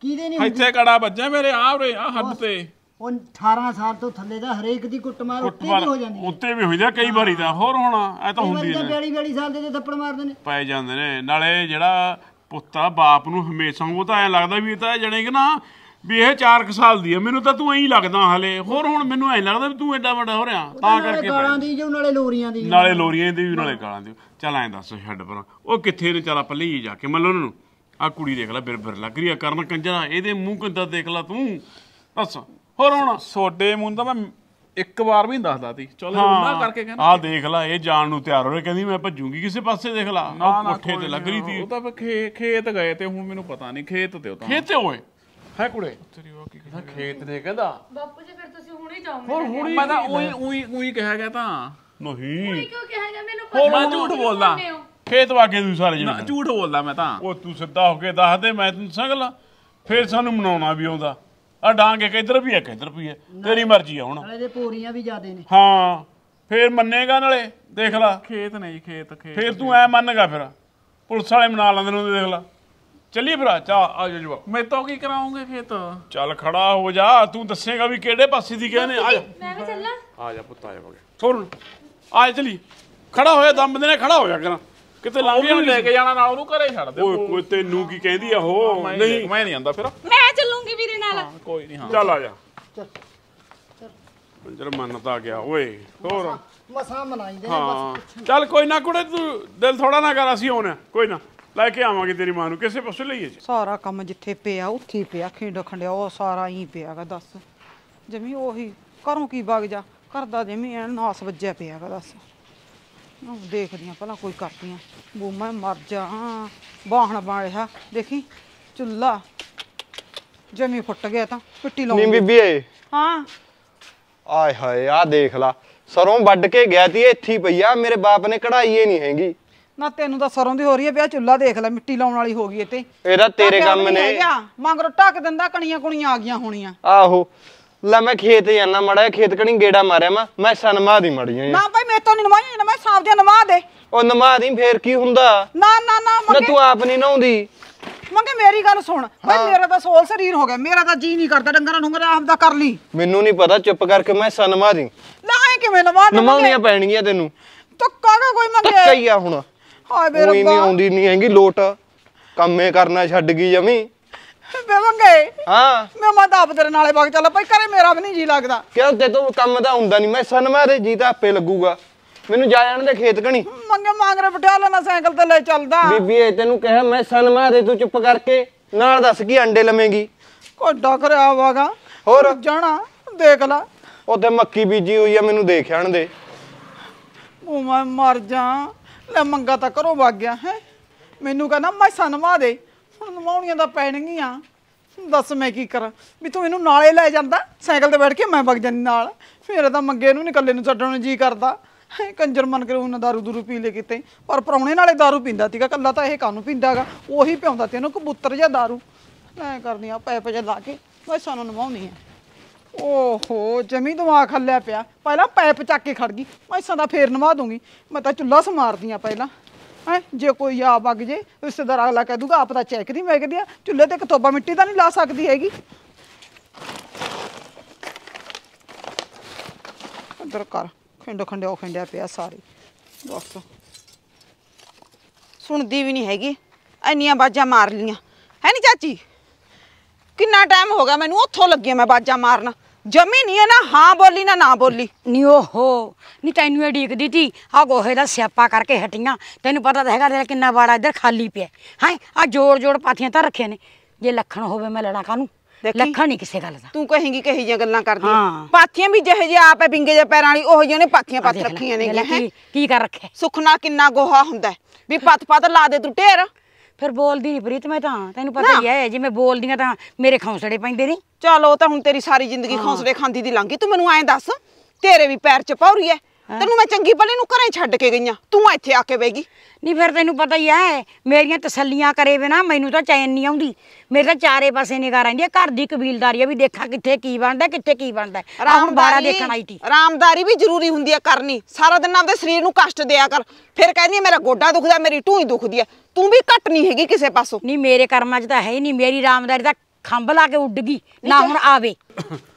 ਕੀ ਦੇ ਨਹੀਂ ਇੱਥੇ ਕੜਾ ਵੱਜਿਆ ਮੇਰੇ ਆਹ ਰੇ ਆਹ ਹੱਦ ਤੇ ਉਹ 18 ਸਾਲ ਤੋਂ ਥੱਲੇ ਦਾ ਹਰੇਕ ਦੀ ਕੁੱਟਮਾਰ ਉੱਤੇ ਵੀ ਹੋ ਜਾਂਦੀ ਹੈ ਉੱਤੇ ਵੀ ਹੋਈਦਾ ਕਈ ਵਾਰੀ ਤਾਂ ਹੋਰ ਹੋਣਾ ਐ ਤਾਂ ਹੁੰਦੀ ਹੈ ਬੜੀ ਬੜੀ ਸਾਲ ਦੇ ਤੇ ਥੱਪੜ ਮਾਰਦੇ ਨੇ ਪਏ ਜਾਂਦੇ ਨੇ ਨਾਲੇ ਜਿਹੜਾ ਪੁੱਤਾ ਬਾਪ ਨੂੰ ਹਮੇਸ਼ਾ ਉਹ ਤਾਂ ਐ ਲੱਗਦਾ ਵੀ ਇਹ ਤਾਂ ਜਣੇ ਕਿ ਨਾ ਵੀ ਇਹ 4 ਸਾਲ ਦੀ ਹੈ ਮੈਨੂੰ ਤਾਂ ਤੂੰ ਐਂ ਲੱਗਦਾ ਹਲੇ ਹੋਰ ਹੁਣ ਮੈਨੂੰ ਐਂ ਲੱਗਦਾ ਵੀ ਤੂੰ ਐਡਾ ਵੱਡਾ ਹੋ ਰਿਹਾ ਤਾਂ ਕਰਕੇ ਗਾਲਾਂ ਦੀ ਜੋ ਨਾਲੇ ਲੋਰੀਆਂ ਦੀ ਨਾਲੇ ਲੋਰੀਆਂ ਦੀ ਵੀ ਨਾਲੇ ਗਾਲਾਂ ਦੀ ਚੱਲ ਐਂ ਦੱਸ ਛੱਡ ਪਰ ਉਹ ਕਿੱਥੇ ਨੇ ਚੱਲ ਪੱਲੀ ਲਈ ਜਾ ਕੇ ਮੱਲ ਲਓ ਉਹਨਾਂ ਨੂੰ ਆ ਕੁੜੀ ਦੇਖ ਲੈ ਬਿਰ ਬਿਰ ਲੱਗ ਰਹੀ ਆ ਕਰਨ ਕੰਜਰਾ ਇਹਦੇ ਮੂੰਹ ਕੰਦਾ ਦੇਖ ਲੈ ਤੂੰ ਦੱਸ ਹੋਰ ਹੁਣ ਸੋਡੇ ਮੂੰਹ ਦਾ ਮੈਂ ਇੱਕ ਵਾਰ ਵੀ ਦੱਸਦਾ ਸੀ ਚਲੋ ਉਹਨਾਂ ਕਰਕੇ ਕਹਿੰਦਾ ਆ ਦੇਖ ਲੈ ਇਹ ਜਾਣ ਨੂੰ ਤਿਆਰ ਹੋ ਰਿਹਾ ਕਹਿੰਦੀ ਮੈਂ ਭੱਜੂਗੀ ਕਿਸੇ ਪਾਸੇ ਦੇਖ ਲੈ ਉਹ ਕੋਠੇ ਤੇ ਲੱਗ ਰਹੀ ਸੀ ਉਹ ਤਾਂ ਖੇਤ ਗਏ ਤੇ ਹੁਣ ਮੈਨੂੰ ਪਤਾ ਨਹੀਂ ਖੇਤ ਤੇ ਉਹ ਤਾਂ ਖੇਤ ਹੋਏ ਹੈ ਕੁੜੇ ਤੇਰੀ ਕਹਿੰਦਾ ਖੇਤ ਨੇ ਕਹਿੰਦਾ ਬਾਪੂ ਜੀ ਫਿਰ ਤੁਸੀਂ ਹੁਣੇ ਜਾਓਗੇ ਹੋਰ ਮੈਂ ਤਾਂ ਉਹੀ ਉਹੀ ਉਹੀ ਕਿਹਾ ਗਿਆ ਤਾਂ ਨਹੀਂ ਉਹੀ ਕਿਉਂ ਕਿਹਾ ਗਿਆ ਮੈਨੂੰ ਪਤਾ ਮੈਂ ਝੂਠ ਬੋਲਦਾ ਖੇਤ ਵਾਗੇ ਤੁਸੀਂ ਸਾਰੇ ਜਣੇ ਝੂਠ ਬੋਲਦਾ ਮੈਂ ਤਾਂ ਉਹ ਤੂੰ ਸਿੱਧਾ ਹੋ ਕੇ ਦੱਸ ਦੇ ਮੈਂ ਤੈਨੂੰ ਸੰਗਲਾ ਫਿਰ ਸਾਨੂੰ ਮਨਾਉਣਾ ਵੀ ਆਉਂਦਾ ਆ ਡਾਂਗ ਇੱਕ ਇੱਧਰ ਵੀ ਇੱਕ ਇੱਧਰ ਵੀ ਹੈ ਤੇਰੀ ਮਰਜ਼ੀ ਆ ਹੁਣ ਨਾਲੇ ਦੇ ਪੋਰੀਆਂ ਵੀ ਜ਼ਿਆਦੇ ਨੇ ਹਾਂ ਫੇਰ ਮੰਨੇਗਾ ਨਾਲੇ ਦੇਖ ਲਾ ਖੇਤ ਨੇ ਜੀ ਖੇਤ ਖੇਤ ਫੇਰ ਤੂੰ ਐ ਮੰਨੇਗਾ ਫਿਰ ਪੁਲਿਸ ਵਾਲੇ ਮਨਾ ਲੈਂਦੇ ਨੇ ਦੇਖ ਲਾ ਚੱਲੀ ਭਰਾ ਚਾ ਆ ਜਾ ਜਵਾ ਮੈਂ ਤਾਂ ਕੀ ਕਰਾਉਂਗੇ ਖੇਤ ਚੱਲ ਖੜਾ ਹੋ ਜਾ ਤੂੰ ਦੱਸੇਗਾ ਵੀ ਕਿਹੜੇ ਪਾਸੇ ਦੀ ਕਹਿੰਦੇ ਆ ਜਾ ਮੈਂ ਵੀ ਚੱਲਾਂ ਆ ਜਾ ਪੁੱਤ ਆ ਜਾ ਬਗੇ ਸੁਣ ਆ ਚਲੀ ਖੜਾ ਹੋਇਆ ਦਮ ਦੇ ਨੇ ਖੜਾ ਹੋ ਜਾ ਕਰਾਂ ਕਿਤੇ ਲਾਂਘੇ ਲੈ ਕੇ ਜਾਣਾ ਨਾਲ ਉਹਨੂੰ ਘਰੇ ਛੱਡ ਦੇ ਓਏ ਕੋਈ ਤੈਨੂੰ ਕੀ ਕਹਿੰਦੀ ਆ ਉਹ ਨਹੀਂ ਮੈਂ ਨਹੀਂ ਆਂਦਾ ਫਿਰ ਮੈਂ ਚੱਲੂੰਗੀ ਵੀਰੇ ਨਾਲ ਕੋਈ ਨਹੀਂ ਹਾਂ ਚੱਲ ਆ ਜਾ ਚੱਲ ਮਨ ਤਾਂ ਆ ਗਿਆ ਓਏ ਹੋਰ ਮਸਾਂ ਮਨਾਈਂਦੇ ਹਾਂ ਬਸ ਚੱਲ ਕੋਈ ਨਾ ਕੁੜੇ ਤੂੰ ਦਿਲ ਥੋੜਾ ਨਾ ਕਰ ਅਸੀਂ ਆਉਣਾ ਕੋਈ ਨਾ ਲੈ ਕੇ ਆਵਾਂਗੇ ਤੇਰੀ ਮਾਂ ਨੂੰ ਕਿਸੇ ਪਾਸੇ ਲਈਏ ਸਾਰਾ ਕੰਮ ਜਿੱਥੇ ਪਿਆ ਉੱਥੇ ਪਿਆ ਖਿੰਡ ਖੰਡਿਆ ਉਹ ਸਾਰਾ ਹੀ ਪਿਆਗਾ ਦੱਸ ਜਮੀ ਉਹੀ ਘਰੋਂ ਕੀ ਵਗ ਜਾ ਕਰਦਾ ਜਮੀ ਐ ਨਾਸ ਵੱਜਿਆ ਪਿਆਗਾ ਦੱਸ ਦੇਖਦੀ ਆ ਭਲਾ ਕੋਈ ਕਰਦੀਆਂ ਬੂ ਮੈਂ ਮਰ ਜਾ ਬਾਹਣ ਬਾਲਿਆ ਦੇਖੀ ਚੁੱਲਾ ਜਮੀ ਫੁੱਟ ਗਿਆ ਤਾਂ ਪਿੱਟੀ ਲਾਉਂਦੀ ਨੀ ਬੀਬੀ ਏ ਹਾਂ ਆਏ ਹਾਏ ਆ ਦੇਖ ਲਾ ਸਰੋਂ ਵੱਢ ਕੇ ਗਿਆ ਤੀ ਇੱਥੇ ਪਈ ਆ ਮੇਰੇ ਬਾਪ ਨੇ ਕਢਾਈ ਏ ਨਹੀਂ ਹੈਗੀ ਨਾ ਤੈਨੂੰ ਤਾਂ ਸਰੋਂ ਦੀ ਹੋ ਰਹੀ ਹੈ ਵਿਆਹ ਚੁੱਲਾ ਦੇਖ ਲੈ ਮਿੱਟੀ ਲਾਉਣ ਵਾਲੀ ਹੋ ਗਈ ਇਹ ਤੇ ਇਹਦਾ ਤੇਰੇ ਕੰਮ ਨੇ ਮੰਗਰੋ ਢੱਕ ਦਿੰਦਾ ਕਣੀਆਂ ਕੁਣੀਆਂ ਆ ਗਈਆਂ ਹੋਣੀਆਂ ਆਹੋ ਲੈ ਮੈਂ ਖੇਤ ਜਾਣਾ ਮੜਾ ਖੇਤ ਕਣੀ ਗੇੜਾ ਮਾਰਿਆ ਮੈਂ ਮੈਂ ਸਨਮਾ ਦੀ ਮੜੀ ਆ ਨਾ ਭਾਈ ਮੈਂ ਤੋਂ ਨਹੀਂ ਨਵਾਈ ਨਾ ਮੈਂ ਸਾਫ ਦੇ ਨਵਾ ਦੇ ਉਹ ਨਵਾ ਦੀ ਫੇਰ ਕੀ ਹੁੰਦਾ ਨਾ ਨਾ ਨਾ ਨਾ ਤੂੰ ਆਪ ਨਹੀਂ ਨਹਾਉਂਦੀ ਮੰਗੇ ਮੇਰੀ ਗੱਲ ਸੁਣ ਭਾਈ ਮੇਰਾ ਤਾਂ ਸੋਲ ਸਰੀਰ ਹੋ ਗਿਆ ਮੇਰਾ ਤਾਂ ਜੀ ਨਹੀਂ ਕਰਦਾ ਡੰਗਰਾਂ ਨੂੰ ਮੇਰਾ ਆਪਦਾ ਕਰ ਲਈ ਮੈਨੂੰ ਨਹੀਂ ਪਤਾ ਚੁੱਪ ਕਰਕੇ ਮੈਂ ਸਨਮਾ ਦੀ ਨਾ ਇਹ ਕਿਵੇਂ ਨਵਾ ਦੇ ਨਵਾਉਣੀਆਂ ਪੈਣਗੀਆਂ ਤੈਨੂੰ ਤੱਕਾ ਕੋਈ ਮੰਗੇ ਤੱਕਾ ਆ ਹੁਣ ਹਾਏ ਬੇਰਬਾ ਉਹ ਨਹੀਂ ਆਉਂਦੀ ਨਹੀਂ ਹੈਗੀ ਲੋਟ ਕੰਮੇ ਕਰਨਾ ਛੱਡ ਗਈ ਜਮੀ ਮੈਂ ਵੰਗੇ ਹਾਂ ਮੈਂ ਮਾ ਆਪ ਤੇਰੇ ਨਾਲੇ ਵਗ ਚੱਲ ਭਾਈ ਕਰੇ ਮੇਰਾ ਵੀ ਨਹੀਂ ਜੀ ਲੱਗਦਾ ਕਿਉਂ ਤੇ ਤੂੰ ਕੰਮ ਦਾ ਹੁੰਦਾ ਨਹੀਂ ਮੈਂ ਸਨਮਾ ਦੇ ਜੀ ਤਾਂ ਆਪੇ ਲੱਗੂਗਾ ਮੈਨੂੰ ਜਾ ਜਾਣ ਦੇ ਖੇਤ ਕਣੀ ਮੰਗੇ ਮੰਗਰੇ ਬਟਿਆਲਾ ਨਾ ਸਾਈਕਲ ਤੇ ਲੈ ਚੱਲਦਾ ਬੀਬੀ ਇਹ ਤੈਨੂੰ ਕਿਹਾ ਮੈਂ ਸਨਮਾ ਦੇ ਤੂੰ ਚੁੱਪ ਕਰਕੇ ਨਾਲ ਦੱਸ ਕੀ ਅੰਡੇ ਲਵੇਂਗੀ ਕੋਡਾ ਕਰਿਆ ਵਾਗਾ ਹੋਰ ਜਾਣਾ ਦੇਖ ਲੈ ਉਹਦੇ ਮੱਕੀ ਬੀਜੀ ਹੋਈ ਆ ਮੈਨੂੰ ਦੇਖ ਆਣ ਦੇ ਉਹ ਮੈਂ ਮਰ ਜਾ ਲੈ ਮੰਗਾ ਤਾਂ ਕਰੋ ਵਗ ਗਿਆ ਹੈ ਮੈਨੂੰ ਕਹਿੰਦਾ ਮੈਂ ਸਨਮਾ ਦੇ ਦਾ ਤਾਂ ਪੈਣਗੀਆਂ ਦੱਸ ਮੈਂ ਕੀ ਕਰਾਂ ਵੀ ਤੂੰ ਇਹਨੂੰ ਨਾਲੇ ਲੈ ਜਾਂਦਾ ਸਾਈਕਲ ਤੇ ਬੈਠ ਕੇ ਮੈਂ ਵਗ ਜਾਂਦੀ ਨਾਲ ਫਿਰ ਤਾਂ ਮੰਗੇ ਨੂੰ ਨਹੀਂ ਇਕੱਲੇ ਨੂੰ ਛੱਡਣ ਨੂੰ ਜੀ ਕਰਦਾ ਕੰਜਰ ਮਨ ਕਰੇ ਉਹਨਾਂ ਦਾਰੂ ਦੂਰੂ ਪੀ ਲੇ ਕਿਤੇ ਪਰ ਪਰੌਣੇ ਨਾਲੇ ਦਾਰੂ ਪੀਂਦਾ ਸੀਗਾ ਕੱਲਾ ਤਾਂ ਇਹ ਕਾਨੂੰ ਪੀਂਦਾਗਾ ਉਹੀ ਪਿਉਂਦਾ ਤੇ ਇਹਨੂੰ ਕਬੂਤਰ ਜਾਂ ਦਾਰੂ ਮੈਂ ਕਰਦੀ ਆ ਪੈ ਜੇ ਲਾ ਕੇ ਮੈਂ ਸਾਨੂੰ ਨਵਾਉਣੀ ਆ ਓਹੋ ਜਮੀ ਦਿਮਾਗ ਖੱਲਿਆ ਪਿਆ ਪਹਿਲਾਂ ਪੈਪ ਚੱਕ ਕੇ ਖੜ ਗਈ ਮੈਂ ਦਾ ਫੇਰ ਨਵਾ ਦੂੰਗੀ ਮੈਂ ਤਾਂ ਚੁੱਲ੍ਹਾ ਸਮਾਰਦੀ ਆ ਪਹਿਲਾਂ ਹੈ ਜੇ ਕੋਈ ਆ ਵਗ ਜੇ ਰਿਸ਼ਤੇਦਾਰ ਅਗਲਾ ਕਹਿ ਦੂਗਾ ਆਪ ਤਾਂ ਚੈੱਕ ਨਹੀਂ ਮੈਂ ਕਹਿੰਦੀ ਆ ਚੁੱਲ੍ਹੇ ਤੇ ਕਤੋਬਾ ਮਿੱਟੀ ਤਾਂ ਨਹੀਂ ਲਾ ਸਕਦੀ ਹੈਗੀ ਅੰਦਰ ਕਰ ਖੰਡੇ ਖੰਡੋ ਖਿੰਡਿਆ ਪਿਆ ਸਾਰੇ ਬਸ ਸੁਣਦੀ ਵੀ ਨਹੀਂ ਹੈਗੀ ਇੰਨੀਆਂ ਬਾਜਾਂ ਮਾਰ ਲੀਆਂ ਹੈ ਨਹੀਂ ਚਾਚੀ ਕਿੰਨਾ ਟਾਈਮ ਹੋ ਗਿਆ ਮੈਨੂੰ ਉੱਥੋਂ ਲੱਗੀਆਂ ਮੈਂ ਬਾਜਾਂ ਮਾਰਨਾ ਜਮੀ ਨਹੀਂ ਹੈ ਨਾ ਹਾਂ ਬੋਲੀ ਨਾ ਨਾ ਬੋਲੀ ਨੀ ਓਹੋ ਨੀ ਤੈਨੂੰ ਇਹ ਡੀਕਦੀ ਤੀ ਆ ਗੋਹੇ ਦਾ ਸਿਆਪਾ ਕਰਕੇ ਹਟੀਆਂ ਤੈਨੂੰ ਪਤਾ ਤਾਂ ਹੈਗਾ ਤੇਰਾ ਕਿੰਨਾ ਬਾੜਾ ਇੱਧਰ ਖਾਲੀ ਪਿਆ ਹੈ ਆ ਜੋੜ ਜੋੜ ਪਾਥੀਆਂ ਤਾਂ ਰੱਖੇ ਨੇ ਜੇ ਲੱਖਣ ਹੋਵੇ ਮੈਂ ਲੜਾ ਕਾਨੂੰ ਲੱਖਣ ਨਹੀਂ ਕਿਸੇ ਗੱਲ ਦਾ ਤੂੰ ਕਹੇਂਗੀ ਕਹੀ ਜਿਹੀਆਂ ਗੱਲਾਂ ਕਰਦੀ ਪਾਥੀਆਂ ਵੀ ਜਿਹੇ ਜੇ ਆਪ ਹੈ ਬਿੰਗੇ ਜੇ ਪੈਰਾਂ ਵਾਲੀ ਉਹ ਜਿਹੇ ਨੇ ਪਾਥੀਆਂ ਪੱਥ ਰੱਖੀਆਂ ਨੇ ਕੀ ਕਰ ਰੱਖਿਆ ਸੁਖਣਾ ਕਿੰਨਾ ਗੋਹਾ ਹੁੰਦਾ ਵੀ ਪੱਤ ਪੱਤ ਲਾ ਦੇ ਤੂੰ ਢੇਰ ਫਿਰ ਬੋਲਦੀ ਨਹੀਂ ਪ੍ਰੀਤ ਮੈਂ ਤਾਂ ਤੈਨੂੰ ਪਤਾ ਹੀ ਹੈ ਜੇ ਮੈਂ ਬੋਲਦੀ ਆ ਤਾਂ ਮੇਰੇ ਖੌਂਸੜੇ ਪੈਂਦੇ ਨਹੀਂ ਚਲੋ ਤਾਂ ਹੁਣ ਤੇਰੀ ਸਾਰੀ ਜ਼ਿੰਦਗੀ ਖੌਂਸੜੇ ਖਾਂਦੀ ਦੀ ਲੰਘੀ ਤੂੰ ਮੈਨੂੰ ਐਂ ਦੱਸ ਤੇਰੇ ਵੀ ਪੈਰ ਚ ਪੌਰੀ ਐ ਤੈਨੂੰ ਮੈਂ ਚੰਗੀ ਭਲੇ ਨੂੰ ਘਰੇ ਛੱਡ ਕੇ ਗਈਆਂ ਤੂੰ ਇੱਥੇ ਆ ਕੇ ਬੈਗੀ ਨਹੀਂ ਫਿਰ ਤੈਨੂੰ ਪਤਾ ਹੀ ਐ ਮੇਰੀਆਂ ਤਸੱਲੀਆਂ ਕਰੇ ਬਿਨਾ ਮੈਨੂੰ ਤਾਂ ਚੈਨ ਨਹੀਂ ਆਉਂਦੀ ਮੇਰੇ ਤਾਂ ਚਾਰੇ ਪਾਸੇ ਨਿਗਾਹ ਰਹਿੰਦੀ ਆ ਘਰ ਦੀ ਕਬੀਲਦਾਰੀ ਆ ਵੀ ਦੇਖਾਂ ਕਿੱਥੇ ਕੀ ਬਣਦਾ ਕਿੱਥੇ ਕੀ ਬਣਦਾ ਆ ਹੁਣ ਬਾਰਾ ਦੇਖਣ ਆਈ ਸੀ ਆਰਾਮਦਾਰੀ ਵੀ ਜ਼ਰੂਰੀ ਹੁੰਦੀ ਆ ਕਰਨੀ ਸਾਰਾ ਦਿਨ ਆਪਦੇ ਸਰੀਰ ਨੂੰ ਕਸ਼ਟ ਦਿਆ ਕਰ ਫਿਰ ਕਹਿੰਦੀ ਮੇਰਾ ਗੋਡਾ ਦੁਖਦਾ ਮੇਰੀ ਢੂਹੀ ਦੁਖਦੀ ਆ ਤੂੰ ਵੀ ਘਟ ਨਹੀਂ ਹੈਗੀ ਕਿਸੇ ਪਾਸੋਂ ਨਹੀਂ ਮੇਰੇ ਕਰਮਾਂ 'ਚ ਤਾਂ ਹੈ ਹੀ ਨਹੀਂ ਮੇਰੀ ਆਰਾਮਦਾਰੀ ਤਾਂ ਖੰਭ ਲਾ ਕੇ ਉੱਡ ਗਈ ਨਾ ਹੁਣ ਆਵੇ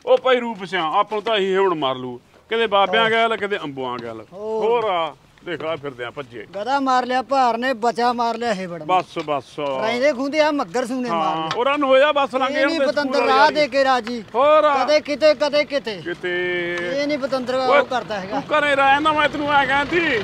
ਉਹ ਭਾਈ ਰੂਪ ਸਿਆ ਆਪਾਂ ਤਾਂ ਇਹੀ ਹੁਣ ਮਾਰ ਲੂ ਕਦੇ ਬਾਬਿਆਂ ਗੱਲ ਕਦੇ ਅੰਬੂਆਂ ਗੱਲ ਹੋਰ ਆ ਦੇਖਾ ਫਿਰਦੇ ਆ ਭੱਜੇ ਗਦਾ ਮਾਰ ਲਿਆ ਭਾਰ ਨੇ ਬਚਾ ਮਾਰ ਲਿਆ ਬੜਾ ਬਸ ਬਸ ਰਹਿੰਦੇ ਖੁੰਦੇ ਆ ਮੱਗਰ ਸੂਨੇ ਮਾਰ ਲਿਆ ਉਹਨਾਂ ਹੋਇਆ ਬਸ ਲੰਗੇ ਨਹੀਂ ਪਤੰਦਰ ਰਾਹ ਦੇ ਕੇ ਰਾਜੀ ਹੋਰ ਕਦੇ ਕਿਤੇ ਕਦੇ ਕਿਤੇ ਕਿਤੇ ਇਹ ਨਹੀਂ ਪਤੰਦਰ ਉਹ ਕਰਦਾ ਹੈਗਾ ਤੂੰ ਕਰੇ ਰਹਿ ਨਾ ਮੈਂ ਤੈਨੂੰ ਆ ਕਹਿੰਦੀ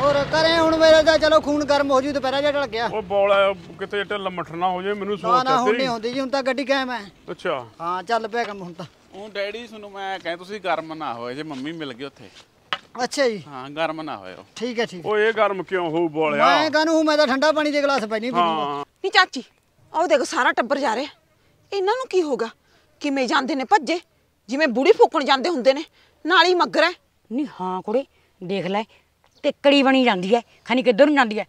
ਹੋਰ ਕਰੇ ਹੁਣ ਮੇਰੇ ਦਾ ਚਲੋ ਖੂਨ ਗਰਮ ਹੋ ਜੂ ਦੁਪਹਿਰਾ ਜਾ ਢਲ ਗਿਆ ਉਹ ਬੋਲ ਕਿਤੇ ਢਲ ਮਠਣਾ ਹੋ ਜੇ ਮੈਨੂੰ ਸੋਚ ਤੇ ਨਾ ਹੁਣ ਨਹੀਂ ਹੁੰਦੀ ਜੀ ਹੁਣ ਤਾਂ ਗੱਡੀ ਕਾਇਮ ਹੈ ਅੱਛਾ ਹਾਂ ਚੱਲ ਪਿਆ ਕੰਮ ਹੁਣ ਤਾਂ ਉਹ ਡੈਡੀ ਤੁਹਾਨੂੰ ਮੈਂ ਕਹਿੰਦਾ ਤੁਸੀਂ ਗਰਮ ਨਾ ਹੋਏ ਜੇ ਮੰਮੀ ਮਿਲ ਗਈ ਉੱਥੇ ਅੱਛਾ ਜੀ ਹਾਂ ਗਰਮ ਨਾ ਹੋਇਓ ਠੀਕ ਹੈ ਠੀਕ ਉਹ ਇਹ ਗਰਮ ਕਿਉਂ ਹੋਊ ਬੋਲਿਆ ਮੈਂ ਕਹਨੂੰ ਹੂੰ ਮੈਂ ਤਾਂ ਠੰਡਾ ਪਾਣੀ ਦੇ ਗਲਾਸ ਪੈਣੀ ਪੀਣੀ ਹਾਂ ਨਹੀਂ ਚਾਚੀ ਆਓ ਦੇਖੋ ਸਾਰਾ ਟੱਬਰ ਜਾ ਰਿਹਾ ਇਹਨਾਂ ਨੂੰ ਕੀ ਹੋਗਾ ਕਿਵੇਂ ਜਾਂਦੇ ਨੇ ਭੱਜੇ ਜਿਵੇਂ ਬੁੜੀ ਫੂਕਣ ਜਾਂਦੇ ਹੁੰਦੇ ਨੇ ਨਾਲ ਹੀ ਮੱਗਰ ਹੈ ਨਹੀਂ ਹਾਂ ਕੁੜੇ ਦੇਖ ਲੈ ਟਿੱਕੜੀ ਬਣੀ ਜਾਂਦੀ ਐ ਖਾਨੀ ਕਿੱਧਰ ਨੂੰ ਜਾਂਦੀ ਐ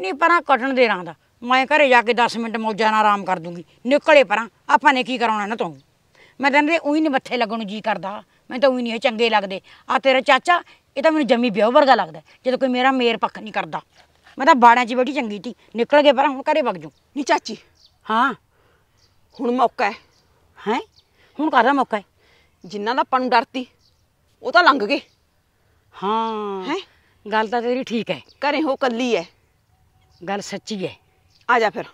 ਨਹੀਂ ਪਰਾਂ ਕਟਣ ਦੇ ਰਾਂ ਦਾ ਮੈਂ ਘਰੇ ਜਾ ਕੇ 10 ਮਿੰਟ ਮੌਜਾਂ ਨਾਲ ਆਰਾਮ ਕਰ ਦੂੰਗੀ ਨਿਕਲੇ ਪਰਾਂ ਆਪਾਂ ਨੇ ਕੀ ਕਰਾਉਣਾ ਨਾ ਤੂੰ ਮੈਂ ਤਾਂ ਉਹੀ ਨਹੀਂ ਮੱਥੇ ਲੱਗਣ ਨੂੰ ਜੀ ਕਰਦਾ ਮੈਂ ਤਾਂ ਉਹੀ ਨਹੀਂ ਚੰਗੇ ਲੱਗਦੇ ਆ ਤੇਰਾ ਚਾਚਾ ਇਹ ਤਾਂ ਮੈਨੂੰ ਜੰਮੀ ਵਿਆਹ ਵਰਗਾ ਲੱਗਦਾ ਜਦੋਂ ਕੋਈ ਮੇਰਾ ਮੇਰ ਪੱਖ ਨਹੀਂ ਕਰਦਾ ਮੈਂ ਤਾਂ ਬਾੜਾਂ 'ਚ ਬੈਠੀ ਚੰਗੀ ਸੀ ਨਿਕਲ ਗਏ ਪਰ ਹੁਣ ਘਰੇ ਵਗ ਜੂ ਨਹੀਂ ਚਾਚੀ ਹਾਂ ਹੁਣ ਮੌਕਾ ਹੈ ਹੈ ਹੁਣ ਕਰਦਾ ਮੌਕਾ ਹੈ ਜਿਨ੍ਹਾਂ ਦਾ ਪਣ ਡਰਤੀ ਉਹ ਤਾਂ ਲੰਘ ਗਏ ਹਾਂ ਹੈ ਗੱਲ ਤਾਂ ਤੇਰੀ ਠੀਕ ਹੈ ਘਰੇ ਹੋ ਕੱਲੀ ਹੈ ਗੱਲ ਸੱਚੀ ਹੈ ਆ ਜਾ ਫਿਰ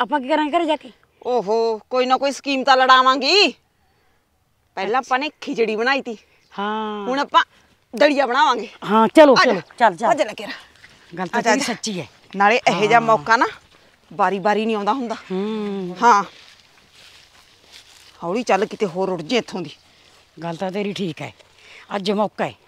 ਆਪਾਂ ਕੀ ਕਰਾਂਗੇ ਘਰੇ ਜਾ ਕੇ ਓਹੋ ਕੋਈ ਨਾ ਕੋਈ ਸਕੀਮ ਤਾਂ ਲੜਾਵਾਂਗੀ ਪਹਿਲਾਂ ਆਪਾਂ ਨੇ ਖਿਚੜੀ ਬਣਾਈ ਤੀ ਹਾਂ ਹੁਣ ਆਪਾਂ ਦੜੀਆ ਬਣਾਵਾਂਗੇ ਹਾਂ ਚਲੋ ਚਲੋ ਚੱਲ ਜਾ ਲੱਗੇ ਲੱਗੇਰਾ ਗੱਲ ਤਾਂ ਤੇਰੀ ਸੱਚੀ ਹੈ ਨਾਲੇ ਇਹੋ ਜਿਹਾ ਮੌਕਾ ਨਾ ਬਾਰੀ-ਬਾਰੀ ਨਹੀਂ ਆਉਂਦਾ ਹੁੰਦਾ ਹੂੰ ਹਾਂ ਹੌਲੀ ਚੱਲ ਕਿਤੇ ਹੋਰ ਉੱਡ ਜੇ ਇੱਥੋਂ ਦੀ ਗੱਲ ਤਾਂ ਤੇਰੀ ਠੀਕ ਹੈ ਅੱਜ ਮੌਕਾ ਹੈ